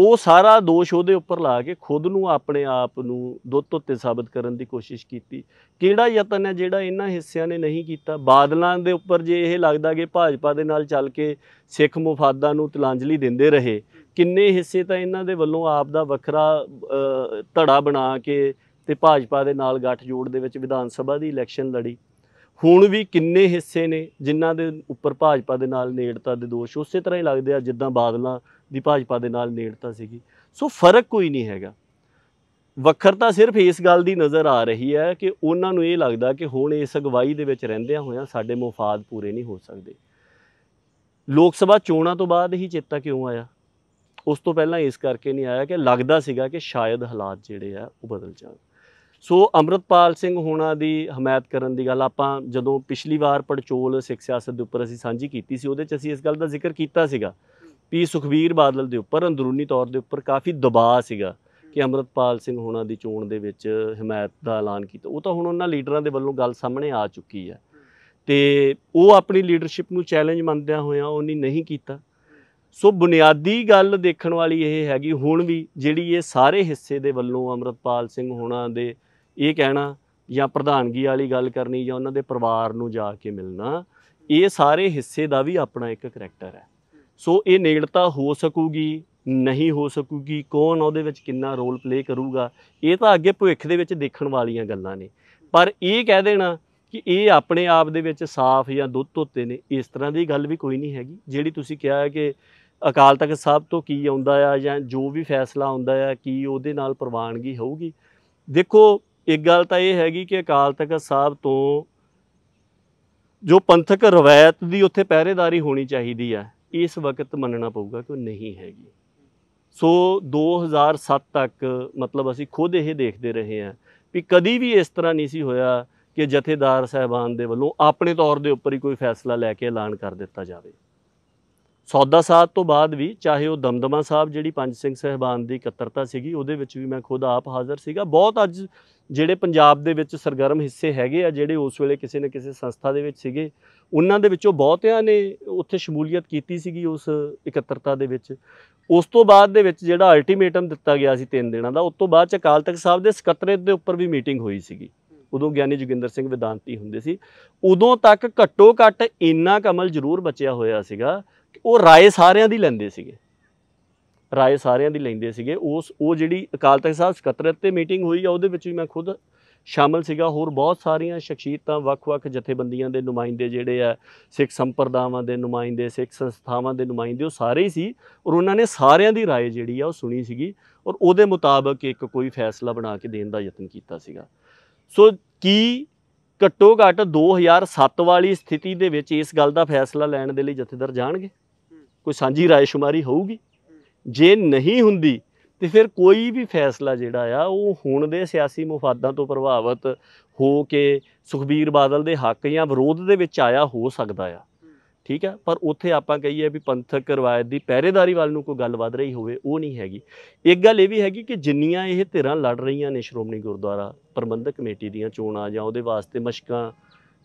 ਉਹ ਸਾਰਾ ਦੋਸ਼ ਉਹਦੇ ਉੱਪਰ ਲਾ ਕੇ ਖੁਦ ਨੂੰ ਆਪਣੇ ਆਪ ਨੂੰ ਦੁੱਤ ਉੱਤੇ ਸਾਬਤ ਕਰਨ ਦੀ ਕੋਸ਼ਿਸ਼ ਕੀਤੀ ਕਿਹੜਾ ਯਤਨ ਹੈ ਜਿਹੜਾ ਇਹਨਾਂ ਹਿੱਸਿਆਂ ਨੇ ਨਹੀਂ ਕੀਤਾ ਬਾਦਲਾਂ ਦੇ ਉੱਪਰ ਜੇ ਇਹ ਲੱਗਦਾ ਕਿ ਭਾਜਪਾ ਦੇ ਨਾਲ ਚੱਲ ਕੇ ਸਿੱਖ ਮੁਫਾਦਾਂ ਨੂੰ ਤਲਾਂਜਲੀ ਦਿੰਦੇ ਰਹੇ ਕਿੰਨੇ ਹਿੱਸੇ ਤਾਂ ਇਹਨਾਂ ਦੇ ਵੱਲੋਂ ਆਪ ਦਾ ਵੱਖਰਾ ਧੜਾ ਬਣਾ ਕੇ ਤੇ ਭਾਜਪਾ ਦੇ ਨਾਲ ਗੱਠ ਜੋੜ ਦੇ ਵਿੱਚ ਵਿਧਾਨ ਸਭਾ ਦੀ ਇਲੈਕਸ਼ਨ ਲੜੀ ਹੁਣ ਵੀ ਕਿੰਨੇ ਹਿੱਸੇ ਨੇ ਜਿਨ੍ਹਾਂ ਦੇ ਉੱਪਰ ਭਾਜਪਾ ਦੇ ਨਾਲ ਨੇੜਤਾ ਦੇ ਦੋਸ਼ ਉਸੇ ਤਰ੍ਹਾਂ ਹੀ ਲੱਗਦੇ ਆ ਜਿੱਦਾਂ ਬਾਦਲਾਂ ਦੀ ਭਾਜਪਾ ਦੇ ਨਾਲ ਨੇੜਤਾ ਸੀਗੀ ਸੋ ਫਰਕ ਕੋਈ ਨਹੀਂ ਹੈਗਾ ਵੱਖਰਤਾ ਸਿਰਫ ਇਸ ਗੱਲ ਦੀ ਨਜ਼ਰ ਆ ਰਹੀ ਹੈ ਕਿ ਉਹਨਾਂ ਨੂੰ ਇਹ ਲੱਗਦਾ ਕਿ ਹੁਣ ਇਸ ਅਗਵਾਈ ਦੇ ਵਿੱਚ ਰਹਿੰਦਿਆਂ ਹੋਇਆਂ ਸਾਡੇ ਮਫਾਦ ਪੂਰੇ ਨਹੀਂ ਹੋ ਸਕਦੇ ਲੋਕ ਸਭਾ ਚੋਣਾਂ ਤੋਂ ਬਾਅਦ ਹੀ ਚੇਤਾ ਕਿਉਂ ਆਇਆ ਉਸ ਤੋਂ ਪਹਿਲਾਂ ਇਸ ਕਰਕੇ ਨਹੀਂ ਆਇਆ ਕਿ ਲੱਗਦਾ ਸੀਗਾ ਕਿ ਸ਼ਾਇਦ ਹਾਲਾਤ ਜਿਹੜੇ ਆ ਉਹ ਬਦਲ ਜਾਣ ਸੋ ਅਮਰਤਪਾਲ ਸਿੰਘ ਹੋਣਾ ਦੀ ਹਮਾਇਤ ਕਰਨ ਦੀ ਗੱਲ ਆਪਾਂ ਜਦੋਂ ਪਿਛਲੀ ਵਾਰ ਪੜਚੋਲ ਸਿੱਖ ਸਿਆਸਤ ਦੇ ਉੱਪਰ ਅਸੀਂ ਸਾਂਝੀ ਕੀਤੀ ਸੀ ਉਹਦੇ 'ਚ ਅਸੀਂ ਇਸ ਗੱਲ ਦਾ ਜ਼ਿਕਰ ਕੀਤਾ ਸੀਗਾ ਵੀ ਸੁਖਵੀਰ ਬਾਦਲ ਦੇ ਉੱਪਰ ਅੰਦਰੂਨੀ ਤੌਰ ਦੇ ਉੱਪਰ ਕਾਫੀ ਦਬਾਅ ਸੀਗਾ ਕਿ ਅਮਰਤਪਾਲ ਸਿੰਘ ਹੋਣਾ ਦੀ ਚੋਣ ਦੇ ਵਿੱਚ ਹਮਾਇਤ ਦਾ ਐਲਾਨ ਕੀਤਾ ਉਹ ਤਾਂ ਹੁਣ ਉਹਨਾਂ ਲੀਡਰਾਂ ਦੇ ਵੱਲੋਂ ਗੱਲ ਸਾਹਮਣੇ ਆ ਚੁੱਕੀ ਹੈ ਤੇ ਉਹ ਆਪਣੀ ਲੀਡਰਸ਼ਿਪ ਨੂੰ ਚੈਲੰਜ ਮੰਨਦਿਆਂ ਹੋਇਆਂ ਉਹਨੇ ਨਹੀਂ ਕੀਤਾ ਸੋ ਬੁਨਿਆਦੀ ਗੱਲ ਦੇਖਣ ਵਾਲੀ ਇਹ ਹੈਗੀ ਹੁਣ ਵੀ ਜਿਹੜੀ ਇਹ ਸਾਰੇ ਹਿੱਸੇ ਦੇ ਵੱਲੋਂ ਅਮਰਤਪਾਲ ਸਿੰਘ ਹੋਣਾ ਦੇ ਇਹ ਕਹਿਣਾ ਜਾਂ ਪ੍ਰਧਾਨਗੀ ਵਾਲੀ ਗੱਲ ਕਰਨੀ ਜਾਂ ਉਹਨਾਂ ਦੇ ਪਰਿਵਾਰ ਨੂੰ ਜਾ ਕੇ ਮਿਲਣਾ ਇਹ ਸਾਰੇ ਹਿੱਸੇ ਦਾ ਵੀ ਆਪਣਾ ਇੱਕ ਕੈਰੈਕਟਰ ਹੈ ਸੋ ਇਹ ਨੇੜਤਾ ਹੋ ਸਕੂਗੀ ਨਹੀਂ ਹੋ ਸਕੂਗੀ ਕੌਣ ਉਹਦੇ ਵਿੱਚ ਕਿੰਨਾ ਰੋਲ ਪਲੇ ਕਰੂਗਾ ਇਹ ਤਾਂ ਅੱਗੇ ਭਵਿੱਖ ਦੇ ਵਿੱਚ ਦੇਖਣ ਵਾਲੀਆਂ ਗੱਲਾਂ ਨੇ ਪਰ ਇਹ ਕਹਿ ਦੇਣਾ ਕਿ ਇਹ ਆਪਣੇ ਆਪ ਦੇ ਵਿੱਚ ਸਾਫ਼ ਜਾਂ ਦੁੱਧ ਧੋਤੇ ਨੇ ਇਸ ਤਰ੍ਹਾਂ ਦੀ ਗੱਲ ਵੀ ਕੋਈ ਨਹੀਂ ਹੈਗੀ ਜਿਹੜੀ ਤੁਸੀਂ ਕਿਹਾ ਹੈ ਕਿ ਅਕਾਲ ਤਖਤ ਸਾਹਿਬ ਤੋਂ ਕੀ ਆਉਂਦਾ ਆ ਜਾਂ ਜੋ ਵੀ ਫੈਸਲਾ ਆਉਂਦਾ ਆ ਕੀ ਉਹਦੇ ਨਾਲ ਪ੍ਰਵਾਨਗੀ ਹੋਊਗੀ ਦੇਖੋ ਇੱਕ ਗੱਲ ਤਾਂ ਇਹ ਹੈਗੀ ਕਿ ਅਕਾਲ ਤਖਤ ਸਾਹਿਬ ਤੋਂ ਜੋ ਪੰਥਕ ਰਵਾਇਤ ਦੀ ਉੱਥੇ ਪਹਿਰੇਦਾਰੀ ਹੋਣੀ ਚਾਹੀਦੀ ਆ ਇਸ ਵਕਤ ਮੰਨਣਾ ਪਊਗਾ ਕਿ ਉਹ ਨਹੀਂ ਹੈਗੀ ਸੋ 2007 ਤੱਕ ਮਤਲਬ ਅਸੀਂ ਖੁਦ ਇਹ ਦੇਖਦੇ ਰਹੇ ਹਾਂ ਵੀ ਕਦੀ ਵੀ ਇਸ ਤਰ੍ਹਾਂ ਨਹੀਂ ਸੀ ਹੋਇਆ ਕਿ ਜਥੇਦਾਰ ਸਹਿਬਾਨ ਦੇ ਵੱਲੋਂ ਆਪਣੇ ਤੌਰ ਦੇ ਉੱਪਰ ਹੀ ਕੋਈ ਫੈਸਲਾ ਲੈ ਕੇ ਐਲਾਨ ਕਰ ਦਿੱਤਾ ਜਾਵੇ ਸੌਦਾ ਸਾਹਿਬ ਤੋਂ ਬਾਅਦ ਵੀ ਚਾਹੇ ਉਹ ਦਮਦਮਾ ਸਾਹਿਬ ਜਿਹੜੀ ਪੰਜ ਸਿੰਘ ਸਹਿਬਾਨ ਦੀ ਇਕੱਤਰਤਾ ਸੀਗੀ ਉਹਦੇ ਵਿੱਚ ਵੀ ਮੈਂ ਖੁਦ ਆਪ ਹਾਜ਼ਰ ਸੀਗਾ ਬਹੁਤ ਅੱਜ ਜਿਹੜੇ ਪੰਜਾਬ ਦੇ ਵਿੱਚ ਸਰਗਰਮ ਹਿੱਸੇ ਹੈਗੇ ਆ ਜਿਹੜੇ ਉਸ ਵੇਲੇ ਕਿਸੇ ਨਾ ਕਿਸੇ ਸੰਸਥਾ ਦੇ ਵਿੱਚ ਸੀਗੇ ਉਹਨਾਂ ਦੇ ਵਿੱਚੋਂ ਬਹੁਤਿਆਂ ਨੇ ਉੱਥੇ ਸ਼ਮੂਲੀਅਤ ਕੀਤੀ ਸੀਗੀ ਉਸ ਇਕੱਤਰਤਾ ਦੇ ਵਿੱਚ ਉਸ ਤੋਂ ਬਾਅਦ ਦੇ ਵਿੱਚ ਜਿਹੜਾ ਅਲਟੀਮੇਟਮ ਦਿੱਤਾ ਗਿਆ ਸੀ ਤਿੰਨ ਦਿਨਾਂ ਦਾ ਉਸ ਤੋਂ ਬਾਅਦ ਚ ਅਕਾਲ ਤਖਤ ਸਾਹਿਬ ਦੇ ਸਕੱਤਰੇਤ ਦੇ ਉੱਪਰ ਵੀ ਮੀਟਿੰਗ ਹੋਈ ਸੀਗੀ ਉਦੋਂ ਗਿਆਨੀ ਜੋਗਿੰਦਰ ਸਿੰਘ ਵਿਦਾਂਤੀ ਹੁੰਦੇ ਸੀ ਉਦੋਂ ਤੱਕ ਘੱਟੋ ਘੱਟ ਇੰਨਾ ਕਮਲ ਜ਼ਰੂਰ ਬਚਿਆ ਹੋਇਆ ਸੀਗਾ ਕਿ ਉਹ ਰਾਏ ਸਾਰਿਆਂ ਦੀ ਲੈਂਦੇ ਸੀਗੇ ਰਾਏ ਸਾਰਿਆਂ ਦੀ ਲੈਂਦੇ ਸੀਗੇ ਉਸ ਉਹ ਜਿਹੜੀ ਅਕਾਲ ਤਖਤ ਸਾਹਿਬ ਸਕੱਤਰੇਤ ਤੇ ਮੀਟਿੰਗ ਹੋਈ ਆ ਉਹਦੇ ਵਿੱਚ ਵੀ ਮੈਂ ਖੁਦ ਸ਼ਾਮਲ ਸੀਗਾ ਹੋਰ ਬਹੁਤ ਸਾਰੀਆਂ ਸ਼ਖਸੀਅਤਾਂ ਵੱਖ-ਵੱਖ ਜਥੇਬੰਦੀਆਂ ਦੇ ਨੁਮਾਇੰਦੇ ਜਿਹੜੇ ਆ ਸਿੱਖ ਸੰਪਰਦਾਵਾਂ ਦੇ ਨੁਮਾਇੰਦੇ ਸਿੱਖ ਸੰਸਥਾਵਾਂ ਦੇ ਨੁਮਾਇੰਦੇ ਉਹ ਸਾਰੇ ਹੀ ਸੀ ਔਰ ਉਹਨਾਂ ਨੇ ਸਾਰਿਆਂ ਦੀ رائے ਜਿਹੜੀ ਆ ਉਹ ਸੁਣੀ ਸੀਗੀ ਔਰ ਉਹਦੇ ਮੁਤਾਬਕ ਇੱਕ ਕੋਈ ਫੈਸਲਾ ਬਣਾ ਕੇ ਦੇਣ ਦਾ ਯਤਨ ਕੀਤਾ ਸੀਗਾ ਸੋ ਕੀ ਘੱਟੋ ਘੱਟ 2007 ਵਾਲੀ ਸਥਿਤੀ ਦੇ ਵਿੱਚ ਇਸ ਗੱਲ ਦਾ ਫੈਸਲਾ ਲੈਣ ਦੇ ਲਈ ਜਥੇਦਾਰ ਜਾਣਗੇ ਕੋਈ ਸਾਂਝੀ ਸ਼ੁਮਾਰੀ ਹੋਊਗੀ ਜੇ ਨਹੀਂ ਹੁੰਦੀ ਤੇ ਫਿਰ ਕੋਈ ਵੀ ਫੈਸਲਾ ਜਿਹੜਾ ਆ ਉਹ ਹੁਣ ਦੇ ਸਿਆਸੀ ਮੁਫਾਦਾਂ ਤੋਂ ਪ੍ਰਭਾਵਿਤ ਹੋ ਕੇ ਸੁਖਬੀਰ ਬਾਦਲ ਦੇ ਹੱਕ ਜਾਂ ਵਿਰੋਧ ਦੇ ਵਿੱਚ ਆਇਆ ਹੋ ਸਕਦਾ ਆ ਠੀਕ ਆ ਪਰ ਉੱਥੇ ਆਪਾਂ ਕਹੀਏ ਵੀ ਪੰਥਕ ਰਵਾਇਤ ਦੀ ਪਹਿਰੇਦਾਰੀ ਵੱਲ ਨੂੰ ਕੋਈ ਗੱਲ ਵੱਧ ਰਹੀ ਹੋਵੇ ਉਹ ਨਹੀਂ ਹੈਗੀ ਇੱਕ ਗੱਲ ਇਹ ਵੀ ਹੈਗੀ ਕਿ ਜਿੰਨੀਆਂ ਇਹ ਧਿਰਾਂ ਲੜ ਰਹੀਆਂ ਨੇ ਸ਼੍ਰੋਮਣੀ ਗੁਰਦੁਆਰਾ ਪ੍ਰਬੰਧਕ ਕਮੇਟੀ ਦੀਆਂ ਚੋਣਾਂ ਜਾਂ ਉਹਦੇ ਵਾਸਤੇ ਮਸ਼ਕਾਂ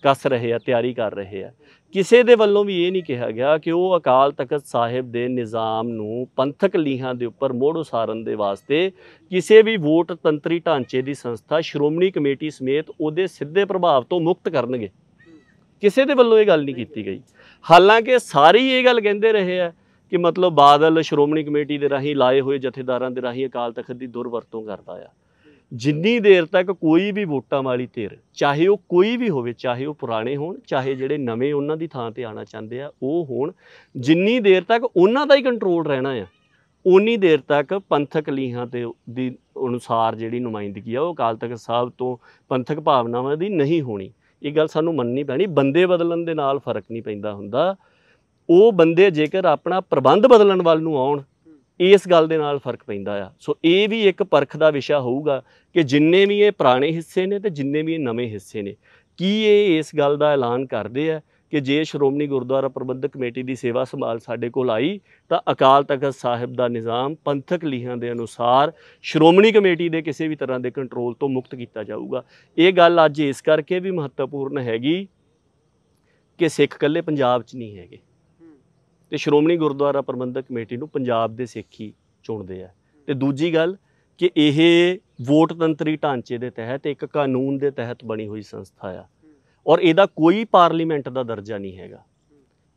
ਕੱਸ ਰਹੇ ਆ ਤਿਆਰੀ ਕਰ ਰਹੇ ਆ ਕਿਸੇ ਦੇ ਵੱਲੋਂ ਵੀ ਇਹ ਨਹੀਂ ਕਿਹਾ ਗਿਆ ਕਿ ਉਹ ਅਕਾਲ ਤਖਤ ਸਾਹਿਬ ਦੇ ਨਿਜ਼ਾਮ ਨੂੰ ਪੰਥਕ ਲੀਹਾਂ ਦੇ ਉੱਪਰ ਮੋੜ ਉਸਾਰਨ ਦੇ ਵਾਸਤੇ ਕਿਸੇ ਵੀ ਵੋਟ ਤੰਤਰੀ ਢਾਂਚੇ ਦੀ ਸੰਸਥਾ ਸ਼੍ਰੋਮਣੀ ਕਮੇਟੀ ਸਮੇਤ ਉਹਦੇ ਸਿੱਧੇ ਪ੍ਰਭਾਵ ਤੋਂ ਮੁਕਤ ਕਰਨਗੇ ਕਿਸੇ ਦੇ ਵੱਲੋਂ ਇਹ ਗੱਲ ਨਹੀਂ ਕੀਤੀ ਗਈ ਹਾਲਾਂਕਿ ਸਾਰੇ ਇਹ ਗੱਲ ਕਹਿੰਦੇ ਰਹੇ ਆ ਕਿ ਮਤਲਬ ਬਾਦਲ ਸ਼੍ਰੋਮਣੀ ਕਮੇਟੀ ਦੇ ਰਾਹੀਂ ਲਾਏ ਹੋਏ ਜਥੇਦਾਰਾਂ ਦੇ ਰਾਹੀਂ ਅਕਾਲ ਤਖਤ ਦੀ ਦੁਰਵਰਤੋਂ ਕਰਦਾ ਆ ਜਿੰਨੀ ਦੇਰ ਤੱਕ ਕੋਈ ਵੀ ਵੋਟਾਂ ਵਾਲੀ ਧਿਰ ਚਾਹੇ ਉਹ ਕੋਈ ਵੀ ਹੋਵੇ ਚਾਹੇ ਉਹ ਪੁਰਾਣੇ ਹੋਣ ਚਾਹੇ ਜਿਹੜੇ ਨਵੇਂ ਉਹਨਾਂ ਦੀ ਥਾਂ ਤੇ ਆਣਾ ਚਾਹੁੰਦੇ ਆ ਉਹ ਹੋਣ ਜਿੰਨੀ ਦੇਰ ਤੱਕ ਉਹਨਾਂ ਦਾ ਹੀ ਕੰਟਰੋਲ ਰਹਿਣਾ ਆ ਉਨੀ ਦੇਰ ਤੱਕ ਪੰਥਕ ਲੀਹਾਂ ਤੇ ਦੀ ਅਨੁਸਾਰ ਜਿਹੜੀ ਨੁਮਾਇੰਦਗੀ ਆ ਉਹ ਅਕਾਲ ਤਖਤ ਸਾਹਿਬ ਤੋਂ ਪੰਥਕ ਭਾਵਨਾਵਾਂ ਦੀ ਨਹੀਂ ਹੋਣੀ ਇਹ ਗੱਲ ਸਾਨੂੰ ਮੰਨਣੀ ਪੈਣੀ ਬੰਦੇ ਬਦਲਣ ਦੇ ਨਾਲ ਫਰਕ ਨਹੀਂ ਪੈਂਦਾ ਹੁੰਦਾ ਉਹ ਬੰਦੇ ਜੇਕਰ ਆਪਣਾ ਪ੍ਰਬੰਧ ਬਦਲਣ ਵੱਲ ਨੂੰ ਆਉਣ ਇਸ ਗੱਲ ਦੇ ਨਾਲ ਫਰਕ ਪੈਂਦਾ ਆ ਸੋ ਇਹ ਵੀ ਇੱਕ ਪਰਖ ਦਾ ਵਿਸ਼ਾ ਹੋਊਗਾ ਕਿ ਜਿੰਨੇ ਵੀ ਇਹ ਪੁਰਾਣੇ ਹਿੱਸੇ ਨੇ ਤੇ ਜਿੰਨੇ ਵੀ ਇਹ ਨਵੇਂ ਹਿੱਸੇ ਨੇ ਕੀ ਇਹ ਇਸ ਗੱਲ ਦਾ ਐਲਾਨ ਕਰਦੇ ਆ ਕਿ ਜੇ ਸ਼੍ਰੋਮਣੀ ਗੁਰਦੁਆਰਾ ਪ੍ਰਬੰਧਕ ਕਮੇਟੀ ਦੀ ਸੇਵਾ ਸੰਭਾਲ ਸਾਡੇ ਕੋਲ ਆਈ ਤਾਂ ਅਕਾਲ ਤਖਤ ਸਾਹਿਬ ਦਾ ਨਿਜ਼ਾਮ ਪੰਥਕ ਲੀਹਾਂ ਦੇ ਅਨੁਸਾਰ ਸ਼੍ਰੋਮਣੀ ਕਮੇਟੀ ਦੇ ਕਿਸੇ ਵੀ ਤਰ੍ਹਾਂ ਦੇ ਕੰਟਰੋਲ ਤੋਂ ਮੁਕਤ ਕੀਤਾ ਜਾਊਗਾ ਇਹ ਗੱਲ ਅੱਜ ਇਸ ਕਰਕੇ ਵੀ ਮਹੱਤਵਪੂਰਨ ਹੈਗੀ ਕਿ ਸਿੱਖ ਇਕੱਲੇ ਪੰਜਾਬ 'ਚ ਨਹੀਂ ਹੈਗੇ ਤੇ ਸ਼੍ਰੋਮਣੀ ਗੁਰਦੁਆਰਾ ਪ੍ਰਬੰਧਕ ਕਮੇਟੀ ਨੂੰ ਪੰਜਾਬ ਦੇ ਸੇਖੀ ਚੁਣਦੇ ਆ ਤੇ ਦੂਜੀ ਗੱਲ ਕਿ ਇਹ ਵੋਟ ਤੰਤਰੀ ਢਾਂਚੇ ਦੇ ਤਹਿਤ ਇੱਕ ਕਾਨੂੰਨ ਦੇ ਤਹਿਤ ਬਣੀ ਹੋਈ ਸੰਸਥਾ ਆ ਔਰ ਇਹਦਾ ਕੋਈ ਪਾਰਲੀਮੈਂਟ ਦਾ ਦਰਜਾ ਨਹੀਂ ਹੈਗਾ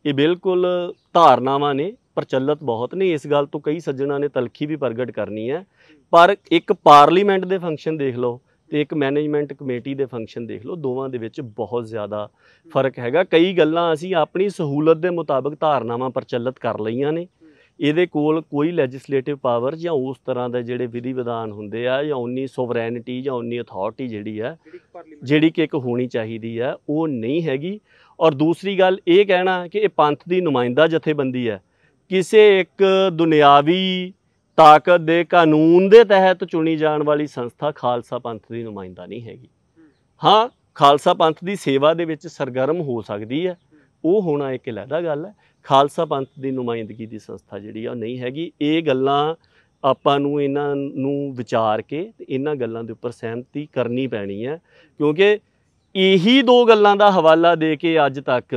ਇਹ ਬਿਲਕੁਲ ਧਾਰਨਾਵਾਂ ਨੇ ਪ੍ਰਚਲਿਤ ਬਹੁਤ ਨੇ ਇਸ ਗੱਲ ਤੋਂ ਕਈ ਸੱਜਣਾ ਨੇ ਤਲਖੀ ਵੀ ਪ੍ਰਗਟ ਕਰਨੀ ਹੈ ਪਰ ਇੱਕ ਪਾਰਲੀਮੈਂਟ ਦੇ ਫੰਕਸ਼ਨ ਦੇਖ ਲਓ ਤੇ ਇੱਕ ਮੈਨੇਜਮੈਂਟ ਕਮੇਟੀ ਦੇ ਫੰਕਸ਼ਨ ਦੇਖ ਲਓ ਦੋਵਾਂ ਦੇ ਵਿੱਚ ਬਹੁਤ ਜ਼ਿਆਦਾ ਫਰਕ ਹੈਗਾ ਕਈ ਗੱਲਾਂ ਅਸੀਂ ਆਪਣੀ ਸਹੂਲਤ ਦੇ ਮੁਤਾਬਕ ਧਾਰਨਾਵਾਂ ਪ੍ਰਚਲਿਤ ਕਰ ਲਈਆਂ ਨੇ ਇਹਦੇ ਕੋਲ ਕੋਈ ਲੈਜਿਸਲੇਟਿਵ ਪਾਵਰ ਜਾਂ ਉਸ ਤਰ੍ਹਾਂ ਦਾ ਜਿਹੜੇ ਵਿਧੀ ਵਿਧਾਨ ਹੁੰਦੇ ਆ ਜਾਂ ਉਨੀ ਸੋਵਰੈਨਿਟੀ ਜਾਂ ਉਨੀ ਅਥਾਰਟੀ ਜਿਹੜੀ ਆ ਜਿਹੜੀ ਕਿ ਇੱਕ ਹੋਣੀ ਚਾਹੀਦੀ ਆ ਉਹ ਨਹੀਂ ਹੈਗੀ ਔਰ ਦੂਸਰੀ ਗੱਲ ਇਹ ਕਹਿਣਾ ਕਿ ਇਹ ਪੰਥ ਦੀ ਨੁਮਾਇੰਦਾ ਜਥੇਬੰਦੀ ਹੈ ਕਿਸੇ ਇੱਕ ਦੁਨਿਆਵੀ ਤਾਕਤ ਦੇ ਕਾਨੂੰਨ ਦੇ ਤਹਿਤ ਚੁਣੀ ਜਾਣ ਵਾਲੀ ਸੰਸਥਾ ਖਾਲਸਾ ਪੰਥ ਦੀ ਨੁਮਾਇੰਦਾ ਨਹੀਂ ਹੈਗੀ ਹਾਂ ਖਾਲਸਾ ਪੰਥ ਦੀ ਸੇਵਾ ਦੇ ਵਿੱਚ ਸਰਗਰਮ ਹੋ ਸਕਦੀ ਹੈ ਉਹ ਹੋਣਾ ਇੱਕ ਅਲੱਗਾ ਗੱਲ ਹੈ ਖਾਲਸਾ ਪੰਥ ਦੀ ਨੁਮਾਇੰਦਗੀ ਦੀ ਸੰਸਥਾ ਜਿਹੜੀ ਆ ਉਹ ਨਹੀਂ ਹੈਗੀ ਇਹ ਗੱਲਾਂ ਆਪਾਂ ਨੂੰ ਇਹਨਾਂ ਨੂੰ ਵਿਚਾਰ ਕੇ ਇਹਨਾਂ ਗੱਲਾਂ ਦੇ ਉੱਪਰ ਸਹਿਮਤੀ ਕਰਨੀ ਪੈਣੀ ਹੈ ਕਿਉਂਕਿ ਇਹੀ ਦੋ ਗੱਲਾਂ ਦਾ ਹਵਾਲਾ ਦੇ ਕੇ ਅੱਜ ਤੱਕ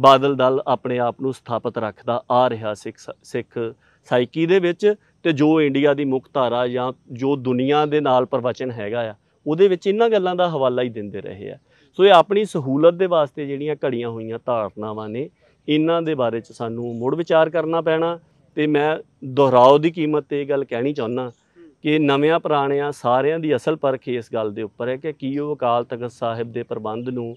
ਬਾਦਲ ਦਲ ਆਪਣੇ ਆਪ ਨੂੰ ਸਥਾਪਿਤ ਰੱਖਦਾ ਆ ਰਿਹਾ ਸਿੱਖ ਸਿੱਖ ਸਾਈਕੀ ਦੇ ਵਿੱਚ ਤੇ ਜੋ ਇੰਡੀਆ ਦੀ ਮੁੱਖ ਧਾਰਾ ਜਾਂ ਜੋ ਦੁਨੀਆ ਦੇ ਨਾਲ ਪ੍ਰਵਚਨ ਹੈਗਾ ਆ ਉਹਦੇ ਵਿੱਚ ਇਹਨਾਂ ਗੱਲਾਂ ਦਾ ਹਵਾਲਾ ਹੀ ਦਿੰਦੇ ਰਹੇ ਆ ਸੋ ਇਹ ਆਪਣੀ ਸਹੂਲਤ ਦੇ ਵਾਸਤੇ ਜਿਹੜੀਆਂ ਘੜੀਆਂ ਹੋਈਆਂ ਧਾਰਨਾਵਾਂ ਨੇ ਇਹਨਾਂ ਦੇ ਬਾਰੇ ਚ ਸਾਨੂੰ ਮੁੜ ਵਿਚਾਰ ਕਰਨਾ ਪੈਣਾ ਤੇ ਮੈਂ ਦੁਹਰਾਓ ਦੀ ਕੀਮਤ ਤੇ ਇਹ ਗੱਲ ਕਹਿਣੀ ਚਾਹੁੰਦਾ ਕਿ ਨਵਿਆਂ ਪੁਰਾਣਿਆਂ ਸਾਰਿਆਂ ਦੀ ਅਸਲ ਪਰਖ ਇਸ ਗੱਲ ਦੇ ਉੱਪਰ ਹੈ ਕਿ ਕੀ ਉਹ ਅਕਾਲ ਤਖਤ ਸਾਹਿਬ ਦੇ ਪ੍ਰਬੰਧ ਨੂੰ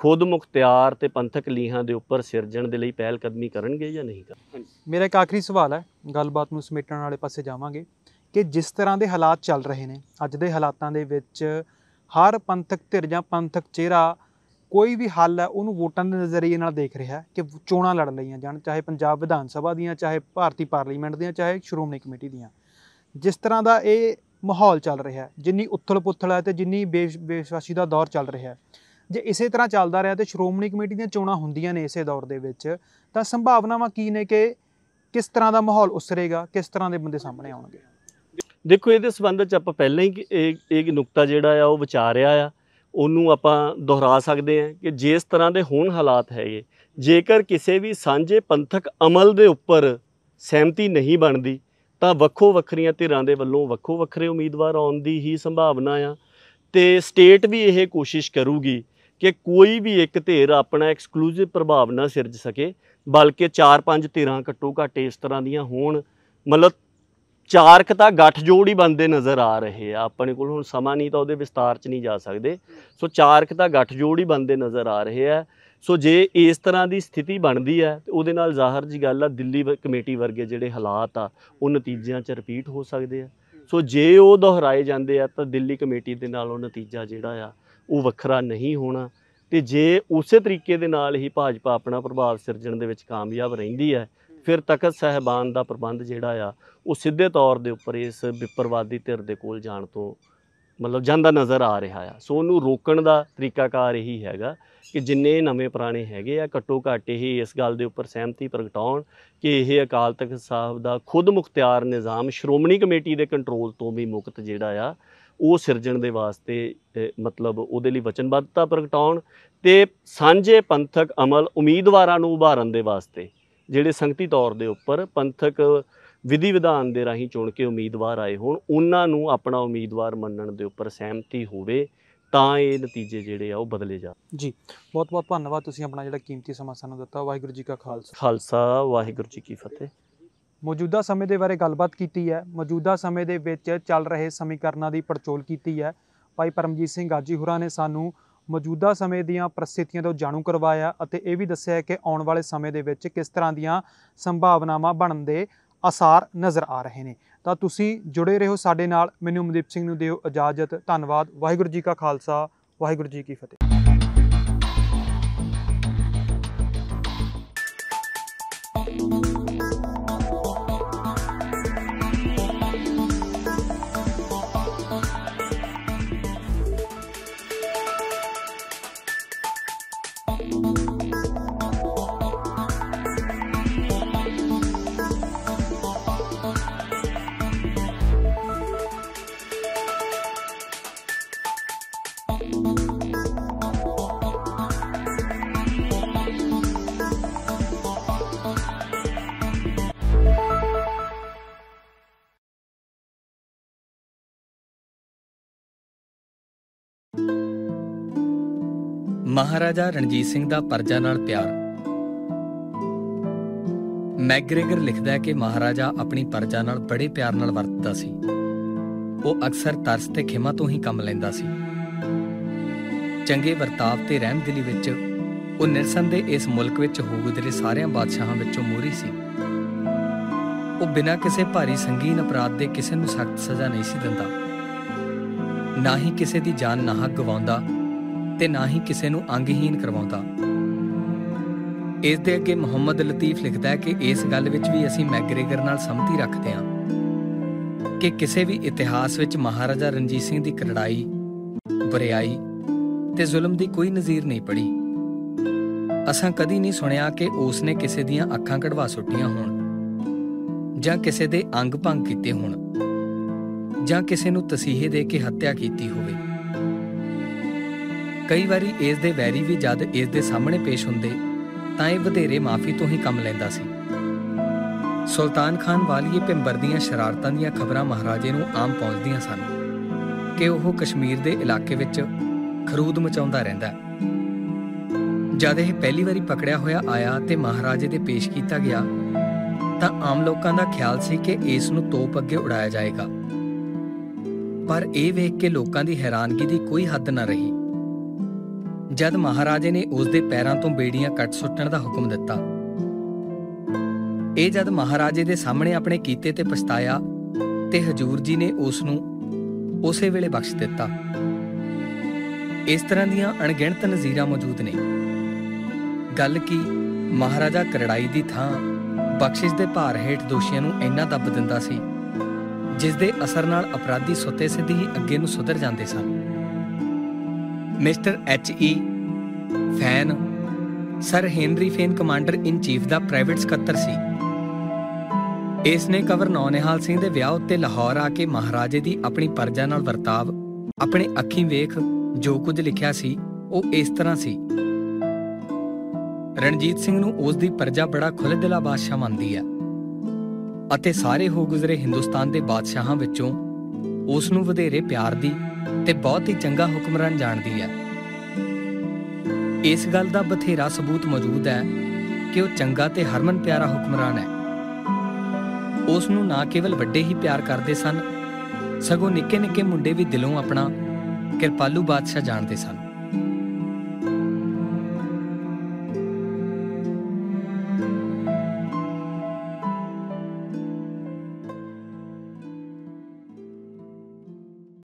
ਖੁਦ ਮੁਖਤਿਆਰ ਤੇ ਪੰਥਕ ਲੀਹਾਂ ਦੇ ਉੱਪਰ ਸਿਰਜਣ ਦੇ ਲਈ ਪਹਿਲ ਕਦਮੀ ਕਰਨਗੇ ਜਾਂ ਨਹੀਂ ਕਰਨਗੇ ਮੇਰਾ ਇੱਕ ਆਖਰੀ ਸਵਾਲ ਹੈ ਗੱਲਬਾਤ ਨੂੰ ਸਮੇਟਣ ਵਾਲੇ ਪਾਸੇ ਜਾਵਾਂਗੇ ਕਿ ਜਿਸ ਤਰ੍ਹਾਂ ਦੇ ਹਾਲਾਤ ਚੱਲ ਰਹੇ ਨੇ ਅੱਜ ਦੇ ਹਾਲਾਤਾਂ ਦੇ ਵਿੱਚ ਹਰ ਪੰਥਕ ਧਿਰ ਜਾਂ ਪੰਥਕ ਚਿਹਰਾ ਕੋਈ ਵੀ ਹੱਲ ਹੈ ਉਹਨੂੰ ਵੋਟਾਂ ਦੇ ਨਜ਼ਰੀਏ ਨਾਲ ਦੇਖ ਰਿਹਾ ਹੈ ਕਿ ਚੋਣਾਂ ਲੜ ਲਈਆਂ ਜਾਣ ਚਾਹੇ ਪੰਜਾਬ ਵਿਧਾਨ ਸਭਾ ਦੀਆਂ ਚਾਹੇ ਭਾਰਤੀ ਪਾਰਲੀਮੈਂਟ ਦੀਆਂ ਚਾਹੇ ਸ਼੍ਰੋਮਣੀ ਕਮੇਟੀ ਦੀਆਂ ਜਿਸ ਤਰ੍ਹਾਂ ਦਾ ਇਹ ਮਾਹੌਲ ਚੱਲ ਰਿਹਾ ਜਿੰਨੀ ਉਥਲ-ਪੁਥਲ ਹੈ ਤੇ ਜਿੰਨੀ ਬੇਵਿਸ਼ਵਾਸੀ ਦਾ ਦੌਰ ਚੱਲ ਰਿਹਾ ਹੈ ਜੇ ਇਸੇ ਤਰ੍ਹਾਂ ਚੱਲਦਾ ਰਿਹਾ ਤੇ ਸ਼੍ਰੋਮਣੀ ਕਮੇਟੀ ਦੀਆਂ ਚੋਣਾਂ ਹੁੰਦੀਆਂ ਨੇ ਇਸੇ ਦੌਰ ਦੇ ਵਿੱਚ ਤਾਂ ਸੰਭਾਵਨਾਵਾਂ ਕੀ ਨੇ ਕਿ ਕਿਸ ਤਰ੍ਹਾਂ ਦਾ ਮਾਹੌਲ ਉਸਰੇਗਾ ਕਿਸ ਤਰ੍ਹਾਂ ਦੇ ਬੰਦੇ ਸਾਹਮਣੇ ਆਉਣਗੇ ਦੇਖੋ ਇਹਦੇ ਸੰਬੰਧ ਵਿੱਚ ਆਪਾਂ ਪਹਿਲਾਂ ਹੀ ਇਹ ਇੱਕ ਨੁਕਤਾ ਜਿਹੜਾ ਆ ਉਹ ਵਿਚਾਰਿਆ ਆ ਉਹਨੂੰ ਆਪਾਂ ਦੁਹਰਾ ਸਕਦੇ ਆ ਕਿ ਜਿਸ ਤਰ੍ਹਾਂ ਦੇ ਹੁਣ ਹਾਲਾਤ ਹੈਗੇ ਜੇਕਰ ਕਿਸੇ ਵੀ ਸਾਂਝੇ ਪੰਥਕ ਅਮਲ ਦੇ ਉੱਪਰ ਸਹਿਮਤੀ ਨਹੀਂ ਬਣਦੀ ਤਾਂ ਵੱਖੋ ਵੱਖਰੀਆਂ ਧਿਰਾਂ ਦੇ ਵੱਲੋਂ ਵੱਖੋ ਵੱਖਰੇ ਉਮੀਦਵਾਰ ਆਉਣ ਦੀ ਹੀ ਸੰਭਾਵਨਾ ਆ ਤੇ ਸਟੇਟ ਵੀ ਇਹ ਕੋਸ਼ਿਸ਼ ਕਰੂਗੀ ਕਿ ਕੋਈ ਵੀ ਇੱਕ ਧਿਰ ਆਪਣਾ ਐਕਸਕਲੂਸਿਵ ਪ੍ਰਭਾਵ ਨਾ ਸਿਰਜ ਸਕੇ ਬਲਕਿ 4-5 ਧਿਰਾਂ ਘੱਟੋ ਘੱਟ ਇਸ ਤਰ੍ਹਾਂ ਦੀਆਂ ਹੋਣ ਮਤਲਬ ਚਾਰ ਕ ਤਾਂ ਜੋੜ ਹੀ ਬੰਦੇ ਨਜ਼ਰ ਆ ਰਹੇ ਆ ਆਪਣੇ ਕੋਲ ਹੁਣ ਸਮਾਂ ਨਹੀਂ ਤਾਂ ਉਹਦੇ ਵਿਸਤਾਰ 'ਚ ਨਹੀਂ ਜਾ ਸਕਦੇ ਸੋ ਚਾਰ ਕ ਤਾਂ ਜੋੜ ਹੀ ਬੰਦੇ ਨਜ਼ਰ ਆ ਰਹੇ ਆ ਸੋ ਜੇ ਇਸ ਤਰ੍ਹਾਂ ਦੀ ਸਥਿਤੀ ਬਣਦੀ ਹੈ ਤੇ ਉਹਦੇ ਨਾਲ ਜ਼ਾਹਰ ਜੀ ਗੱਲ ਆ ਦਿੱਲੀ ਕਮੇਟੀ ਵਰਗੇ ਜਿਹੜੇ ਹਾਲਾਤ ਆ ਉਹ ਨਤੀਜਿਆਂ 'ਚ ਰਿਪੀਟ ਹੋ ਸਕਦੇ ਆ ਸੋ ਜੇ ਉਹ ਦੁਹਰਾਏ ਜਾਂਦੇ ਆ ਤਾਂ ਦਿੱਲੀ ਕਮੇਟੀ ਦੇ ਨਾਲ ਉਹ ਨਤੀਜਾ ਜਿਹੜਾ ਆ ਉਹ ਵੱਖਰਾ ਨਹੀਂ ਹੋਣਾ ਤੇ ਜੇ ਉਸੇ ਤਰੀਕੇ ਦੇ ਨਾਲ ਹੀ ਭਾਜਪਾ ਆਪਣਾ ਪ੍ਰਭਾਵ ਸਿਰਜਣ ਦੇ ਵਿੱਚ ਕਾਮਯਾਬ ਰਹਿੰਦੀ ਹੈ ਫਿਰ ਤਖਤ ਸਹਿਬਾਨ ਦਾ ਪ੍ਰਬੰਧ ਜਿਹੜਾ ਆ ਉਹ ਸਿੱਧੇ ਤੌਰ ਦੇ ਉੱਪਰ ਇਸ ਵਿਪਰਵਾਦੀ ਧਿਰ ਦੇ ਕੋਲ ਜਾਣ ਤੋਂ ਮਤਲਬ ਜਾਂਦਾ ਨਜ਼ਰ ਆ ਰਿਹਾ ਆ ਸੋ ਉਹਨੂੰ ਰੋਕਣ ਦਾ ਤਰੀਕਾਕਾਰ ਇਹੀ ਹੈਗਾ ਕਿ ਜਿੰਨੇ ਨਵੇਂ ਪੁਰਾਣੇ ਹੈਗੇ ਆ ਘੱਟੋ ਘੱਟ ਇਹ ਇਸ ਗੱਲ ਦੇ ਉੱਪਰ ਸਹਿਮਤੀ ਪ੍ਰਗਟਾਉਣ ਕਿ ਇਹ ਅਕਾਲ ਤਖਤ ਸਾਹਿਬ ਦਾ ਖੁਦ ਮੁਖਤਿਆਰ ਨਿਜ਼ਾਮ ਸ਼੍ਰੋਮਣੀ ਕਮੇਟੀ ਦੇ ਕੰਟਰੋਲ ਤੋਂ ਵੀ ਮੁਕਤ ਜਿਹੜਾ ਆ ਉਹ ਸਿਰਜਣ ਦੇ ਵਾਸਤੇ ਮਤਲਬ ਉਹਦੇ ਲਈ ਵਚਨਬੱਧਤਾ ਪ੍ਰਗਟਾਉਣ ਤੇ ਸਾਂਝੇ ਪੰਥਕ ਅਮਲ ਉਮੀਦਵਾਰਾਂ ਨੂੰ ਉਭਾਰਨ ਦੇ ਵਾਸਤੇ ਜਿਹੜੇ ਸੰਗਤੀ ਤੌਰ ਦੇ ਉੱਪਰ ਪੰਥਕ ਵਿਧੀ ਵਿਧਾਨ ਦੇ ਰਾਹੀਂ ਚੁਣ ਕੇ ਉਮੀਦਵਾਰ ਆਏ ਹੋਣ ਉਹਨਾਂ ਨੂੰ ਆਪਣਾ ਉਮੀਦਵਾਰ ਮੰਨਣ ਦੇ ਉੱਪਰ ਸਹਿਮਤੀ ਹੋਵੇ ਤਾਂ ਇਹ ਨਤੀਜੇ ਜਿਹੜੇ ਆ ਉਹ ਬਦਲੇ ਜਾ ਜੀ ਬਹੁਤ ਬਹੁਤ ਧੰਨਵਾਦ ਤੁਸੀਂ ਆਪਣਾ ਜਿਹੜਾ ਕੀਮਤੀ ਸਮਾਂ ਸਾਨੂੰ ਦਿੱਤਾ ਵਾਹਿਗੁਰੂ ਜੀ ਕਾ ਖਾਲਸਾ ਖਾਲਸਾ ਵਾਹਿਗੁਰੂ ਜੀ ਕੀ ਫਤਿਹ ਮੌਜੂਦਾ ਸਮੇਂ ਦੇ ਬਾਰੇ ਗੱਲਬਾਤ ਕੀਤੀ ਹੈ ਮੌਜੂਦਾ ਸਮੇਂ ਦੇ ਵਿੱਚ ਚੱਲ ਰਹੇ ਸਮੀਕਰਨਾਂ ਦੀ ਪੜਚੋਲ ਕੀਤੀ ਹੈ ਭਾਈ ਪਰਮਜੀਤ ਸਿੰਘ ਗਾਜੀ ਹੁਰਾ ਨੇ ਸਾਨੂੰ ਮੌਜੂਦਾ ਸਮੇਂ ਦੀਆਂ ਪ੍ਰਸਥਿਤੀਆਂ ਤੋਂ ਜਾਣੂ ਕਰਵਾਇਆ ਅਤੇ ਇਹ ਵੀ ਦੱਸਿਆ ਕਿ ਆਉਣ ਵਾਲੇ ਸਮੇਂ ਦੇ ਵਿੱਚ ਕਿਸ ਤਰ੍ਹਾਂ ਦੀਆਂ ਸੰਭਾਵਨਾਵਾਂ ਬਣਨ ਦੇ ਅਸਾਰ ਨਜ਼ਰ ਆ ਰਹੇ ਨੇ ਤਾਂ ਤੁਸੀਂ ਜੁੜੇ ਰਹੋ ਸਾਡੇ ਨਾਲ ਮੈਨੂੰ ਮਨਦੀਪ ਸਿੰਘ ਨੂੰ ਦਿਓ ਇਜਾਜ਼ਤ ਧੰਨਵਾਦ ਵਾਹਿਗੁਰੂ ਜੀ ਕਾ ਖਾਲਸਾ ਵਾਹਿਗੁਰੂ ਜੀ ਕੀ ਫਤਿਹ thank you ਮਹਾਰਾਜਾ ਰਣਜੀਤ ਸਿੰਘ ਦਾ ਪਰਜਾ ਨਾਲ ਪਿਆਰ ਮੈਗਰੇਗਰ ਲਿਖਦਾ ਹੈ ਕਿ ਮਹਾਰਾਜਾ ਆਪਣੀ ਪਰਜਾ ਨਾਲ ਬੜੇ ਪਿਆਰ ਨਾਲ ਵਰਤਦਾ ਸੀ ਉਹ ਅਕਸਰ ਤਰਸ ਤੇ ਖਿਮਾ ਤੋਂ ਹੀ ਕੰਮ ਲੈਂਦਾ ਸੀ ਚੰਗੇ ਵਰਤਾਵ ਤੇ ਰਹਿਮਦਿਲੀ ਵਿੱਚ ਉਹ ਨਿਰਸੰਦ ਦੇ ਇਸ ਮੁਲਕ ਵਿੱਚ ਹੋ ਗੁਜ਼ਰੇ ਸਾਰਿਆਂ ਬਾਦਸ਼ਾਹਾਂ ਵਿੱਚੋਂ ਮੋਰੀ ਸੀ ਉਹ ਬਿਨਾਂ ਕਿਸੇ ਭਾਰੀ ਸੰਗੀਨ ਅਪਰਾਧ ਦੇ ਕਿਸੇ ਨੂੰ ਸਖਤ ਸਜ਼ਾ ਨਹੀਂ ਸੀ ਦਿੰਦਾ ਨਾ ਹੀ ਕਿਸੇ ਦੀ ਜਾਨ ਨਾ ਗਵਾਉਂਦਾ ਤੇ ਨਾ ਹੀ ਕਿਸੇ ਨੂੰ ਅੰਗਹੀਨ ਕਰਵਾਉਂਦਾ ਇਸ ਦੇ ਅੱਗੇ ਮੁਹੰਮਦ ਲਤੀਫ ਲਿਖਦਾ ਹੈ ਕਿ ਇਸ ਗੱਲ ਵਿੱਚ ਵੀ ਅਸੀਂ ਮੈਗਰੇਗਰ ਨਾਲ ਸੰਮਤੀ ਰੱਖਦੇ ਹਾਂ ਕਿ ਕਿਸੇ ਵੀ ਇਤਿਹਾਸ ਵਿੱਚ ਮਹਾਰਾਜਾ ਰਣਜੀਤ ਸਿੰਘ ਦੀ ਕਰੜਾਈ, ਬਰਿਆਈ ਤੇ ਜ਼ੁਲਮ ਦੀ ਕੋਈ ਨਜ਼ੀਰ ਨਹੀਂ ਪੜੀ। ਅਸਾਂ ਕਦੀ ਨਹੀਂ ਸੁਣਿਆ ਕਿ ਉਸ ਨੇ ਕਿਸੇ ਦੀਆਂ ਅੱਖਾਂ ਕਢਵਾ ਸੁੱਟੀਆਂ ਹੋਣ ਜਾਂ ਕਿਸੇ ਦੇ ਅੰਗ ਭੰਗ ਕੀਤੇ ਹੋਣ ਜਾਂ ਕਿਸੇ ਨੂੰ ਤਸੀਹੇ ਦੇ ਕੇ ਹੱਤਿਆ ਕੀਤੀ ਹੋਵੇ। ਕਈ ਵਾਰੀ ਇਸ ਦੇ ਵੈਰੀ ਵੀ ਜਦ ਇਸ ਦੇ ਸਾਹਮਣੇ ਪੇਸ਼ ਹੁੰਦੇ ਤਾਂ ਇਹ ਵਧੇਰੇ ਮਾਫੀ ਤੋਂ ਹੀ ਕੰਮ ਲੈਂਦਾ ਸੀ ਸੁਲਤਾਨ ਖਾਨ ਵਾਲੀਏ ਪਿੰਬਰ ਦੀਆਂ ਸ਼ਰਾਰਤਾਂ ਦੀਆਂ ਖਬਰਾਂ ਮਹਾਰਾਜੇ ਨੂੰ ਆਮ ਪਹੁੰਚਦੀਆਂ ਸਨ ਕਿ ਉਹ ਕਸ਼ਮੀਰ ਦੇ ਇਲਾਕੇ ਵਿੱਚ ਖਰੂਦ ਮਚਾਉਂਦਾ ਰਹਿੰਦਾ ਜਦ ਇਹ ਪਹਿਲੀ ਵਾਰੀ ਪਕੜਿਆ ਹੋਇਆ ਆਇਆ ਤੇ ਮਹਾਰਾਜੇ ਦੇ ਪੇਸ਼ ਕੀਤਾ ਗਿਆ ਤਾਂ ਆਮ ਲੋਕਾਂ ਦਾ ਖਿਆਲ ਸੀ ਕਿ ਇਸ ਨੂੰ ਤੋਪ ਅੱਗੇ ਉਡਾਇਆ ਜਾਏਗਾ ਪਰ ਇਹ ਵੇਖ ਕੇ ਲੋਕਾਂ ਦੀ ਹੈਰਾਨਗੀ ਦੀ ਕੋਈ ਹੱਦ ਨਾ ਰਹੀ ਜਦ ਮਹਾਰਾਜੇ ਨੇ ਉਸ ਦੇ ਪੈਰਾਂ ਤੋਂ ਬੇੜੀਆਂ ਕੱਟ ਸੁੱਟਣ ਦਾ ਹੁਕਮ ਦਿੱਤਾ ਇਹ ਜਦ ਮਹਾਰਾਜੇ ਦੇ ਸਾਹਮਣੇ ਆਪਣੇ ਕੀਤੇ ਤੇ ਪਛਤਾਇਆ ਤੇ ਹਜੂਰ ਜੀ ਨੇ ਉਸ ਨੂੰ ਉਸੇ ਵੇਲੇ ਬਖਸ਼ ਦਿੱਤਾ ਇਸ ਤਰ੍ਹਾਂ ਦੀਆਂ ਅਣਗਿਣਤ ਨਜ਼ੀਰਾਂ ਮੌਜੂਦ ਨੇ ਗੱਲ ਕੀ ਮਹਾਰਾਜਾ ਕਰੜਾਈ ਦੀ ਥਾਂ ਬਖਸ਼ਿਸ਼ ਦੇ ਭਾਰ ਹੇਠ ਦੋਸ਼ੀਆਂ ਨੂੰ ਇੰਨਾ ਦੱਬ ਦਿੰਦਾ ਸੀ ਜਿਸ ਦੇ ਅਸਰ ਨਾਲ ਅਪਰਾਧੀ ਸੁੱਤੇ ਸਿੱਧੀ ਅੱਗੇ ਨੂੰ ਸੁਧਰ ਜਾਂਦੇ ਸਨ mister H E Fane sir Henry Fane commander in chief ਦਾ ਪ੍ਰਾਈਵੇਟ ਸਕੱਤਰ ਸੀ ਇਸ ਨੇ ਕਵਰ ਨੌਨਿਹਾਲ ਸਿੰਘ ਦੇ ਵਿਆਹ ਉੱਤੇ ਲਾਹੌਰ ਆ ਕੇ ਮਹਾਰਾਜੇ ਦੀ ਆਪਣੀ ਪਰਜਾ ਨਾਲ ਵਰਤਾਵ ਆਪਣੇ ਅੱਖੀਂ ਵੇਖ ਜੋ ਕੁਝ ਲਿਖਿਆ ਸੀ ਉਹ ਇਸ ਤਰ੍ਹਾਂ ਸੀ ਰਣਜੀਤ ਸਿੰਘ ਨੂੰ ਉਸ ਦੀ ਪਰਜਾ ਬੜਾ ਖੁੱਲ੍ਹ ਦਿਲਾ ਬਾਦਸ਼ਾਹ ਮੰਨਦੀ ਹੈ ਅਤੇ ਸਾਰੇ ਹੋ ਗੁਜ਼ਰੇ ਹਿੰਦੁਸਤਾਨ ਦੇ ਬਾਦਸ਼ਾਹਾਂ ਵਿੱਚੋਂ ਉਸ ਨੂੰ ਵਧੇਰੇ ਪਿਆਰ ਦੀ ਤੇ ਬਹੁਤ ਹੀ ਚੰਗਾ ਹੁਕਮਰਾਨ ਜਾਣਦੀ ਹੈ ਇਸ ਗੱਲ ਦਾ ਬਥੇਰਾ ਸਬੂਤ ਮੌਜੂਦ ਹੈ ਕਿ ਉਹ ਚੰਗਾ ਤੇ ਹਰਮਨ ਪਿਆਰਾ ਹੁਕਮਰਾਨ ਹੈ ਉਸ ਨੂੰ ਨਾ ਕੇਵਲ ਵੱਡੇ ਹੀ ਪਿਆਰ ਕਰਦੇ ਸਨ ਸਗੋਂ ਨਿੱਕੇ ਨਿੱਕੇ ਮੁੰਡੇ ਵੀ ਦਿਲੋਂ ਆਪਣਾ ਕਿਰਪਾਲੂ ਬਾਦਸ਼ਾਹ ਜਾਣਦੇ ਸਨ